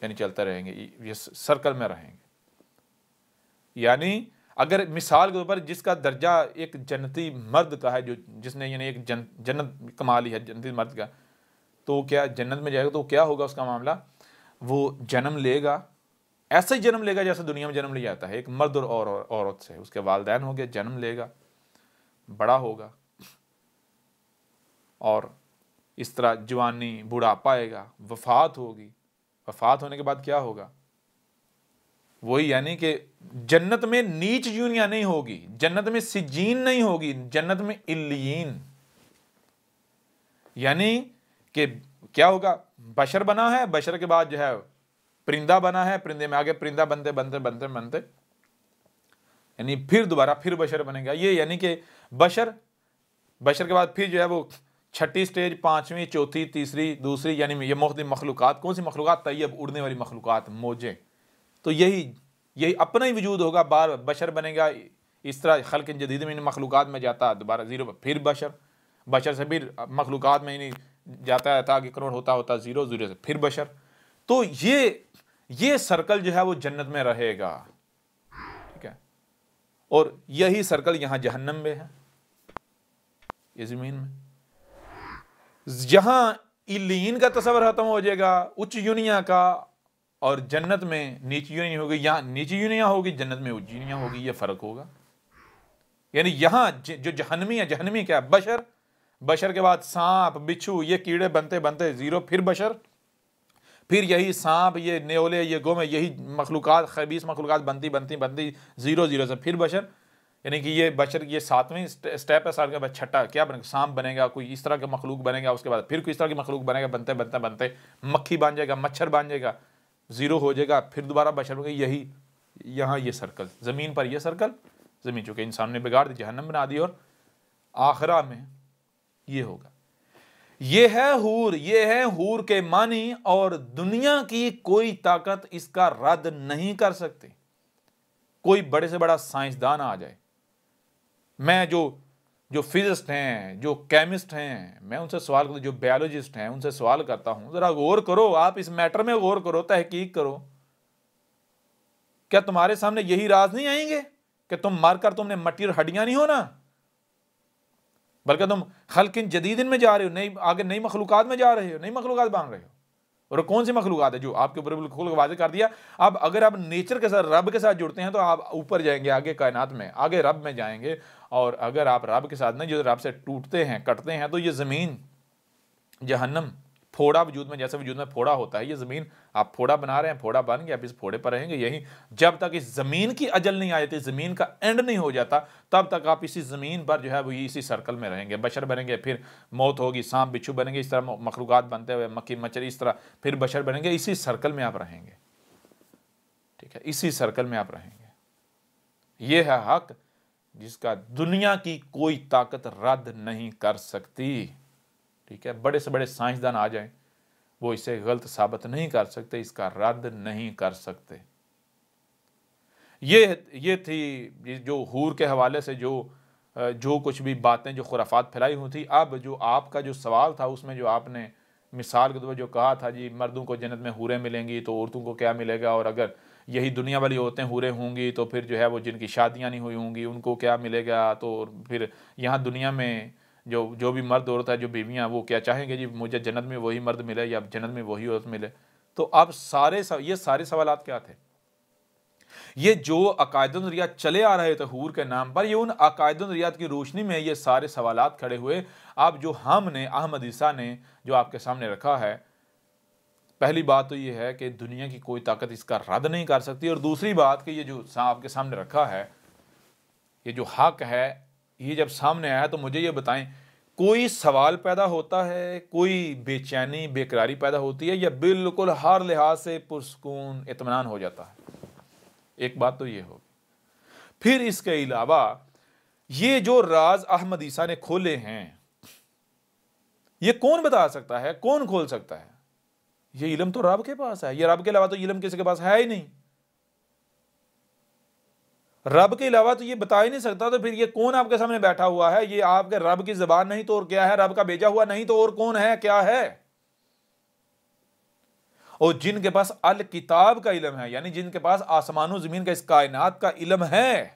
[SPEAKER 1] یعنی چلتے رہیں گے یہ سرکل میں رہیں گے یعنی اگر مثال کے طور پر جس کا درجہ ایک جنتی مرد کا ہے جو جس نے یعنی ایک جن جنت کما لی ہے جنتی مرد کا تو کیا جنت میں جائے گا تو کیا ہوگا اس کا معاملہ وہ جنم لے گا ایسا ہی جنم لے گا جیسے دنیا میں جنم لے جاتا ہے ایک مرد اور عورت سے اس کے والدین ہو گئے جنم لے گا بڑا ہوگا اور اس طرح جوانی بڑھا پائے گا وفات ہوگی وفات ہونے کے بعد کیا ہوگا وہی یعنی کہ جنت میں نیچ یونیا نہیں ہوگی جنت میں سجین نہیں ہوگی جنت میں یعنی کہ کیا ہوگا بشر بنا ہے بشر کے بعد جو ہے پرندہ بنا ہے پرندے میں آگے پرندہ بنتے بنتے بنتے بنتے یعنی پھر دوبارہ پھر بشر بنے گا یہ یعنی کہ بشر بشر کے بعد پھر جو ہے وہ چھٹی سٹیج پانچویں چوتھی تیسری دوسری یعنی یہ مختلف مخلوقات کون سی مخلوقات طیب اڑنے والی مخلوقات موجیں تو یہی یہی اپنا ہی وجود ہوگا بار بشر بنے گا اس طرح خلق جدید میں ان مخلوقات میں جاتا دوبارہ زیرو پر پھر بشر بشر سے بھی مخلوقات میں یعنی جاتا رہتا کہ کروڑ ہوتا ہوتا زیرو زیرو سے پھر بشر تو یہ یہ سرکل جو ہے وہ جنت میں رہے گا ٹھیک ہے اور یہی سرکل یہاں جہنم میں ہے یہ زمین میں جہاں الین کا تصور ختم ہو جائے گا اچ یونیا کا اور جنت میں نیچی یونیا ہوگی یہاں نیچی یونیا ہوگی جنت میں اچ یونیا ہوگی یہ فرق ہوگا یعنی یہاں جو جہنمی ہے جہنمی کیا بشر بشر کے بعد سانپ بچھو یہ کیڑے بنتے بنتے زیرو پھر بشر پھر یہی سانپ یہ نیولے یہ گومے یہی مخلوقات خبیص مخلوقات بنتی بنتی بنتی زیرو زیرو سے پھر بشر یعنی کہ یہ بشر یہ ساتویں اسٹیپ ہے سال کے بعد چھٹا کیا بنے گا سام بنے گا کوئی اس طرح کا مخلوق بنے گا اس کے بعد پھر کوئی اس طرح کی مخلوق بنے گا بنتے بنتے بنتے مکھی جائے گا مچھر جائے گا زیرو ہو جائے گا پھر دوبارہ بشر بنے گا یہی یہاں یہ سرکل زمین پر یہ سرکل زمین چونکہ انسان نے بگاڑ دی جہنم بنا دی اور آخرہ میں یہ ہوگا یہ ہے حور یہ ہے حور کے معنی اور دنیا کی کوئی طاقت اس کا رد نہیں کر سکتی کوئی بڑے سے بڑا سائنسدان آ جائے میں جو جو فزسٹ ہیں جو کیمسٹ ہیں میں ان سے سوال کرتا ہوں جو بیالوجسٹ ہیں ان سے سوال کرتا ہوں ذرا غور کرو آپ اس میٹر میں غور کرو تحقیق کرو کیا تمہارے سامنے یہی راز نہیں آئیں گے کہ تم مر کر تم نے مٹی اور ہڈیاں نہیں ہونا بلکہ تم خلقن جدید میں جا رہے ہو نئی آگے نئی مخلوقات میں جا رہے ہو نئی مخلوقات بان رہے ہو اور کون سی مخلوقات ہے جو آپ کے اوپر بالکل واضح کر دیا اب اگر آپ نیچر کے ساتھ رب کے ساتھ جڑتے ہیں تو آپ اوپر جائیں گے آگے کائنات میں آگے رب میں جائیں گے اور اگر آپ رب کے ساتھ نہ جو رب سے ٹوٹتے ہیں کٹتے ہیں تو یہ زمین جہنم پھوڑا وجود میں جیسے وجود میں پھوڑا ہوتا ہے یہ زمین آپ پھوڑا بنا رہے ہیں پھوڑا بن گیا اس پھوڑے پر رہیں گے یہی جب تک اس زمین کی اجل نہیں آ جاتی زمین کا اینڈ نہیں ہو جاتا تب تک آپ اسی زمین پر جو ہے وہ اسی سرکل میں رہیں گے بشر بنیں گے پھر موت ہوگی سانپ بچھو بنیں گے اس طرح مخلوقات بنتے ہوئے مکھی مچھر اس طرح پھر بشر بنیں گے اسی سرکل میں آپ رہیں گے ٹھیک ہے اسی سرکل میں آپ رہیں گے یہ ہے حق جس کا دنیا کی کوئی طاقت رد نہیں کر سکتی ٹھیک ہے بڑے سے بڑے سائنسدان آ جائیں وہ اسے غلط ثابت نہیں کر سکتے اس کا رد نہیں کر سکتے یہ یہ تھی جو حور کے حوالے سے جو جو کچھ بھی باتیں جو خرافات پھیلائی ہوئی تھی اب جو آپ کا جو سوال تھا اس میں جو آپ نے مثال کے طور پر جو کہا تھا جی مردوں کو جنت میں حوریں ملیں گی تو عورتوں کو کیا ملے گا اور اگر یہی دنیا والی عورتیں ہورے ہوں گی تو پھر جو ہے وہ جن کی شادیاں نہیں ہوئی ہوں گی ان کو کیا ملے گا تو پھر یہاں دنیا میں جو جو بھی مرد عورت ہے جو بیویاں وہ کیا چاہیں گے جی مجھے جنت میں وہی مرد ملے یا جنت میں وہی عورت ملے تو اب سارے یہ سارے سوالات کیا تھے یہ جو عقائد نظریات چلے آ رہے تھے حور کے نام پر یہ ان عقائد نظریات کی روشنی میں یہ سارے سوالات کھڑے ہوئے آپ جو ہم نے احمد عیسیٰ نے جو آپ کے سامنے رکھا ہے پہلی بات تو یہ ہے کہ دنیا کی کوئی طاقت اس کا رد نہیں کر سکتی اور دوسری بات کہ یہ جو آپ کے سامنے رکھا ہے یہ جو حق ہے یہ جب سامنے آیا تو مجھے یہ بتائیں کوئی سوال پیدا ہوتا ہے کوئی بے چینی بے قراری پیدا ہوتی ہے یا بالکل ہر لحاظ سے پرسکون اطمینان ہو جاتا ہے ایک بات تو یہ ہوگی پھر اس کے علاوہ یہ جو راز احمد عیسیٰ نے کھولے ہیں یہ کون بتا سکتا ہے کون کھول سکتا ہے یہ علم تو رب کے پاس ہے یہ رب کے علاوہ تو علم کسی کے پاس ہے ہی نہیں رب کے علاوہ تو یہ بتا ہی نہیں سکتا تو پھر یہ کون آپ کے سامنے بیٹھا ہوا ہے یہ آپ کے رب کی زبان نہیں تو اور کیا ہے رب کا بیجا ہوا نہیں تو اور کون ہے کیا ہے اور جن کے پاس الکتاب کا علم ہے یعنی جن کے پاس آسمان و زمین کا اس کائنات کا علم ہے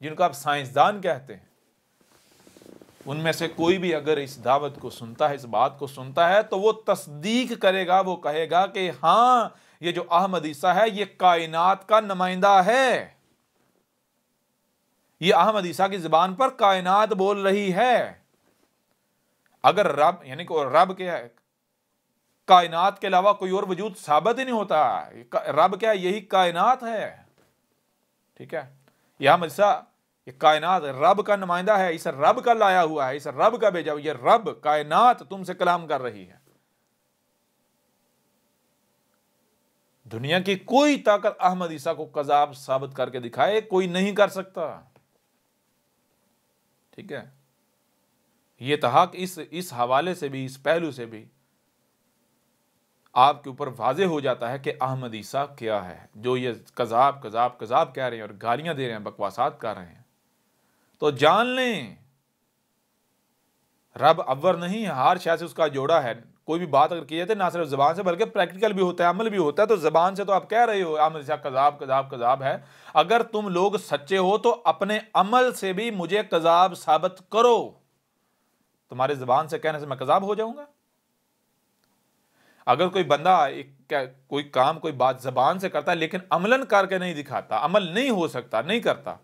[SPEAKER 1] جن کو آپ سائنسدان کہتے ہیں ان میں سے کوئی بھی اگر اس دعوت کو سنتا ہے اس بات کو سنتا ہے تو وہ تصدیق کرے گا وہ کہے گا کہ ہاں یہ جو احمد عیسیٰ ہے یہ کائنات کا نمائندہ ہے یہ احمد عیسیٰ کی زبان پر کائنات بول رہی ہے اگر رب یعنی کہ رب کیا ہے کائنات کے علاوہ کوئی اور وجود ثابت ہی نہیں ہوتا رب کیا یہی کائنات ہے ٹھیک ہے یہ احمد عیسیٰ یہ کائنات رب کا نمائندہ ہے اسے رب کا لایا ہوا ہے اسے رب کا بیجا یہ رب کائنات تم سے کلام کر رہی ہے دنیا کی کوئی طاقت احمد عیسیٰ کو قذاب ثابت کر کے دکھائے کوئی نہیں کر سکتا ٹھیک ہے یہ تحق اس اس حوالے سے بھی اس پہلو سے بھی آپ کے اوپر واضح ہو جاتا ہے کہ احمد عیسیٰ کیا ہے جو یہ قذاب قذاب قذاب کہہ رہے ہیں اور گالیاں دے رہے ہیں بکواسات کر رہے ہیں تو جان لیں رب اور نہیں ہار شاید سے اس کا جوڑا ہے کوئی بھی بات اگر کیے تھے نہ صرف زبان سے بلکہ پریکٹیکل بھی ہوتا ہے عمل بھی ہوتا ہے تو زبان سے تو آپ کہہ رہے ہو کذاب کذاب کذاب ہے اگر تم لوگ سچے ہو تو اپنے عمل سے بھی مجھے کذاب ثابت کرو تمہارے زبان سے کہنے سے میں کذاب ہو جاؤں گا اگر کوئی بندہ کوئی کام کوئی بات زبان سے کرتا ہے لیکن عملن کر کے نہیں دکھاتا عمل نہیں ہو سکتا نہیں کرتا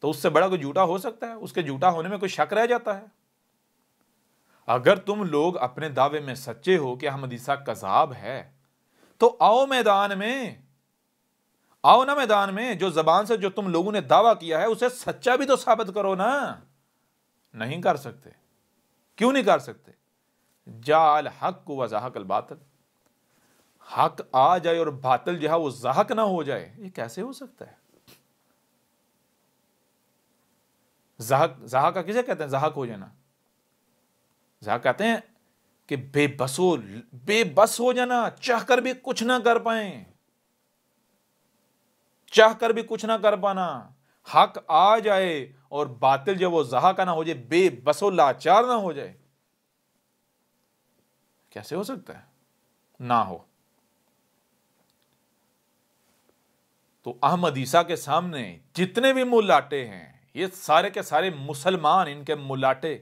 [SPEAKER 1] تو اس سے بڑا کوئی جھوٹا ہو سکتا ہے اس کے جھوٹا ہونے میں کوئی شک رہ جاتا ہے اگر تم لوگ اپنے دعوے میں سچے ہو کہ عیسیٰ کذاب ہے تو آؤ میدان میں آؤ نہ میدان میں جو زبان سے جو تم لوگوں نے دعویٰ کیا ہے اسے سچا بھی تو ثابت کرو نا نہیں کر سکتے کیوں نہیں کر سکتے جا الحق وضاحق الباطل حق آ جائے اور باطل جہاں وہ زاہک نہ ہو جائے یہ کیسے ہو سکتا ہے زہق کا کسے کہتے ہیں زہق ہو جانا زہق کہتے ہیں کہ بے بس ہو بے بس ہو جانا چاہ کر بھی کچھ نہ کر پائیں چاہ کر بھی کچھ نہ کر پانا حق آ جائے اور باطل جب وہ زہا کا نہ ہو جائے بے بس و لاچار نہ ہو جائے کیسے ہو سکتا ہے نہ ہو تو احمد عیسیٰ کے سامنے جتنے بھی ملاٹے ہیں یہ سارے کے سارے مسلمان ان کے ملاٹے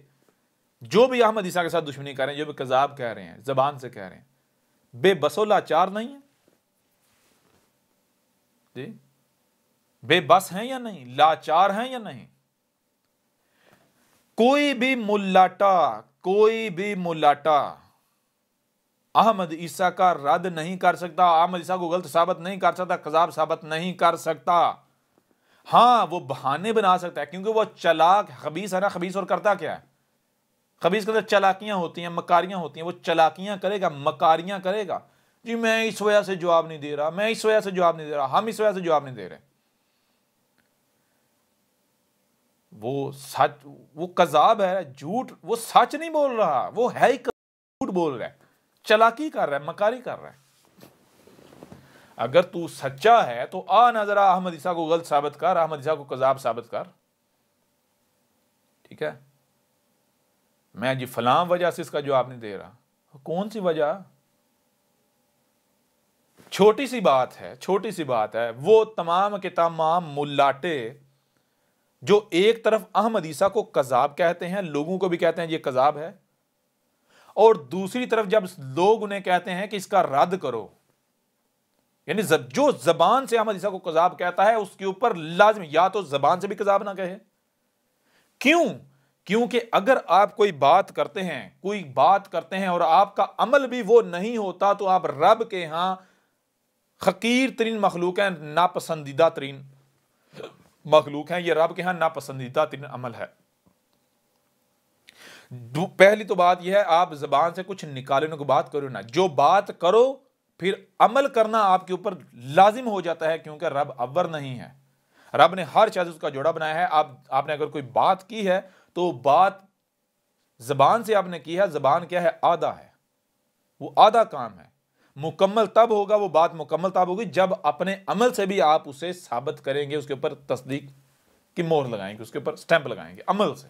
[SPEAKER 1] جو بھی احمد عیسیٰ کے ساتھ دشمنی کر رہے ہیں جو بھی کذاب کہہ رہے ہیں زبان سے کہہ رہے ہیں بے بس لاچار نہیں ہیں جی بے بس ہیں یا نہیں لاچار ہیں یا نہیں کوئی بھی ملاٹا کوئی بھی ملاٹا احمد عیسیٰ کا رد نہیں کر سکتا احمد عیسیٰ کو غلط ثابت نہیں کر سکتا قذاب ثابت نہیں کر سکتا ہاں وہ بہانے بنا سکتا ہے کیونکہ وہ چلاک خبیص ہے نا خبیص اور کرتا کیا ہے خبیص کے اندر چلاکیاں ہوتی ہیں مکاریاں ہوتی ہیں وہ چلاکیاں کرے گا مکاریاں کرے گا جی میں اس وجہ سے جواب نہیں دے رہا میں اس وجہ سے جواب نہیں دے رہا ہم اس وجہ سے جواب نہیں دے رہے وہ سچ وہ کذاب ہے جھوٹ وہ سچ نہیں بول رہا وہ ہے ہی جھوٹ بول رہا ہے چلاکی کر رہا ہے مکاری کر رہا ہے اگر تو سچا ہے تو آ نظر احمد عیسیٰ کو غلط ثابت کر احمد عیسیٰ کو کذاب ثابت کر ٹھیک ہے میں جی فلاں وجہ سے اس کا جواب نہیں دے رہا کون سی وجہ چھوٹی سی بات ہے چھوٹی سی بات ہے وہ تمام کے تمام ملاٹے جو ایک طرف احمد عیسیٰ کو کذاب کہتے ہیں لوگوں کو بھی کہتے ہیں یہ کذاب ہے اور دوسری طرف جب لوگ انہیں کہتے ہیں کہ اس کا رد کرو یعنی جو زبان سے احمد عیسیٰ کو قذاب کہتا ہے اس کے اوپر لازم یا تو زبان سے بھی قذاب نہ کہے کیوں کیونکہ اگر آپ کوئی بات کرتے ہیں کوئی بات کرتے ہیں اور آپ کا عمل بھی وہ نہیں ہوتا تو آپ رب کے ہاں حقیر ترین مخلوق ہیں ناپسندیدہ ترین مخلوق ہیں یہ رب کے ہاں ناپسندیدہ ترین عمل ہے پہلی تو بات یہ ہے آپ زبان سے کچھ نکالنے کو بات کرو نا جو بات کرو پھر عمل کرنا آپ کے اوپر لازم ہو جاتا ہے کیونکہ رب اور نہیں ہے رب نے ہر چیز اس کا جوڑا بنایا ہے آپ آپ نے اگر کوئی بات کی ہے تو بات زبان سے آپ نے کی ہے زبان کیا ہے آدھا ہے وہ آدھا کام ہے مکمل تب ہوگا وہ بات مکمل تب ہوگی جب اپنے عمل سے بھی آپ اسے ثابت کریں گے اس کے اوپر تصدیق کی مور لگائیں گے اس کے اوپر سٹیمپ لگائیں گے عمل سے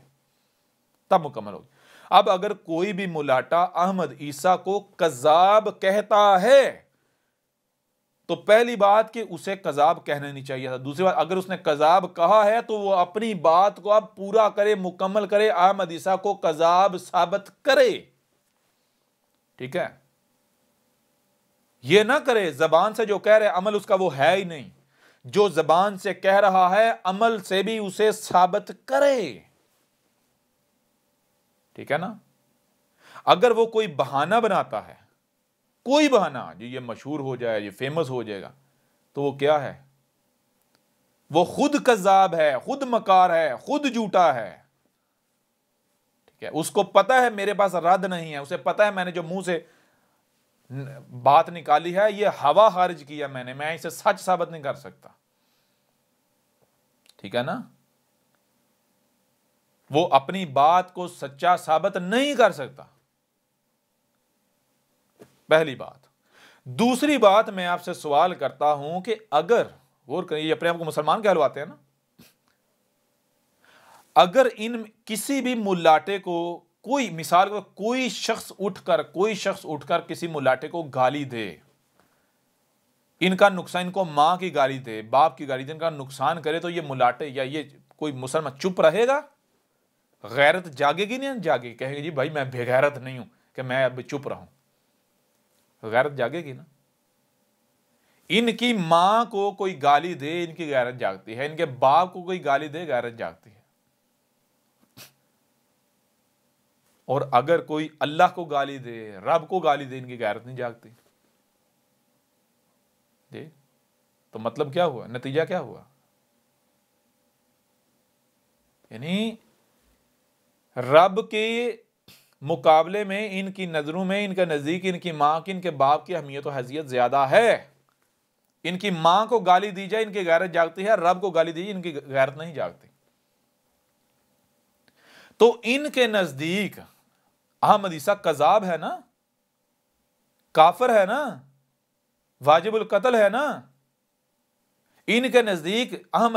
[SPEAKER 1] تب مکمل ہوگی اب اگر کوئی بھی ملاٹا احمد عیسیٰ کو کذاب کہتا ہے تو پہلی بات کہ اسے کذاب کہنا نہیں چاہیے تھا دوسری بات اگر اس نے کذاب کہا ہے تو وہ اپنی بات کو اب پورا کرے مکمل کرے احمد عیسیٰ کو کذاب ثابت کرے ٹھیک ہے یہ نہ کرے زبان سے جو کہہ رہے عمل اس کا وہ ہے ہی نہیں جو زبان سے کہہ رہا ہے عمل سے بھی اسے ثابت کرے ٹھیک ہے نا اگر وہ کوئی بہانہ بناتا ہے کوئی بہانہ جو یہ مشہور ہو جائے یہ فیمس ہو جائے گا تو وہ کیا ہے وہ خود کذاب ہے خود مکار ہے خود جھوٹا ہے ٹھیک ہے اس کو پتا ہے میرے پاس رد نہیں ہے اسے پتا ہے میں نے جو منہ سے بات نکالی ہے یہ ہوا خارج کیا میں نے میں اسے سچ ثابت نہیں کر سکتا ٹھیک ہے نا وہ اپنی بات کو سچا ثابت نہیں کر سکتا پہلی بات دوسری بات میں آپ سے سوال کرتا ہوں کہ اگر غور کریں یہ اپنے آپ کو مسلمان کہلواتے ہیں نا اگر ان کسی بھی ملاٹے کو کوئی مثال کو کوئی شخص اٹھ کر کوئی شخص اٹھ کر کسی ملاٹے کو گالی دے ان کا نقصان ان کو ماں کی گالی دے باپ کی گالی دے ان کا نقصان کرے تو یہ ملاٹے یا یہ کوئی مسلمان چپ رہے گا غیرت جاگے گی نہیں جاگے گی جی بھائی میں بے غیرت نہیں ہوں کہ میں اب چپ رہا ہوں غیرت جاگے گی نا ان کی ماں کو کوئی گالی دے ان کی غیرت جاگتی ہے ان کے باپ کو کوئی گالی دے غیرت جاگتی ہے اور اگر کوئی اللہ کو گالی دے رب کو گالی دے ان کی غیرت نہیں جاگتی جی تو مطلب کیا ہوا نتیجہ کیا ہوا یعنی رب کے مقابلے میں ان کی نظروں میں ان کا نزدیک ان کی ماں کی ان کے باپ کی اہمیت و حیثیت زیادہ ہے ان کی ماں کو گالی دی جائے ان کی غیرت جاگتی ہے رب کو گالی دی جائے ان کی غیرت نہیں جاگتی تو ان کے نزدیک احمد عیسیٰ کذاب ہے نا کافر ہے نا واجب القتل ہے نا ان کے نزدیک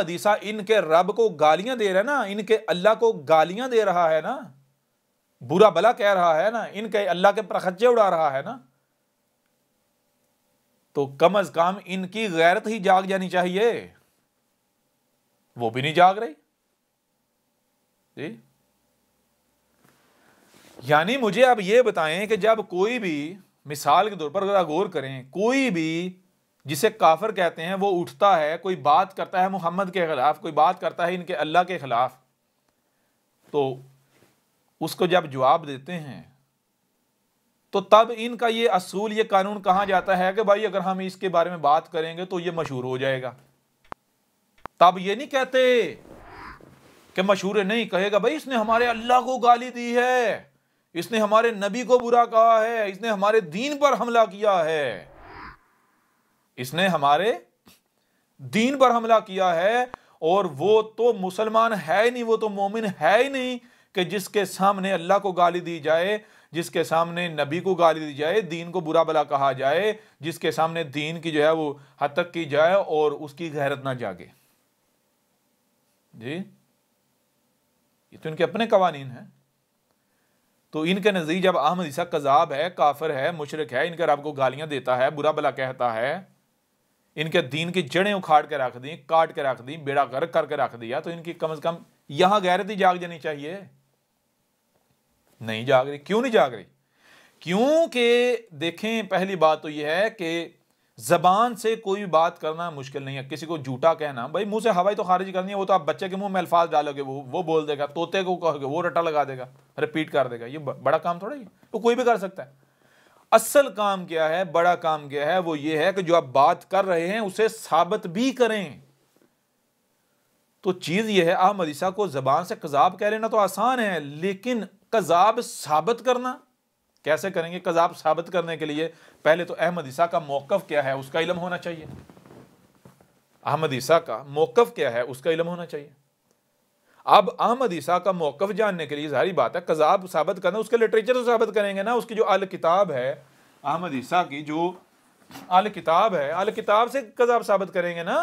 [SPEAKER 1] عیسیٰ ان کے رب کو گالیاں دے رہے نا ان کے اللہ کو گالیاں دے رہا ہے نا برا بلا کہہ رہا ہے نا ان کے اللہ کے پرخچے اڑا رہا ہے نا تو کم از کم ان کی غیرت ہی جاگ جانی چاہیے وہ بھی نہیں جاگ رہی جی یعنی مجھے آپ یہ بتائیں کہ جب کوئی بھی مثال کے طور پر ذرا غور کریں کوئی بھی جسے کافر کہتے ہیں وہ اٹھتا ہے کوئی بات کرتا ہے محمد کے خلاف کوئی بات کرتا ہے ان کے اللہ کے خلاف تو اس کو جب جواب دیتے ہیں تو تب ان کا یہ اصول یہ قانون کہاں جاتا ہے کہ بھائی اگر ہم اس کے بارے میں بات کریں گے تو یہ مشہور ہو جائے گا تب یہ نہیں کہتے کہ مشہور نہیں کہے گا بھائی اس نے ہمارے اللہ کو گالی دی ہے اس نے ہمارے نبی کو برا کہا ہے اس نے ہمارے دین پر حملہ کیا ہے اس نے ہمارے دین پر حملہ کیا ہے اور وہ تو مسلمان ہے ہی نہیں وہ تو مومن ہے ہی نہیں کہ جس کے سامنے اللہ کو گالی دی جائے جس کے سامنے نبی کو گالی دی جائے دین کو برا بلا کہا جائے جس کے سامنے دین کی جو ہے وہ تک کی جائے اور اس کی غیرت نہ جاگے جی یہ تو ان کے اپنے قوانین ہیں تو ان کے نزدیک جب احمد عیسیٰ قذاب ہے کافر ہے مشرق ہے ان کا رب کو گالیاں دیتا ہے برا بلا کہتا ہے ان کے دین کی جڑیں اکھاڑ کے رکھ دیں کاٹ کے رکھ دیں بیڑا کر کے رکھ دیا تو ان کی کم از کم یہاں غیرت ہی جاگ جانی چاہیے نہیں جاگ رہی کیوں نہیں جاگ رہی کیوں کہ دیکھیں پہلی بات تو یہ ہے کہ زبان سے کوئی بات کرنا مشکل نہیں ہے کسی کو جھوٹا کہنا بھائی منہ سے ہوائی تو خارج کرنی ہے وہ تو آپ بچے کے منہ میں الفاظ ڈالو گے وہ بول دے گا طوطے کو کہو گے وہ رٹا لگا دے گا ریپیٹ کر دے گا یہ بڑا کام تھوڑا ہی وہ کوئی بھی کر سکتا ہے اصل کام کیا ہے بڑا کام کیا ہے وہ یہ ہے کہ جو آپ بات کر رہے ہیں اسے ثابت بھی کریں تو چیز یہ ہے احمدیسہ کو زبان سے قذاب کہہ لینا تو آسان ہے لیکن قذاب ثابت کرنا کیسے کریں گے قذاب ثابت کرنے کے لیے پہلے تو احمد عیسیٰ کا موقف کیا ہے اس کا علم ہونا چاہیے احمد عیسیٰ کا موقف کیا ہے اس کا علم ہونا چاہیے اب احمد عیسیٰ کا موقف جاننے کے لیے ظاہری بات ہے قذاب ثابت کرنا اس کے لٹریچر تو ثابت کریں گے نا اس کی جو آل کتاب ہے احمد عیسیٰ کی جو آل کتاب ہے آل کتاب سے قذاب ثابت کریں گے نا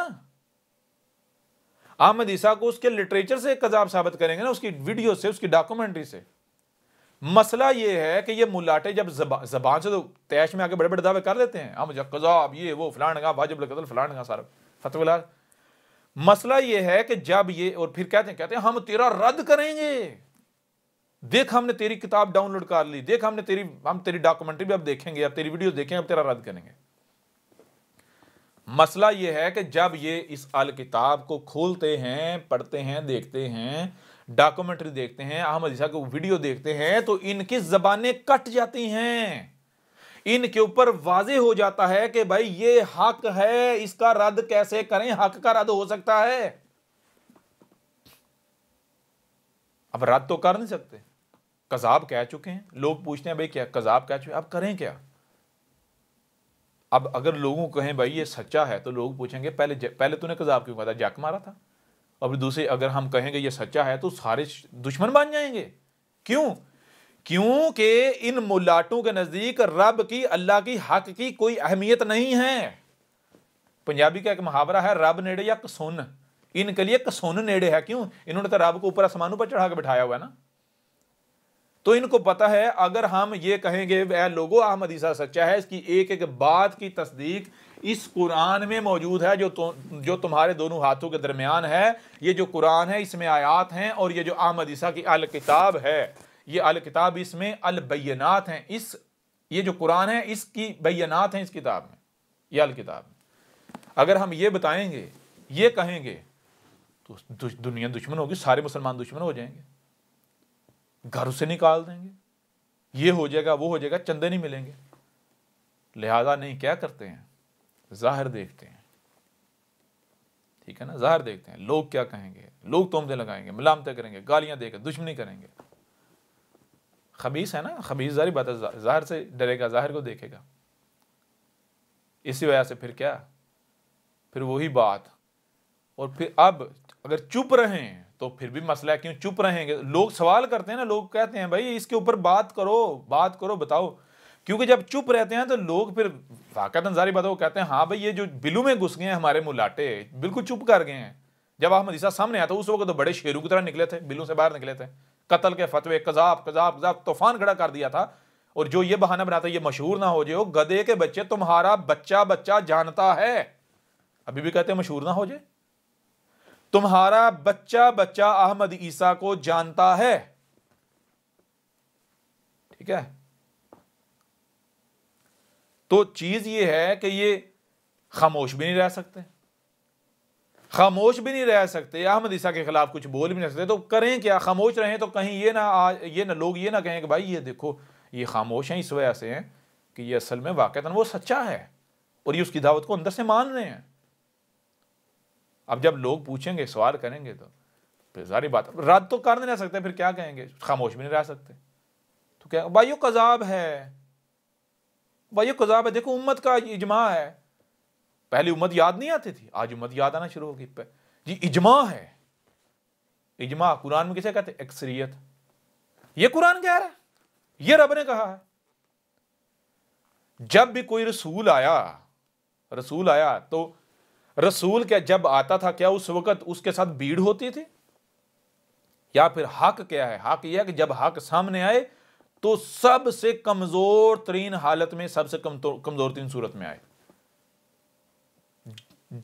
[SPEAKER 1] احمد عیسیٰ کو اس کے لٹریچر سے قذاب ثابت کریں گے نا اس کی ویڈیو سے اس کی ڈاکومنٹری سے مسئلہ یہ ہے کہ یہ ملاٹے جب زبان سے تو تیش میں آگے بڑے بڑے دعوے کر دیتے ہیں احمد قذاب یہ وہ فلان گا واجب القتل فلان گا سارا فتح مسئلہ یہ ہے کہ جب یہ اور پھر کہتے ہیں کہتے ہیں ہم تیرا رد کریں گے دیکھ ہم نے تیری کتاب ڈاؤن لوڈ کر لی دیکھ ہم نے تیری ہم تیری ڈاکومنٹری بھی اب دیکھیں گے اب تیری ویڈیو دیکھیں گے اب تیرا رد کریں گے مسئلہ یہ ہے کہ جب یہ اس آل کتاب کو کھولتے ہیں پڑھتے ہیں دیکھتے ہیں ڈاکومنٹری دیکھتے ہیں احمد عیسیٰ کو ویڈیو دیکھتے ہیں تو ان کی زبانیں کٹ جاتی ہیں ان کے اوپر واضح ہو جاتا ہے کہ بھائی یہ حق ہے اس کا رد کیسے کریں حق کا رد ہو سکتا ہے اب رد تو کر نہیں سکتے کذاب کہہ چکے ہیں لوگ پوچھتے ہیں بھائی کیا کذاب کہہ چکے اب کریں کیا اب اگر لوگوں کو کہیں بھائی یہ سچا ہے تو لوگ پوچھیں گے پہلے پہلے تو نے کذاب کیوں تھا جک مارا تھا اور دوسرے اگر ہم کہیں گے یہ سچا ہے تو سارے دشمن بن جائیں گے کیوں کیونکہ ان ملاٹوں کے نزدیک رب کی اللہ کی حق کی کوئی اہمیت نہیں ہے پنجابی کا ایک محاورہ ہے رب نیڑے یا کسون ان کے لیے کسون نیڑے ہے کیوں انہوں نے تو رب کو اوپر آسمانوں پر چڑھا کے بٹھایا ہوا ہے نا تو ان کو پتا ہے اگر ہم یہ کہیں گے اے لوگو احمد عیسیٰ سچا ہے اس کی ایک ایک بات کی تصدیق اس قرآن میں موجود ہے جو جو تمہارے دونوں ہاتھوں کے درمیان ہے یہ جو قرآن ہے اس میں آیات ہیں اور یہ جو احمد عیسیٰ کی الکتاب ہے یہ الکتاب اس میں البینات ہیں اس یہ جو قرآن ہے اس کی بینات ہیں اس کتاب میں یہ الکتاب اگر ہم یہ بتائیں گے یہ کہیں گے تو دنیا دشمن ہوگی سارے مسلمان دشمن ہو جائیں گے گھر اسے نکال دیں گے یہ ہو جائے گا وہ ہو جائے گا چندے نہیں ملیں گے لہذا نہیں کیا کرتے ہیں ظاہر دیکھتے ہیں ٹھیک ہے نا ظاہر دیکھتے ہیں لوگ کیا کہیں گے لوگ تومتے لگائیں گے ملامتیں کریں گے گالیاں دے کے دشمنی کریں گے خبیص ہے نا خبیص ظاہر بات ہے ظاہر سے ڈرے گا ظاہر کو دیکھے گا اسی وجہ سے پھر کیا پھر وہی بات اور پھر اب اگر چپ رہیں تو پھر بھی مسئلہ ہے کیوں چپ رہیں گے لوگ سوال کرتے ہیں نا لوگ کہتے ہیں بھائی اس کے اوپر بات کرو بات کرو بتاؤ کیونکہ جب چپ رہتے ہیں تو لوگ پھر بات ہے وہ کہتے ہیں ہاں بھائی یہ جو بلو میں گھس گئے ہیں ہمارے ملاٹے بالکل چپ کر گئے ہیں جب احمد عیسیٰ سامنے آتا اس وقت تو بڑے شیرو کی طرح نکلے تھے بلوں سے باہر نکلے تھے قتل کے فتوے قذاب قذاب قذاب طوفان کھڑا کر دیا تھا اور جو یہ بہانہ بناتا ہے یہ مشہور نہ ہو جائے گدے کے بچے تمہارا بچہ بچہ جانتا ہے ابھی بھی کہتے ہیں مشہور نہ ہو جائے تمہارا بچہ بچہ احمد عیسیٰ کو جانتا ہے ٹھیک ہے تو چیز یہ ہے کہ یہ خاموش بھی نہیں رہ سکتے خاموش بھی نہیں رہ سکتے احمد عیسیٰ کے خلاف کچھ بول بھی نہیں سکتے تو کریں کیا خاموش رہیں تو کہیں یہ نہ یہ نہ لوگ یہ نہ کہیں کہ بھائی یہ دیکھو یہ خاموش ہیں اس وجہ سے ہیں کہ یہ اصل میں واقع وہ سچا ہے اور یہ اس کی دعوت کو اندر سے مان رہے ہیں اب جب لوگ پوچھیں گے سوال کریں گے تو پھر ساری بات رات تو کر نہیں رہ سکتے پھر کیا کہیں گے خاموش بھی نہیں رہ سکتے تو کیا بھائیو کذاب ہے بھائیو کذاب ہے دیکھو امت کا اجماع ہے امت یاد نہیں آتی تھی آج امت یاد آنا شروع ہوگی جی اجماع ہے اجماع قرآن میں کسے کہتے اکثریت یہ قرآن کہہ رہا ہے یہ رب نے کہا ہے جب بھی کوئی رسول آیا رسول آیا تو رسول کیا جب آتا تھا کیا اس وقت اس کے ساتھ بھیڑ ہوتی تھی یا پھر حق کیا ہے حق یہ ہے کہ جب حق سامنے آئے تو سب سے کمزور ترین حالت میں سب سے کمزور ترین صورت میں آئے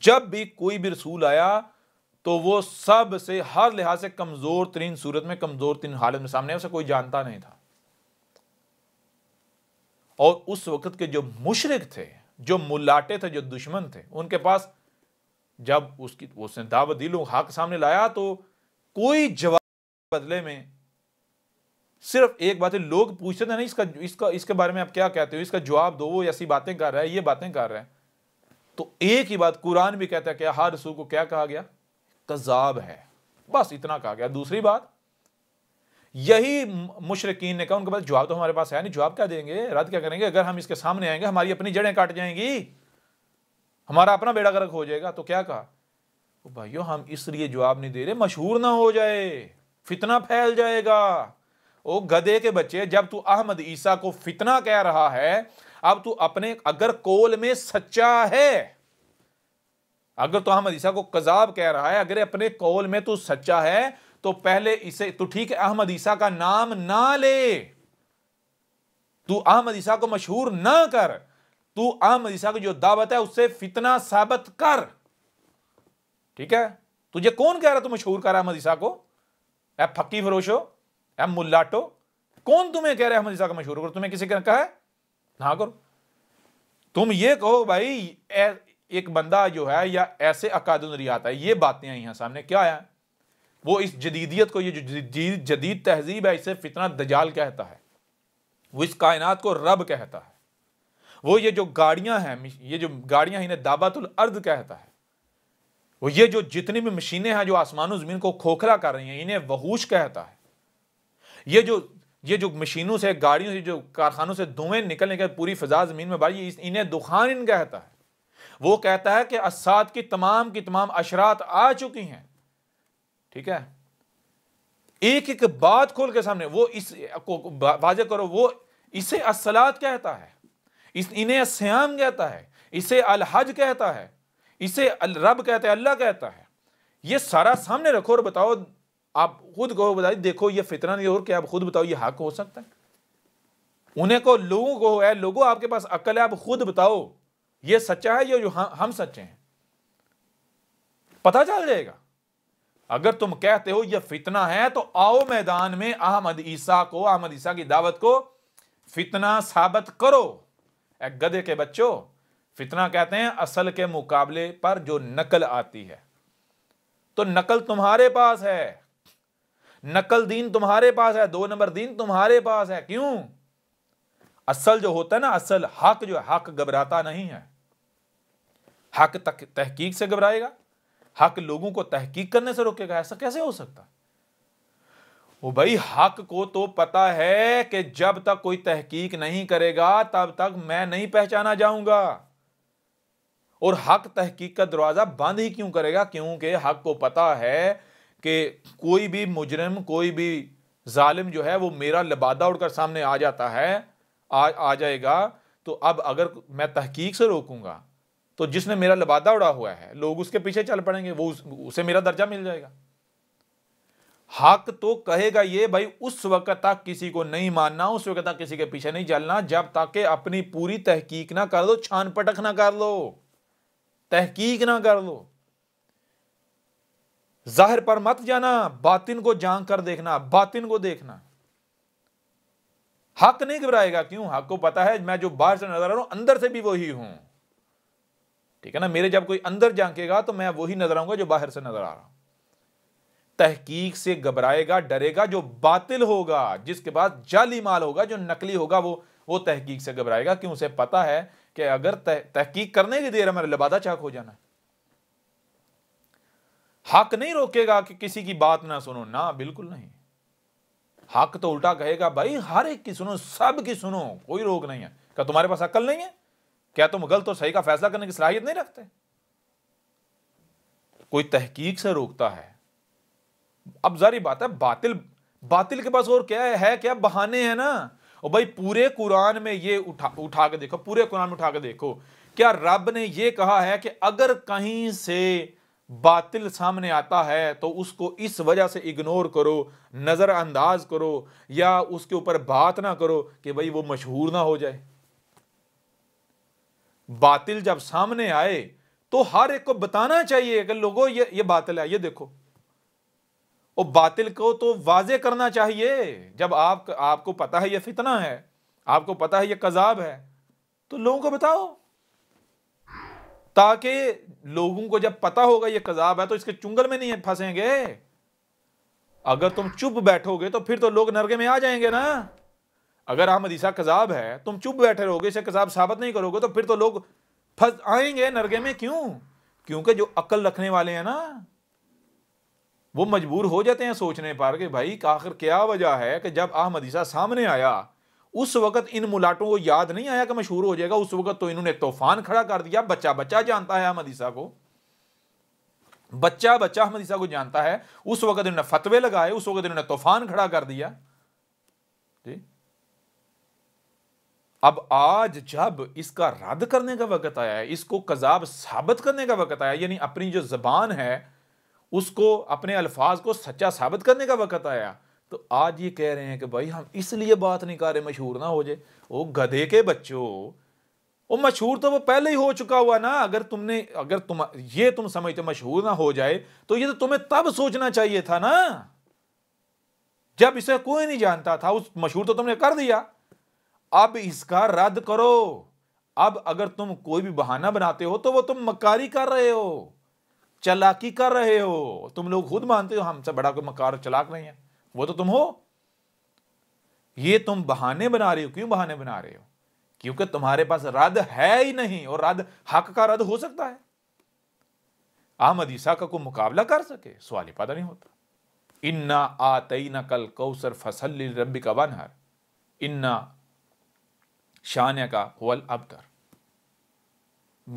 [SPEAKER 1] جب بھی کوئی بھی رسول آیا تو وہ سب سے ہر لحاظ سے کمزور ترین صورت میں کمزور ترین حالت میں سامنے اسے کوئی جانتا نہیں تھا اور اس وقت کے جو مشرق تھے جو ملاٹے تھے جو دشمن تھے ان کے پاس جب اس کی اس نے دعوت دی لوگ حق سامنے لایا تو کوئی جواب بدلے میں صرف ایک بات ہے لوگ پوچھتے تھے نا اس اس اس کا کا کے بارے میں آپ کیا کہتے ہو اس کا جواب دو وہ ایسی باتیں کر رہا ہے یہ باتیں کر رہے ہیں تو ایک ہی بات قرآن بھی کہتا ہے کہ ہر رسول کو کیا کہا گیا کذاب ہے بس اتنا کہا گیا دوسری بات یہی مشرقین نے کہا ان کے پاس جواب تو ہمارے پاس ہے نہیں جواب کیا دیں گے رد کیا کریں گے اگر ہم اس کے سامنے آئیں گے ہماری اپنی جڑیں کاٹ جائیں گی ہمارا اپنا بیڑا گرک ہو جائے گا تو کیا کہا بھائیو ہم اس لیے جواب نہیں دے رہے مشہور نہ ہو جائے فتنہ پھیل جائے گا او گدے کے بچے جب تو احمد عیسیٰ کو فتنہ کہہ رہا ہے اب تو اپنے اگر کول میں سچا ہے اگر تو احمد عیسیٰ کو قذاب کہہ رہا ہے اگر اپنے کول میں تو سچا ہے تو پہلے اسے تو ٹھیک ہے احمد عیسیٰ کا نام نہ لے تو احمد عیسیٰ کو مشہور نہ کر تو احمد عیسیٰ کی جو دعوت ہے اس سے فتنہ ثابت کر ٹھیک ہے تجھے کون کہہ رہا تو مشہور کر احمد عیسیٰ کو اے پھکی فروشو اے ملاٹو کون تمہیں کہہ رہا ہے عیسیٰ کا مشہور کر تمہیں کسی ہے نہ کرو تم یہ کہو بھائی ایک بندہ جو ہے یا ایسے عقائد نریات ہے یہ باتیں آئی ہیں سامنے کیا آیا وہ اس جدیدیت کو یہ جو جدید تہذیب ہے اسے فتنہ دجال کہتا ہے وہ اس کائنات کو رب کہتا ہے وہ یہ جو گاڑیاں ہیں یہ جو گاڑیاں انہیں دابت الارض کہتا ہے وہ یہ جو جتنی بھی مشینیں ہیں جو آسمان و زمین کو کھوکھلا کر رہی ہیں انہیں وحوش کہتا ہے یہ جو یہ جو مشینوں سے گاڑیوں سے جو کارخانوں سے دھوئیں نکلنے کے پوری فضا زمین میں بھائی انہیں دخان ان کہتا ہے وہ کہتا ہے کہ اسات کی تمام کی تمام اشرات آ چکی ہیں ٹھیک ہے ایک ایک بات کھول کے سامنے وہ اس کو واضح کرو وہ اسے اسلات کہتا ہے اس انہیں سیام کہتا ہے اسے الحج کہتا ہے اسے الرب کہتا ہے اللہ کہتا ہے یہ سارا سامنے رکھو اور بتاؤ آپ خود کو بتائیے دیکھو یہ فتنہ نہیں اور کہ آپ خود بتاؤ یہ حق ہو سکتا ہے انہیں کو لوگوں کو ہے لوگوں آپ کے پاس عقل ہے آپ خود بتاؤ یہ سچا ہے یا جو ہم سچے ہیں پتہ چل جائے گا اگر تم کہتے ہو یہ فتنہ ہے تو آؤ میدان میں احمد عیسیٰ کو احمد عیسیٰ کی دعوت کو فتنہ ثابت کرو اے گدے کے بچوں فتنہ کہتے ہیں اصل کے مقابلے پر جو نقل آتی ہے تو نقل تمہارے پاس ہے نقل دین تمہارے پاس ہے دو نمبر دین تمہارے پاس ہے کیوں اصل جو ہوتا ہے نا اصل حق جو ہے حق گبراتا نہیں ہے حق تحقیق سے گبرائے گا حق لوگوں کو تحقیق کرنے سے روکے گا ایسا کیسے ہو سکتا وہ بھائی حق کو تو پتا ہے کہ جب تک کوئی تحقیق نہیں کرے گا تب تک میں نہیں پہچانا جاؤں گا اور حق تحقیق کا دروازہ بند ہی کیوں کرے گا کیونکہ حق کو پتا ہے کہ کوئی بھی مجرم کوئی بھی ظالم جو ہے وہ میرا لبادہ اڑ کر سامنے آ جاتا ہے آ جائے گا تو اب اگر میں تحقیق سے روکوں گا تو جس نے میرا لبادہ اڑا ہوا ہے لوگ اس کے پیچھے چل پڑیں گے وہ اسے میرا درجہ مل جائے گا حق تو کہے گا یہ بھائی اس وقت تک کسی کو نہیں ماننا اس وقت تک کسی کے پیچھے نہیں چلنا جب تک کہ اپنی پوری تحقیق نہ کر لو چھان پٹک نہ کر لو تحقیق نہ کر لو ظاہر پر مت جانا باطن کو جان کر دیکھنا باطن کو دیکھنا حق نہیں گھبرائے گا کیوں حق کو پتا ہے میں جو باہر سے نظر آ رہا ہوں اندر سے بھی وہی ہوں ٹھیک ہے نا میرے جب کوئی اندر جان کے گا تو میں وہی نظر آؤں گا جو باہر سے نظر آ رہا ہوں تحقیق سے گھبرائے گا ڈرے گا جو باطل ہوگا جس کے بعد جالی مال ہوگا جو نقلی ہوگا وہ وہ تحقیق سے گھبرائے گا کیوں اسے پتا ہے کہ اگر تحقیق کرنے کی دیر ہے میرے لبادہ چاک ہو جانا ہے حق نہیں روکے گا کہ کسی کی بات نہ سنو نہ بالکل نہیں حق تو الٹا کہے گا بھائی ہر ایک کی سنو سب کی سنو کوئی روک نہیں ہے کیا تمہارے پاس عقل نہیں ہے کیا تم غلط اور صحیح کا فیصلہ کرنے کی صلاحیت نہیں رکھتے کوئی تحقیق سے روکتا ہے اب ظاہری بات ہے باطل باطل کے پاس اور کیا ہے کیا بہانے ہیں نا اور بھائی پورے قرآن میں یہ اٹھا اٹھا کے دیکھو پورے قرآن میں اٹھا کے دیکھو کیا رب نے یہ کہا ہے کہ اگر کہیں سے باطل سامنے آتا ہے تو اس کو اس وجہ سے اگنور کرو نظر انداز کرو یا اس کے اوپر بات نہ کرو کہ بھائی وہ مشہور نہ ہو جائے باطل جب سامنے آئے تو ہر ایک کو بتانا چاہیے کہ لوگوں یہ باطل ہے یہ دیکھو اور باطل کو تو واضح کرنا چاہیے جب آپ آپ کو پتا ہے یہ فتنہ ہے آپ کو پتا ہے یہ کذاب ہے تو لوگوں کو بتاؤ تاکہ لوگوں کو جب پتا ہوگا یہ قذاب ہے تو اس کے چنگل میں نہیں پھنسیں گے اگر تم چپ بیٹھو گے تو پھر تو لوگ نرگے میں آ جائیں گے نا اگر احمد عیسیٰ قذاب ہے تم چپ بیٹھے رہو گے اسے قذاب ثابت نہیں کرو گے تو پھر تو لوگ آئیں گے نرگے میں کیوں کیونکہ جو عقل رکھنے والے ہیں نا وہ مجبور ہو جاتے ہیں سوچنے پر کہ بھائی آخر کیا وجہ ہے کہ جب احمد عیسیٰ سامنے آیا اس وقت ان ملاٹوں کو یاد نہیں آیا کہ مشہور ہو جائے گا اس وقت تو انہوں نے طوفان کھڑا کر دیا بچہ بچہ جانتا ہے احمد عیسیٰ کو بچہ بچہ احمد عیسیٰ کو جانتا ہے اس وقت انہوں نے فتوے لگائے اس وقت انہوں نے طوفان کھڑا کر دیا جی۔ اب آج جب اس کا رد کرنے کا وقت آیا ہے اس کو کذاب ثابت کرنے کا وقت آیا یعنی اپنی جو زبان ہے اس کو اپنے الفاظ کو سچا ثابت کرنے کا وقت آیا تو آج یہ کہہ رہے ہیں کہ بھائی ہم اس لیے بات نہیں کر رہے مشہور نہ ہو جائے وہ گدھے کے بچوں وہ مشہور تو وہ پہلے ہی ہو چکا ہوا نا اگر تم نے اگر تم یہ تم سمجھتے مشہور نہ ہو جائے تو یہ تو تمہیں تب سوچنا چاہیے تھا نا جب اسے کوئی نہیں جانتا تھا اس مشہور تو تم نے کر دیا اب اس کا رد کرو اب اگر تم کوئی بھی بہانہ بناتے ہو تو وہ تم مکاری کر رہے ہو چلاکی کر رہے ہو تم لوگ خود مانتے ہو ہم سے بڑا کوئی مکار چلاک نہیں ہیں وہ تو تم ہو یہ تم بہانے بنا رہے ہو کیوں بہانے بنا رہے ہو کیونکہ تمہارے پاس رد ہے ہی نہیں اور رد حق کا رد ہو سکتا ہے آم عیسیٰ کا کوئی مقابلہ کر سکے سوال ہی پیدا نہیں ہوتا انا نکل کو بانہ فصل ربی کا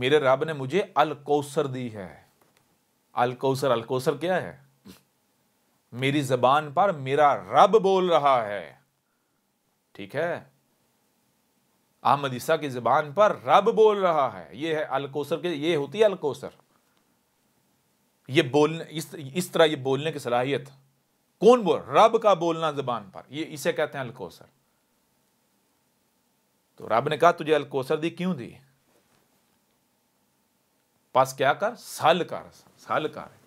[SPEAKER 1] میرے رب نے مجھے الکوسر دی ہے الکوسر الکوسر کیا ہے میری زبان پر میرا رب بول رہا ہے ٹھیک ہے احمد عیسیٰ کی زبان پر رب بول رہا ہے یہ ہے الکوسر کے یہ ہوتی ہے الکوسر یہ بولنے اس طرح یہ بولنے کی صلاحیت کون بول رب کا بولنا زبان پر یہ اسے کہتے ہیں الکوسر تو رب نے کہا تجھے الکوسر دی کیوں دی پاس کیا کر سال کر کر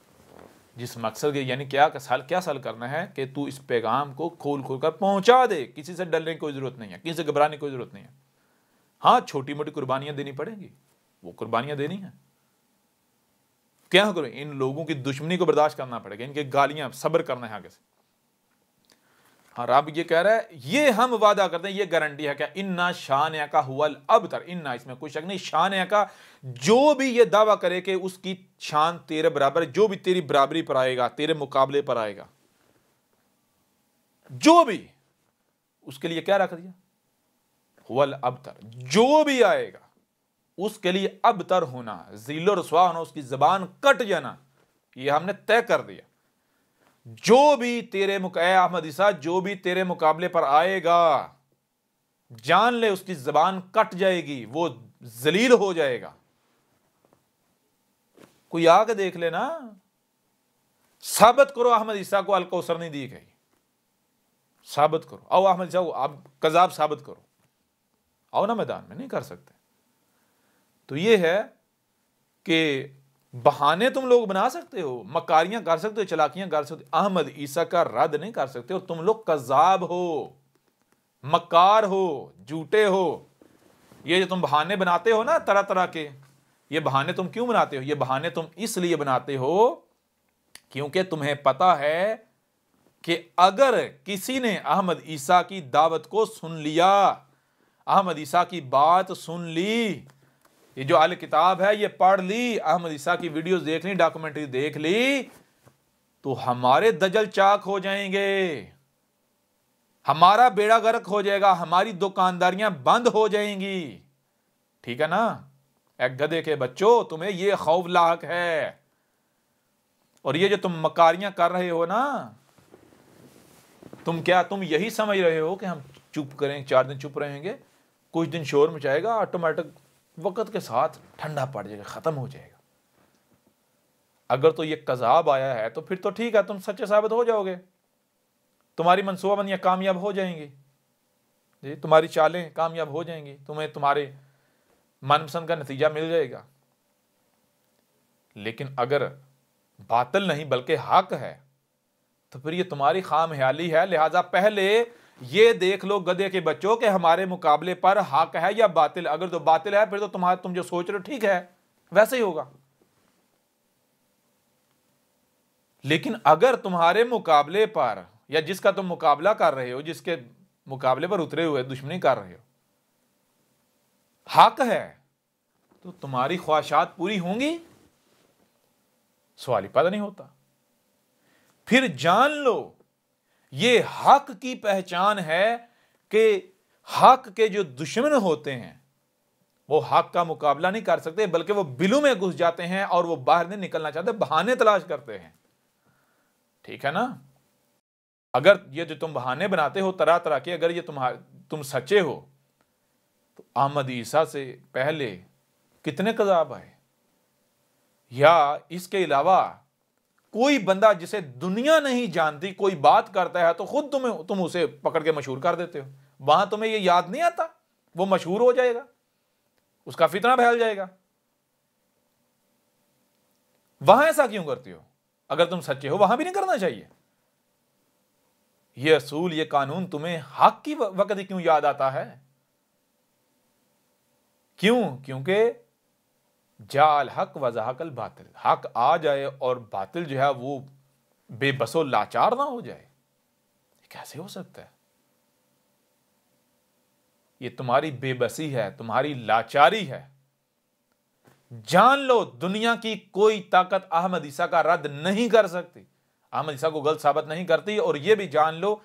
[SPEAKER 1] جس مقصد کے یعنی کیا سال کیا سال کرنا ہے کہ تو اس پیغام کو کھول کھول کر پہنچا دے کسی سے ڈلنے کی کوئی ضرورت نہیں ہے کسی سے گھبرانے کی کوئی ضرورت نہیں ہے ہاں چھوٹی موٹی قربانیاں دینی پڑیں گی وہ قربانیاں دینی ہیں کیا کروں ان لوگوں کی دشمنی کو برداشت کرنا پڑے گا ان کی گالیاں صبر کرنا ہے آگے سے ہاں رب یہ کہہ رہا ہے یہ ہم وعدہ کرتے ہیں یہ گارنٹی ہے کہ انا شان کا ہول اب تر انا اس میں کوئی شک نہیں شان کا جو بھی یہ دعویٰ کرے کہ اس کی شان تیرے برابر جو بھی تیری برابری پر آئے گا تیرے مقابلے پر آئے گا جو بھی اس کے لیے کیا رکھ دیا اب ابتر جو بھی آئے گا اس کے لیے اب تر ہونا ذیل و رسوا ہونا اس کی زبان کٹ جانا یہ ہم نے طے کر دیا جو بھی تیرے احمد عیسیٰ جو بھی تیرے مقابلے پر آئے گا جان لے اس کی زبان کٹ جائے گی وہ زلیل ہو جائے گا کوئی آ کے دیکھ لے نا ثابت کرو احمد عیسیٰ کو الکوسر نہیں دی گئی ثابت کرو او احمد کو آپ کذاب ثابت کرو آؤ نا میدان میں نہیں کر سکتے تو یہ ہے کہ بہانے تم لوگ بنا سکتے ہو مکاریاں کر سکتے ہو چلاکیاں کر سکتے ہو احمد عیسیٰ کا رد نہیں کر سکتے اور تم لوگ کذاب ہو مکار ہو ہو یہ جو تم بہانے بناتے ہو نا طرح طرح کے یہ بہانے تم کیوں بناتے ہو یہ بہانے تم اس لیے بناتے ہو کیونکہ تمہیں پتا ہے کہ اگر کسی نے احمد عیسیٰ کی دعوت کو سن لیا احمد عیسیٰ کی بات سن لی یہ جو کتاب ہے یہ پڑھ لی احمد عیسیٰ کی ویڈیوز دیکھ لی ڈاکومنٹری دیکھ لی تو ہمارے دجل چاک ہو جائیں گے ہمارا بیڑا گرک ہو جائے گا ہماری دکانداریاں بند ہو جائیں گی ٹھیک ہے نا ایک گدے کے بچوں تمہیں یہ خوف لاحق ہے اور یہ جو تم مکاریاں کر رہے ہو نا تم کیا تم یہی سمجھ رہے ہو کہ ہم چپ کریں چار دن چپ رہیں گے کچھ دن شور مچائے گا آٹومیٹک وقت کے ساتھ ٹھنڈا پڑ جائے گا ختم ہو جائے گا اگر تو یہ کذاب آیا ہے تو پھر تو ٹھیک ہے تم سچے ثابت ہو جاؤ گے تمہاری منصوبہ بندیاں کامیاب ہو جائیں گی جی تمہاری چالیں کامیاب ہو جائیں گی تمہیں تمہارے من پسند کا نتیجہ مل جائے گا لیکن اگر باطل نہیں بلکہ حق ہے تو پھر یہ تمہاری خام حیالی ہے لہذا پہلے یہ دیکھ لو گدے کے بچوں کے ہمارے مقابلے پر حق ہے یا باطل اگر تو باطل ہے پھر تو تمہارا تم جو سوچ رہے ہو ٹھیک ہے ویسے ہی ہوگا لیکن اگر تمہارے مقابلے پر یا جس کا تم مقابلہ کر رہے ہو جس کے مقابلے پر اترے ہوئے دشمنی کر رہے ہو حق ہے تو تمہاری خواہشات پوری ہوں گی سوال ہی پیدا نہیں ہوتا پھر جان لو یہ حق کی پہچان ہے کہ حق کے جو دشمن ہوتے ہیں وہ حق کا مقابلہ نہیں کر سکتے بلکہ وہ بلو میں گھس جاتے ہیں اور وہ باہر نہیں نکلنا چاہتے بہانے تلاش کرتے ہیں ٹھیک ہے نا اگر یہ جو تم بہانے بناتے ہو طرح طرح کے اگر یہ تمہارے تم سچے ہو تو عیسیٰ سے پہلے کتنے کزاب آئے یا اس کے علاوہ کوئی بندہ جسے دنیا نہیں جانتی کوئی بات کرتا ہے تو خود تمہیں تم اسے پکڑ کے مشہور کر دیتے ہو وہاں تمہیں یہ یاد نہیں آتا وہ مشہور ہو جائے گا اس کا فتنہ پھیل جائے گا وہاں ایسا کیوں کرتی ہو اگر تم سچے ہو وہاں بھی نہیں کرنا چاہیے یہ اصول یہ قانون تمہیں حق کی وقت کیوں یاد آتا ہے کیوں کیونکہ جا الحق وضاحق الباطل حق آ جائے اور باطل جو ہے وہ بے بسو لاچار نہ ہو جائے کیسے ہو سکتا ہے یہ تمہاری بے بسی ہے تمہاری لاچاری ہے جان لو دنیا کی کوئی طاقت احمد عیسیٰ کا رد نہیں کر سکتی احمد عیسیٰ کو غلط ثابت نہیں کرتی اور یہ بھی جان لو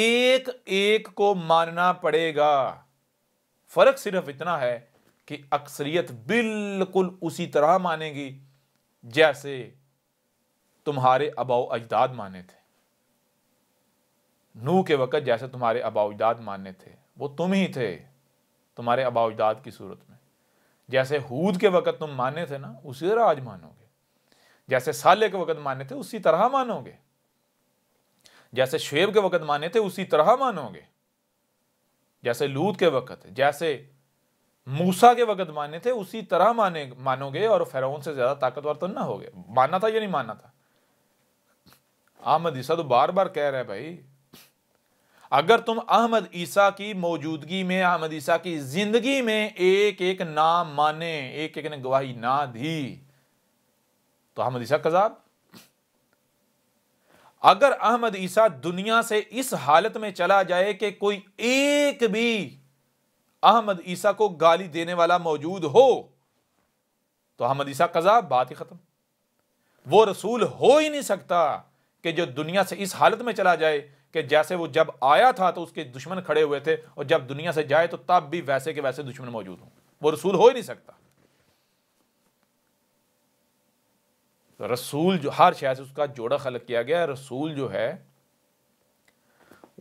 [SPEAKER 1] ایک ایک کو ماننا پڑے گا فرق صرف اتنا ہے کہ اکثریت بالکل اسی طرح مانے گی جیسے تمہارے اباؤ اجداد مانے تھے نو کے وقت جیسے تمہارے اباؤ اجداد مانے تھے وہ تم ہی تھے تمہارے اباؤ اجداد کی صورت میں جیسے ہود کے وقت تم مانے تھے نا اسی طرح آج مانو گے جیسے سالے کے وقت مانے تھے اسی طرح مانو گے جیسے شعیب کے وقت مانے تھے اسی طرح مانو گے جیسے لود کے وقت جیسے موسا کے وقت مانے تھے اسی طرح مانے مانو گے اور فیرون سے زیادہ طاقتور تو نہ ہو یا نہیں تھا احمد تو بار بار کہہ رہے بھائی اگر تم احمد عیسا کی موجودگی میں احمد کی زندگی میں ایک ایک نہ مانے ایک ایک نے گواہی نہ دی تو احمد عیسا کزاب اگر احمد عیسا دنیا سے اس حالت میں چلا جائے کہ کوئی ایک بھی احمد عیسیٰ کو گالی دینے والا موجود ہو تو احمد عیسیٰ قضا بات ہی ختم وہ رسول ہو ہی نہیں سکتا کہ جو دنیا سے اس حالت میں چلا جائے کہ جیسے وہ جب آیا تھا تو اس کے دشمن کھڑے ہوئے تھے اور جب دنیا سے جائے تو تب بھی ویسے کے ویسے دشمن موجود ہوں وہ رسول ہو ہی نہیں سکتا رسول جو ہر شہر سے اس کا جوڑا خلق کیا گیا رسول جو ہے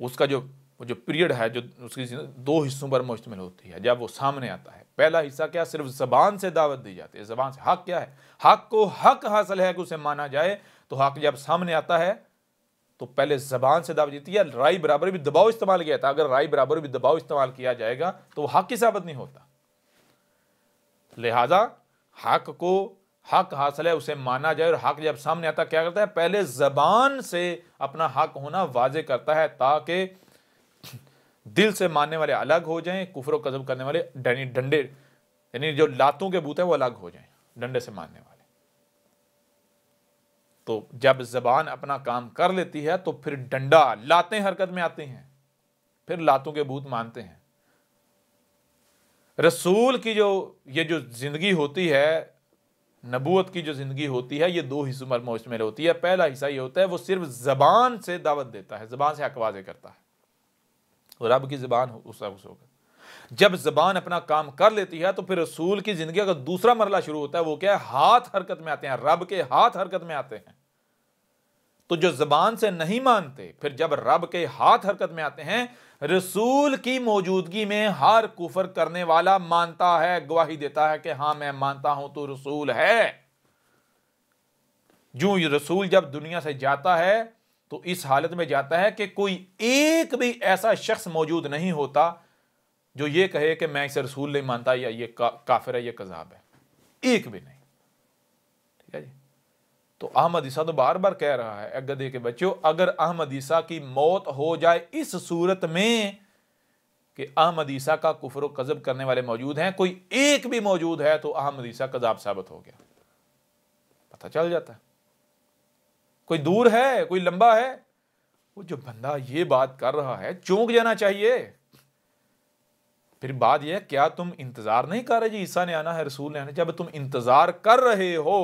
[SPEAKER 1] اس کا جو وہ جو پیریڈ ہے جو اس کی دو حصوں پر مشتمل ہوتی ہے جب وہ سامنے آتا ہے پہلا حصہ کیا صرف زبان سے دعوت دی جاتی ہے زبان سے حق کیا ہے حق کو حق حاصل ہے کہ اسے مانا جائے تو حق جب سامنے آتا ہے تو پہلے زبان سے دعوت دیتی ہے رائی برابر بھی دباؤ استعمال کیا تھا اگر رائی برابر بھی دباؤ استعمال کیا جائے گا تو وہ حق کی ثابت نہیں ہوتا لہذا حق کو حق حاصل ہے اسے مانا جائے اور حق جب سامنے آتا کیا کرتا ہے پہلے زبان سے اپنا حق ہونا واضح کرتا ہے تاکہ دل سے ماننے والے الگ ہو جائیں کفر و قذب کرنے والے ڈنڈے یعنی جو لاتوں کے بوت ہیں وہ الگ ہو جائیں ڈنڈے سے ماننے والے تو جب زبان اپنا کام کر لیتی ہے تو پھر ڈنڈا لاتیں حرکت میں آتی ہیں پھر لاتوں کے بوت مانتے ہیں رسول کی جو یہ جو زندگی ہوتی ہے نبوت کی جو زندگی ہوتی ہے یہ دو حصوں پر مشتمل ہوتی ہے پہلا حصہ یہ ہوتا ہے وہ صرف زبان سے دعوت دیتا ہے زبان سے واضح کرتا ہے رب کی زبان ہو سے ہوگا جب زبان اپنا کام کر لیتی ہے تو پھر رسول کی زندگی کا دوسرا مرلہ شروع ہوتا ہے وہ کیا ہے ہاتھ حرکت میں آتے ہیں رب کے ہاتھ حرکت میں آتے ہیں تو جو زبان سے نہیں مانتے پھر جب رب کے ہاتھ حرکت میں آتے ہیں رسول کی موجودگی میں ہر کفر کرنے والا مانتا ہے گواہی دیتا ہے کہ ہاں میں مانتا ہوں تو رسول ہے جو رسول جب دنیا سے جاتا ہے تو اس حالت میں جاتا ہے کہ کوئی ایک بھی ایسا شخص موجود نہیں ہوتا جو یہ کہے کہ میں اسے رسول نہیں مانتا یا یہ کافر ہے یہ کذاب ہے ایک بھی نہیں ٹھیک ہے جی تو احمد عیسیٰ تو بار بار کہہ رہا ہے بچوں اگر احمد عیسیٰ کی موت ہو جائے اس صورت میں کہ احمد عیسیٰ کا کفر و قذب کرنے والے موجود ہیں کوئی ایک بھی موجود ہے تو احمد عیسیٰ کذاب ثابت ہو گیا پتہ چل جاتا ہے کوئی دور ہے کوئی لمبا ہے وہ جو بندہ یہ بات کر رہا ہے چونک جانا چاہیے پھر بات یہ کیا تم انتظار نہیں کر رہے جی عیسیٰ نے آنا ہے رسول نے آنا جب تم انتظار کر رہے ہو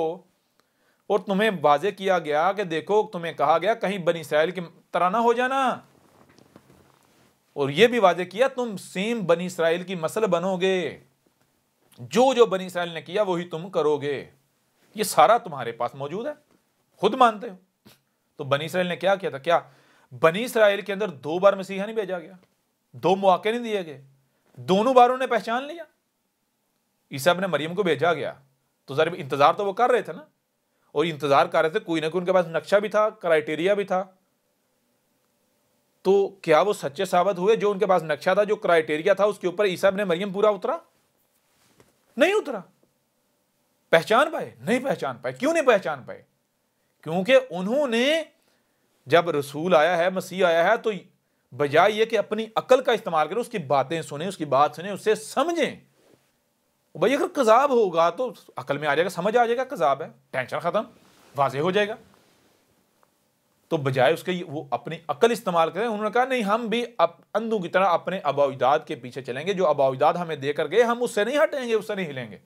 [SPEAKER 1] اور تمہیں واضح کیا گیا کہ دیکھو تمہیں کہا گیا کہیں بنی اسرائیل کی طرح نہ ہو جانا اور یہ بھی واضح کیا تم سیم بنی اسرائیل کی مسل بنو گے جو جو بنی اسرائیل نے کیا وہی تم کرو گے یہ سارا تمہارے پاس موجود ہے خود مانتے ہو تو بنی اسرائیل نے کیا کیا تھا کیا بنی اسرائیل کے اندر دو بار مسیحا نہیں بھیجا گیا دو مواقع نہیں دیے گئے دونوں بار انہوں نے پہچان لیا عیسیٰ نے مریم کو بھیجا گیا تو انتظار تو وہ کر رہے تھے نا اور انتظار کر رہے تھے کوئی نہ کوئی ان کے پاس نقشہ بھی تھا کرائیٹیریا بھی تھا تو کیا وہ سچے ثابت ہوئے جو ان کے پاس نقشہ تھا جو کرائٹیریا تھا اس کے اوپر عیسیٰ نے مریم پورا اترا نہیں اترا پہچان پائے نہیں پہچان پائے کیوں نہیں پہچان پائے کیونکہ انہوں نے جب رسول آیا ہے مسیح آیا ہے تو بجائے یہ کہ اپنی عقل کا استعمال کریں اس کی باتیں سنیں اس کی بات سنیں اسے سمجھیں بھائی اگر کذاب ہوگا تو عقل میں آ جائے گا سمجھ آ جائے گا کذاب ہے ٹینشن ختم واضح ہو جائے گا تو بجائے اس کے وہ اپنی عقل استعمال کریں انہوں نے کہا نہیں ہم بھی اپ اندو کی طرح اپنے آبا اجداد کے پیچھے چلیں گے جو آبا اجداد ہمیں دے کر گئے ہم اس سے نہیں ہٹیں گے اس سے نہیں ہلیں گے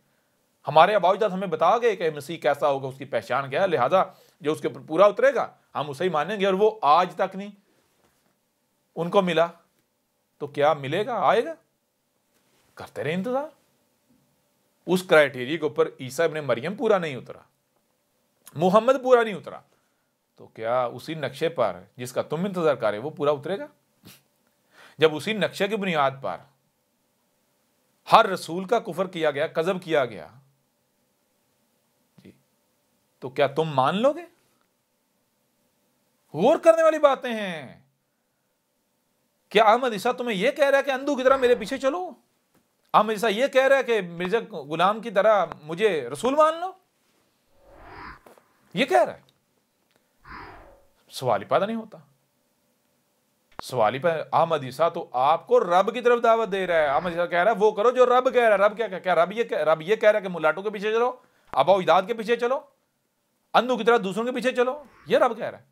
[SPEAKER 1] ہمارے آبا اجداد ہمیں بتا گئے کہ مسیح کیسا ہوگا اس کی پہچان کیا ہے لہٰذا جو اس کے اوپر پورا اترے گا ہم اسے ہی مانیں گے اور وہ آج تک نہیں ان کو ملا تو کیا ملے گا آئے گا کرتے رہے انتظار اس انتظاریا کے اوپر عیسیٰ ابن مریم پورا نہیں اترا محمد پورا نہیں اترا تو کیا اسی نقشے پر جس کا تم انتظار کرے وہ پورا اترے گا جب اسی نقشے کی بنیاد پر ہر رسول کا کفر کیا گیا قذب کیا گیا تو کیا تم مان لو گے غور کرنے والی باتیں ہیں کیا احمد عیسیٰ تمہیں یہ کہہ رہا ہے کہ اندو کی طرح میرے پیچھے چلو احمد عیسیٰ یہ کہہ رہا ہے کہ مرزا غلام کی طرح مجھے رسول مان لو یہ کہہ رہا ہے سوال ہی پیدا نہیں ہوتا سوال ہی پیدا احمد عیسیٰ تو آپ کو رب کی طرف دعوت دے رہا ہے احمد عیسیٰ کہہ رہا ہے وہ کرو جو رب کہہ رہا ہے رب کیا کہہ رہا ہے رب یہ کہہ رہا ہے کہ ملاٹو کے پیچھے چلو اباؤ اجداد کے پیچھے چلو اندو کی طرح دوسروں کے پیچھے چلو یہ رب کہہ رہا ہے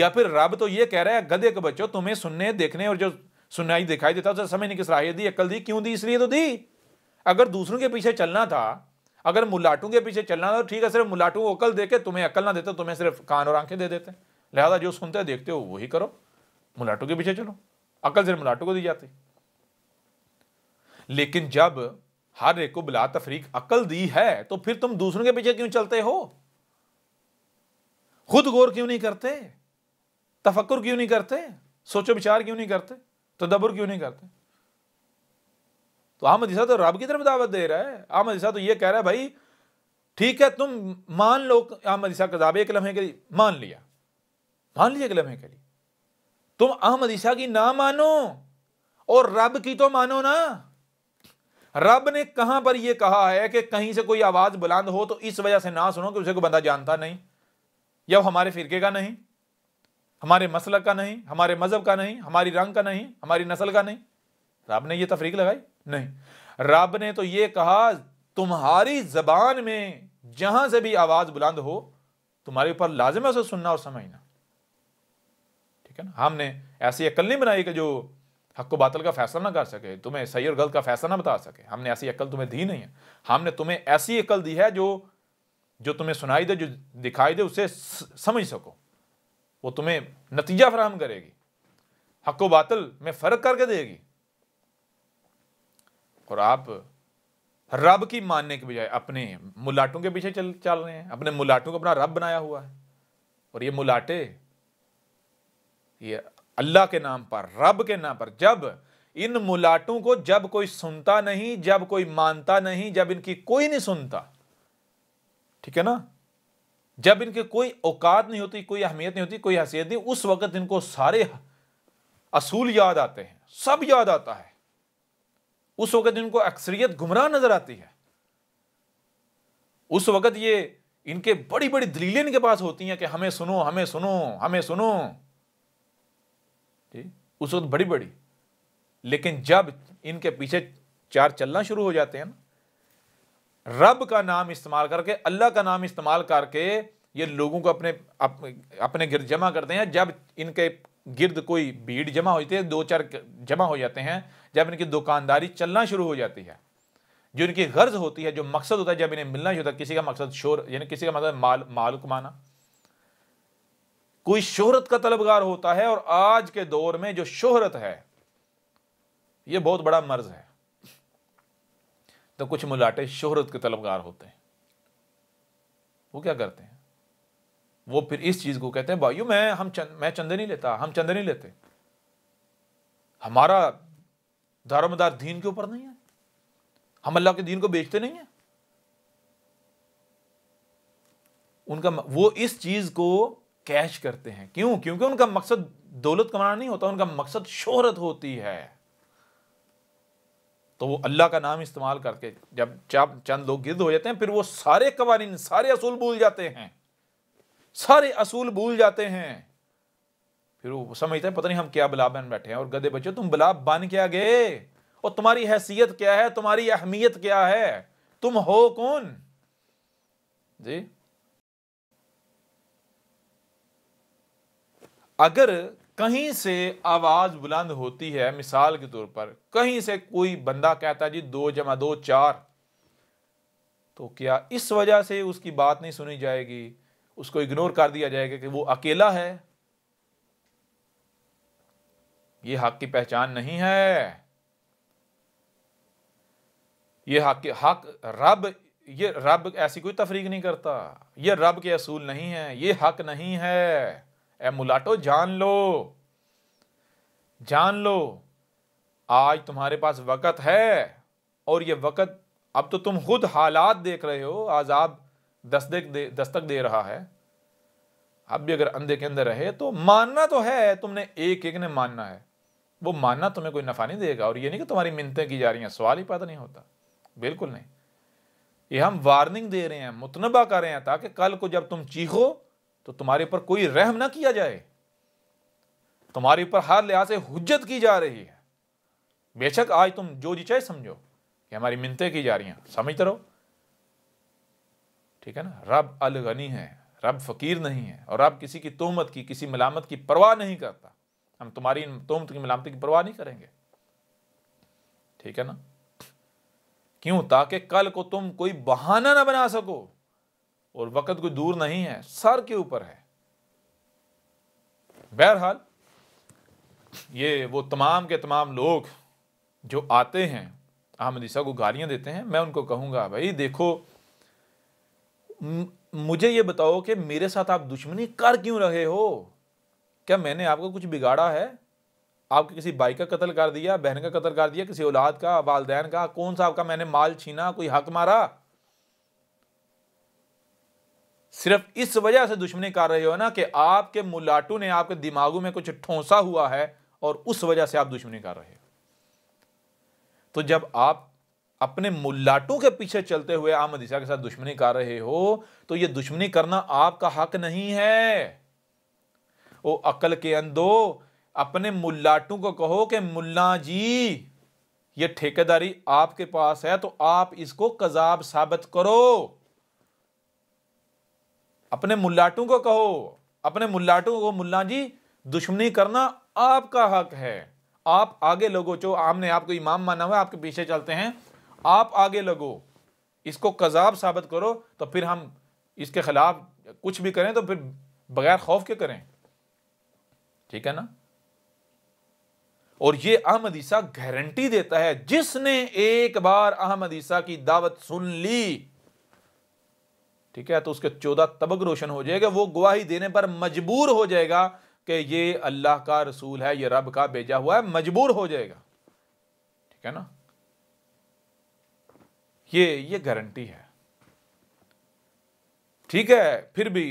[SPEAKER 1] یا پھر رب تو یہ کہہ رہا ہے گدے کے بچوں تمہیں سننے دیکھنے اور جو سنائی دکھائی دیتا اسے دی دی دی کیوں اس لیے تو دی اگر دوسروں کے پیچھے چلنا تھا اگر ملاٹوں کے پیچھے چلنا تھا ٹھیک ہے صرف کو عقل دے کے تمہیں عقل نہ دیتا تمہیں صرف کان اور آنکھیں دے دیتے لہٰذا جو سنتے دیکھتے ہو وہی کرو ملاٹوں کے پیچھے چلو عقل صرف ملاٹوں کو دی جاتی لیکن جب ہر ایک کو بلا تفریق عقل دی ہے تو پھر تم دوسروں کے پیچھے کیوں چلتے ہو خود غور کیوں نہیں کرتے تفکر کیوں نہیں کرتے سوچو بچار کیوں نہیں کرتے تو دبر کیوں نہیں کرتے تو احمد عیسیٰ تو رب کی طرف دعوت دے رہا ہے احمد عیسیٰ تو یہ کہہ رہا ہے بھائی ٹھیک ہے تم مان لو احمد عیسیٰ کتابیں ایک لمحے کے لیے مان لیا مان لیا ایک لمحے کے لیے تم احمد عیسیٰ کی نہ مانو اور رب کی تو مانو نا رب نے کہاں پر یہ کہا ہے کہ کہیں سے کوئی آواز بلند ہو تو اس وجہ سے نہ سنو کہ اسے کوئی بندہ جانتا نہیں یا وہ ہمارے فرقے کا نہیں ہمارے مسلک کا نہیں ہمارے مذہب کا نہیں ہماری رنگ کا نہیں ہماری نسل کا نہیں رب نے یہ تفریق لگائی نہیں رب نے تو یہ کہا تمہاری زبان میں جہاں سے بھی آواز بلند ہو تمہارے اوپر لازم ہے اسے سننا اور سمجھنا ٹھیک ہے نا ہم نے ایسی عقل نہیں بنائی کہ جو حق و باطل کا فیصلہ نہ کر سکے تمہیں صحیح اور غلط کا فیصلہ نہ بتا سکے ہم نے ایسی عقل تمہیں دی نہیں ہے ہم نے تمہیں ایسی عقل دی ہے جو جو تمہیں سنائی دے جو دکھائی دے اسے سمجھ سکو وہ تمہیں نتیجہ فراہم کرے گی حق و باطل میں فرق کر کے دے گی اور آپ رب کی ماننے کے بجائے اپنے ملاٹوں کے پیچھے چل چل رہے ہیں اپنے ملاٹوں کو اپنا رب بنایا ہوا ہے اور یہ ملاٹے یہ اللہ کے نام پر رب کے نام پر جب ان ملاٹوں کو جب کوئی سنتا نہیں جب کوئی مانتا نہیں جب ان کی کوئی نہیں سنتا ٹھیک ہے نا جب ان کے کوئی اوقات نہیں ہوتی کوئی اہمیت نہیں ہوتی کوئی حیثیت نہیں اس وقت ان کو سارے اصول یاد آتے ہیں سب یاد آتا ہے اس وقت ان کو اکثریت گمراہ نظر آتی ہے اس وقت یہ ان کے بڑی بڑی دلیلیں ان کے پاس ہوتی ہیں کہ ہمیں سنو ہمیں سنو ہمیں سنو جی، اس وقت بڑی بڑی لیکن جب ان کے پیچھے چار چلنا شروع ہو جاتے ہیں نا رب کا نام استعمال کر کے اللہ کا نام استعمال کر کے یہ لوگوں کو اپنے اپنے گرد جمع کرتے ہیں جب ان کے گرد کوئی بھیڑ جمع ہو جاتے ہے دو چار جمع ہو جاتے ہیں جب ان کی دکانداری چلنا شروع ہو جاتی ہے جو ان کی غرض ہوتی ہے جو مقصد ہوتا ہے جب انہیں ملنا ہوتا ہے کسی کا مقصد شور یعنی کسی کا مقصد مال مال کمانا کوئی شہرت کا طلبگار ہوتا ہے اور آج کے دور میں جو شہرت ہے یہ بہت بڑا مرض ہے تو کچھ ملاٹے شہرت کے طلبگار ہوتے ہیں وہ کیا کرتے ہیں وہ پھر اس چیز کو کہتے ہیں بھائیو میں ہم چند میں چندے نہیں لیتا ہم چندے نہیں لیتے ہمارا دار مدار دین کے اوپر نہیں ہے ہم اللہ کے دین کو بیچتے نہیں ہیں ان کا وہ اس چیز کو کیش کرتے ہیں کیوں کیونکہ ان کا مقصد دولت کمانا نہیں ہوتا ان کا مقصد شہرت ہوتی ہے تو وہ اللہ کا نام استعمال کر کے جب چند لوگ گرد ہو جاتے ہیں پھر وہ سارے قوانین سارے اصول بھول جاتے ہیں سارے اصول بھول جاتے ہیں پھر وہ سمجھتے ہیں پتہ نہیں ہم کیا بلا بن بیٹھے ہیں اور گدے بچے تم بلا بن کیا گئے اور تمہاری حیثیت کیا ہے تمہاری اہمیت کیا ہے تم ہو کون جی اگر کہیں سے آواز بلند ہوتی ہے مثال کے طور پر کہیں سے کوئی بندہ کہتا ہے جی دو جمع دو چار تو کیا اس وجہ سے اس کی بات نہیں سنی جائے گی اس کو اگنور کر دیا جائے گا کہ وہ اکیلا ہے یہ حق کی پہچان نہیں ہے یہ حق کی حق رب یہ رب ایسی کوئی تفریق نہیں کرتا یہ رب کے اصول نہیں ہے یہ حق نہیں ہے اے ملاٹو جان لو جان لو آج تمہارے پاس وقت ہے اور یہ وقت اب تو تم خود حالات دیکھ رہے ہو آج آپ دے دستک دے رہا ہے اب بھی اگر اندھے کے اندر رہے تو ماننا تو ہے تم نے ایک ایک نے ماننا ہے وہ ماننا تمہیں کوئی نفع نہیں دے گا اور یہ نہیں کہ تمہاری منتیں کی جا رہی ہیں سوال ہی پیدا نہیں ہوتا بالکل نہیں یہ ہم وارننگ دے رہے ہیں متنبع کر رہے ہیں تاکہ کل کو جب تم چیخو تو تمہارے اوپر کوئی رحم نہ کیا جائے تمہارے اوپر ہر لحاظ سے حجت کی جا رہی ہے بے شک آج تم جو جی چاہے سمجھو کہ ہماری منتیں کی جا رہی ہیں سمجھتے رہو ٹھیک ہے نا رب الغنی ہے رب فقیر نہیں ہے اور رب کسی کی تومت کی کسی ملامت کی پرواہ نہیں کرتا ہم تمہاری تومت کی ملامت کی پرواہ نہیں کریں گے ٹھیک ہے نا کیوں تاکہ کل کو تم کوئی بہانہ نہ بنا سکو اور وقت کوئی دور نہیں ہے سر کے اوپر ہے بہرحال یہ وہ تمام کے تمام لوگ جو آتے ہیں احمد عیسیٰ کو گالیاں دیتے ہیں میں ان کو کہوں گا بھائی دیکھو مجھے یہ بتاؤ کہ میرے ساتھ آپ دشمنی کر کیوں رہے ہو کیا میں نے آپ کو کچھ بگاڑا ہے آپ کے کسی بھائی کا قتل کر دیا بہن کا قتل کر دیا کسی اولاد کا والدین کا کون سا آپ کا میں نے مال چھینا کوئی حق مارا صرف اس وجہ سے دشمنی کر رہے ہو نا کہ آپ کے ملاٹو نے آپ کے دماغوں میں کچھ ٹھونسا ہوا ہے اور اس وجہ سے آپ دشمنی کر رہے ہو تو جب آپ اپنے ملاٹو کے پیچھے چلتے ہوئے عیسیٰ کے ساتھ دشمنی کر رہے ہو تو یہ دشمنی کرنا آپ کا حق نہیں ہے وہ عقل کے اندو اپنے ملاٹو کو کہو کہ ملا جی یہ ٹھیکے داری آپ کے پاس ہے تو آپ اس کو قذاب ثابت کرو اپنے ملاٹوں کو کہو اپنے ملاٹوں کو ملا جی دشمنی کرنا آپ کا حق ہے آپ آگے لگو جو نے آپ کو امام مانا آپ کے پیچھے چلتے ہیں آپ آگے لگو اس کو قذاب ثابت کرو تو پھر ہم اس کے خلاف کچھ بھی کریں تو پھر بغیر خوف کے کریں ٹھیک ہے نا اور یہ احمد عیسیٰ گارنٹی دیتا ہے جس نے ایک بار احمد عیسیٰ کی دعوت سن لی ٹھیک ہے تو اس کے چودہ طبق روشن ہو جائے گا وہ گواہی دینے پر مجبور ہو جائے گا کہ یہ اللہ کا رسول ہے یہ رب کا بیجا ہوا ہے مجبور ہو جائے گا ٹھیک ہے نا یہ یہ گارنٹی ہے ٹھیک ہے پھر بھی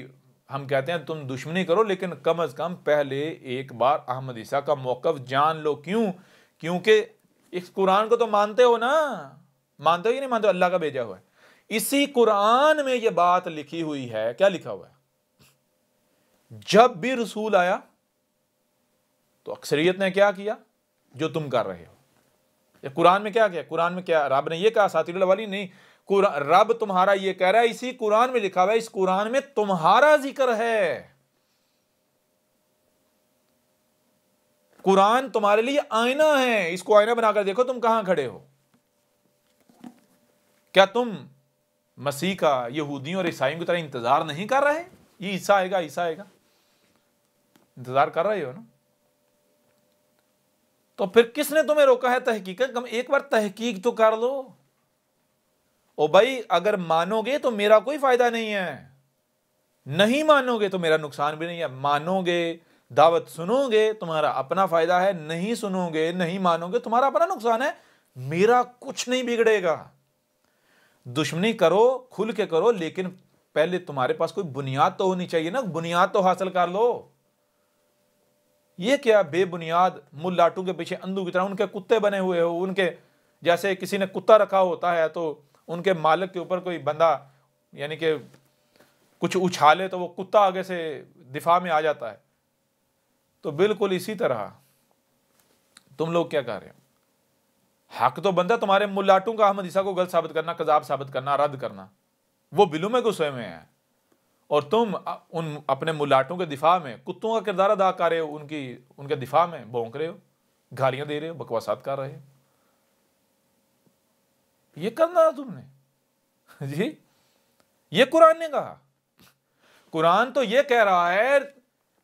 [SPEAKER 1] ہم کہتے ہیں تم دشمنی کرو لیکن کم از کم پہلے ایک بار احمد عیسیٰ کا موقف جان لو کیوں کیونکہ اس قرآن کو تو مانتے ہو نا مانتے ہو یا نہیں مانتے ہو اللہ کا بیجا ہوا ہے اسی قرآن میں یہ بات لکھی ہوئی ہے کیا لکھا ہوا ہے جب بھی رسول آیا تو اکثریت نے کیا کیا جو تم کر رہے ہو قرآن میں کیا کیا قرآن میں کیا رب نے یہ کہا ساتھی والی نہیں رب تمہارا یہ کہہ رہا ہے اسی قرآن میں لکھا ہوا ہے اس قرآن میں تمہارا ذکر ہے قرآن تمہارے لیے آئینہ ہے اس کو آئینہ بنا کر دیکھو تم کہاں کھڑے ہو کیا تم مسیح کا یہودیوں اور عیسائیوں کی طرح انتظار نہیں کر رہے یہ عیسیٰ آئے گا عیسیٰ آئے گا انتظار کر رہے ہو نا تو پھر کس نے تمہیں روکا ہے تحقیق کم ایک بار تحقیق تو کر لو او بھائی اگر مانو گے تو میرا کوئی فائدہ نہیں ہے نہیں مانو گے تو میرا نقصان بھی نہیں ہے مانو گے دعوت سنو گے تمہارا اپنا فائدہ ہے نہیں سنو گے نہیں مانو گے تمہارا اپنا نقصان ہے میرا کچھ نہیں بگڑے گا دشمنی کرو کھل کے کرو لیکن پہلے تمہارے پاس کوئی بنیاد تو ہونی چاہیے نا بنیاد تو حاصل کر لو یہ کیا بے بنیاد مل لاٹو کے پیچھے اندو کی طرح ان کے کتے بنے ہوئے ہو ان کے جیسے کسی نے کتا رکھا ہوتا ہے تو ان کے مالک کے اوپر کوئی بندہ یعنی کہ کچھ اچھالے تو وہ کتا آگے سے دفاع میں آ جاتا ہے تو بالکل اسی طرح تم لوگ کیا کہہ رہے حق تو بندہ تمہارے ملاٹوں کا احمد عیسیٰ کو غلط ثابت کرنا کذاب ثابت کرنا رد کرنا وہ بلوں میں گھسے میں ہیں اور تم ان اپنے ملاٹوں کے دفاع میں کتوں کا کردار ادا کر رہے ہو ان کی ان کے دفاع میں بھونک رہے ہو گھاریاں دے رہے ہو بکواسات کر رہے ہو یہ کرنا تم نے جی یہ قرآن نے کہا قرآن تو یہ کہہ رہا ہے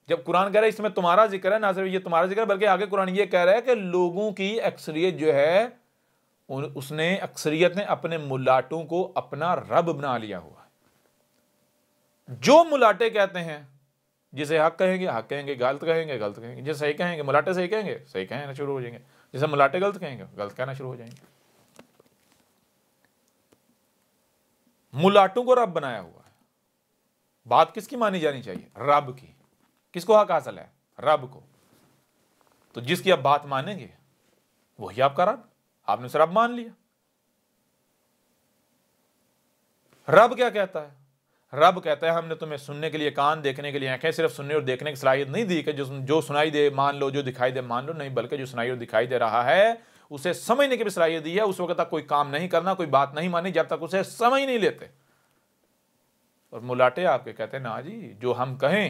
[SPEAKER 1] جب قرآن کہہ رہا ہے اس میں تمہارا ذکر ہے نہ صرف یہ تمہارا ذکر ہے بلکہ آگے قرآن یہ کہہ رہا ہے کہ لوگوں کی اکثریت جو ہے اس نے اکثریت نے اپنے ملاٹوں کو اپنا رب بنا لیا ہوا ہے جو ملاٹے کہتے ہیں جسے حق کہیں گے حق کہیں گے غلط کہیں گے غلط کہیں گے جسے صحیح کہیں گے ملاٹے صحیح کہیں گے صحیح کہنا شروع ہو جائیں گے جسے ملاٹے غلط کہیں گے غلط کہنا شروع ہو جائیں گے ملاٹوں کو رب بنایا ہوا ہے بات کس کی مانی جانی چاہیے رب کی کس کو حق حاصل ہے رب کو تو جس کی آپ بات مانیں گے وہی آپ کا رب آپ نے اسے رب مان لیا رب کیا کہتا ہے رب کہتا ہے ہم نے تمہیں سننے کے لیے کان دیکھنے کے لیے آنکھیں صرف سننے اور دیکھنے کی صلاحیت نہیں دی کہ جو سنائی دے مان لو جو دکھائی دے مان لو نہیں بلکہ جو سنائی اور دکھائی دے رہا ہے اسے سمجھنے کی بھی صلاحیت دی ہے اس وقت تک کوئی کام نہیں کرنا کوئی بات نہیں مانی جب تک اسے سمجھ نہیں لیتے اور ملاٹے آپ کے کہتے ہیں نا جی جو ہم کہیں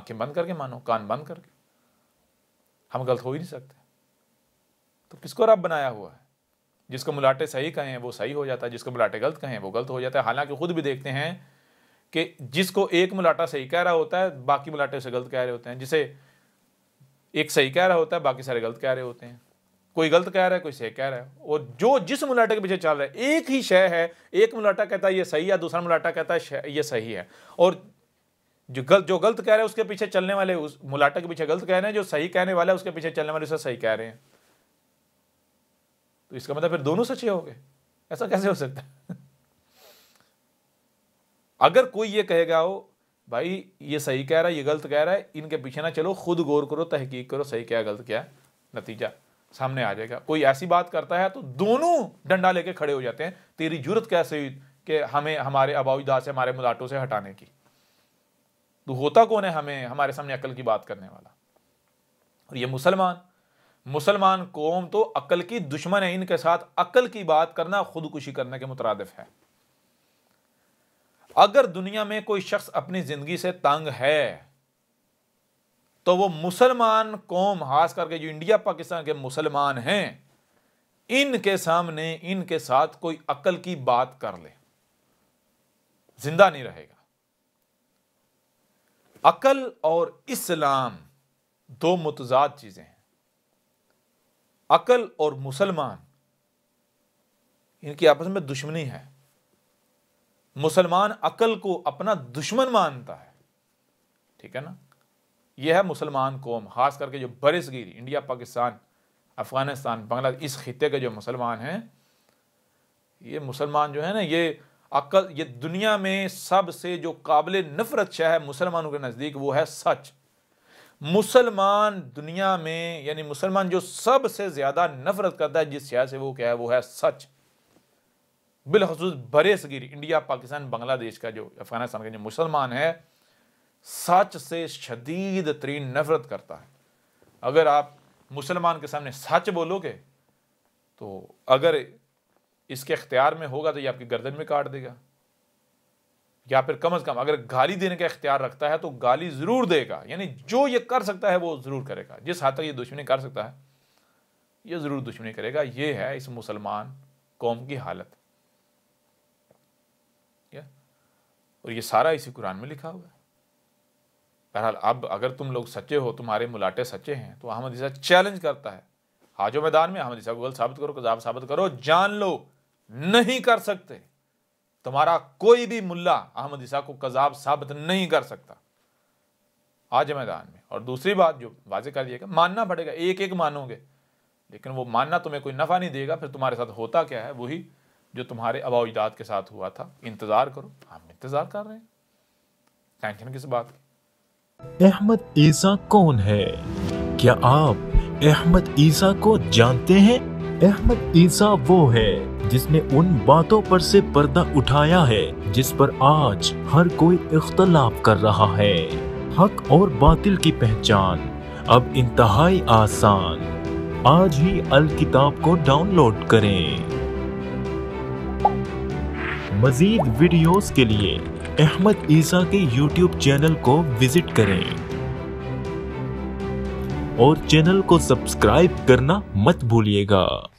[SPEAKER 1] آنکھیں بند کر کے مانو کان بند کر کے ہم غلط ہو ہی نہیں سکتے تو کس کو رب بنایا ہوا ہے جس کو ملاٹے صحیح کہیں وہ صحیح ہو جاتا ہے جس کو ملاٹے غلط کہیں وہ غلط ہو جاتا ہے حالانکہ خود بھی دیکھتے ہیں کہ جس کو ایک ملاٹا صحیح کہہ رہا ہوتا ہے باقی ملاٹے اسے غلط کہہ رہے ہوتے ہیں جسے ایک صحیح کہہ رہا ہوتا ہے باقی سارے غلط کہہ رہے ہوتے ہیں کوئی غلط کہہ رہا ہے کوئی صحیح کہہ رہا ہے اور جو جس ملاٹے کے پیچھے چل رہا ہے ایک ہی شے ہے ایک ملاٹا کہتا ہے یہ صحیح ہے دوسرا ملاٹا کہتا ہے یہ صحیح ہے اور جو غلط کہہ رہا ہے اس کے پیچھے چلنے والے اس ملاٹا کے پیچھے غلط کہہ رہے ہیں جو صحیح کہنے والا ہے اس کے پیچھے چلنے والے اسے صحیح کہہ رہے ہیں تو اس کا مطلب پھر دونوں سچے ہو گئے ایسا کیسے ہو سکتا ہے اگر کوئی یہ کہے گا ہو بھائی یہ صحیح کہہ رہا ہے یہ غلط کہہ رہا ہے ان کے پیچھے نہ چلو خود غور کرو تحقیق کرو صحیح کیا غلط کیا نتیجہ سامنے آ جائے گا کوئی ایسی بات کرتا ہے تو دونوں ڈنڈا لے کے کھڑے ہو جاتے ہیں تیری جرت کیسے ہوئی کہ ہمیں ہمارے آبا اجداد سے ہمارے ملاٹوں سے ہٹانے کی تو ہوتا کون ہے ہمیں ہمارے سامنے عقل کی بات کرنے والا اور یہ مسلمان مسلمان قوم تو عقل کی دشمن ہے ان کے ساتھ عقل کی بات کرنا خودکشی کرنے کے مترادف ہے اگر دنیا میں کوئی شخص اپنی زندگی سے تنگ ہے تو وہ مسلمان قوم خاص کر کے جو انڈیا پاکستان کے مسلمان ہیں ان کے سامنے ان کے ساتھ کوئی عقل کی بات کر لے زندہ نہیں رہے گا عقل اور اسلام دو متضاد چیزیں ہیں عقل اور مسلمان ان کی آپس میں دشمنی ہے مسلمان عقل کو اپنا دشمن مانتا ہے ٹھیک ہے نا یہ ہے مسلمان قوم خاص کر کے جو برس گیر انڈیا پاکستان افغانستان بنگلہ اس خطے کے جو مسلمان ہیں یہ مسلمان جو ہے نا یہ عقل یہ دنیا میں سب سے جو قابل نفرت شہ ہے مسلمانوں کے نزدیک وہ ہے سچ مسلمان دنیا میں یعنی مسلمان جو سب سے زیادہ نفرت کرتا ہے جس سیاح سے وہ کیا ہے وہ ہے سچ بالخصوص برے صغیر انڈیا پاکستان بنگلہ دیش کا جو افغانستان کا جو مسلمان ہے سچ سے شدید ترین نفرت کرتا ہے اگر آپ مسلمان کے سامنے سچ بولو گے تو اگر اس کے اختیار میں ہوگا تو یہ آپ کی گردن میں کاٹ دے گا یا پھر کم از کم اگر گالی دینے کا اختیار رکھتا ہے تو گالی ضرور دے گا یعنی جو یہ کر سکتا ہے وہ ضرور کرے گا جس حد تک یہ دشمنی کر سکتا ہے یہ ضرور دشمنی کرے گا یہ ہے اس مسلمان قوم کی حالت اور یہ سارا اسی قرآن میں لکھا ہوا ہے بہرحال اب اگر تم لوگ سچے ہو تمہارے ملاٹے سچے ہیں تو احمد عیسیٰ چیلنج کرتا ہے حاجو میدان میں احمد عیسیٰ کو غلط ثابت کرو کذاب ثابت کرو جان لو نہیں کر سکتے تمہارا کوئی بھی ملا احمد عیسیٰ کو کذاب ثابت نہیں کر سکتا آج میدان میں اور دوسری بات جو واضح کر دیے گا ماننا پڑے گا ایک ایک مانو گے لیکن وہ ماننا تمہیں کوئی نفع نہیں دے گا پھر تمہارے ساتھ ہوتا کیا ہے وہی جو تمہارے ابا اجداد کے ساتھ ہوا تھا انتظار کرو ہم انتظار کر رہے ہیں ٹینشن کس بات کی احمد عیسیٰ کون ہے کیا آپ احمد عیسیٰ کو جانتے ہیں احمد عیسیٰ وہ ہے جس نے ان باتوں پر سے پردہ اٹھایا ہے جس پر آج ہر کوئی اختلاف کر رہا ہے حق اور باطل کی پہچان اب انتہائی آسان آج ہی الکتاب کو ڈاؤن لوڈ کریں مزید ویڈیوز کے لیے احمد عیسیٰ کے یوٹیوب چینل کو وزٹ کریں اور چینل کو سبسکرائب کرنا مت بھولیے گا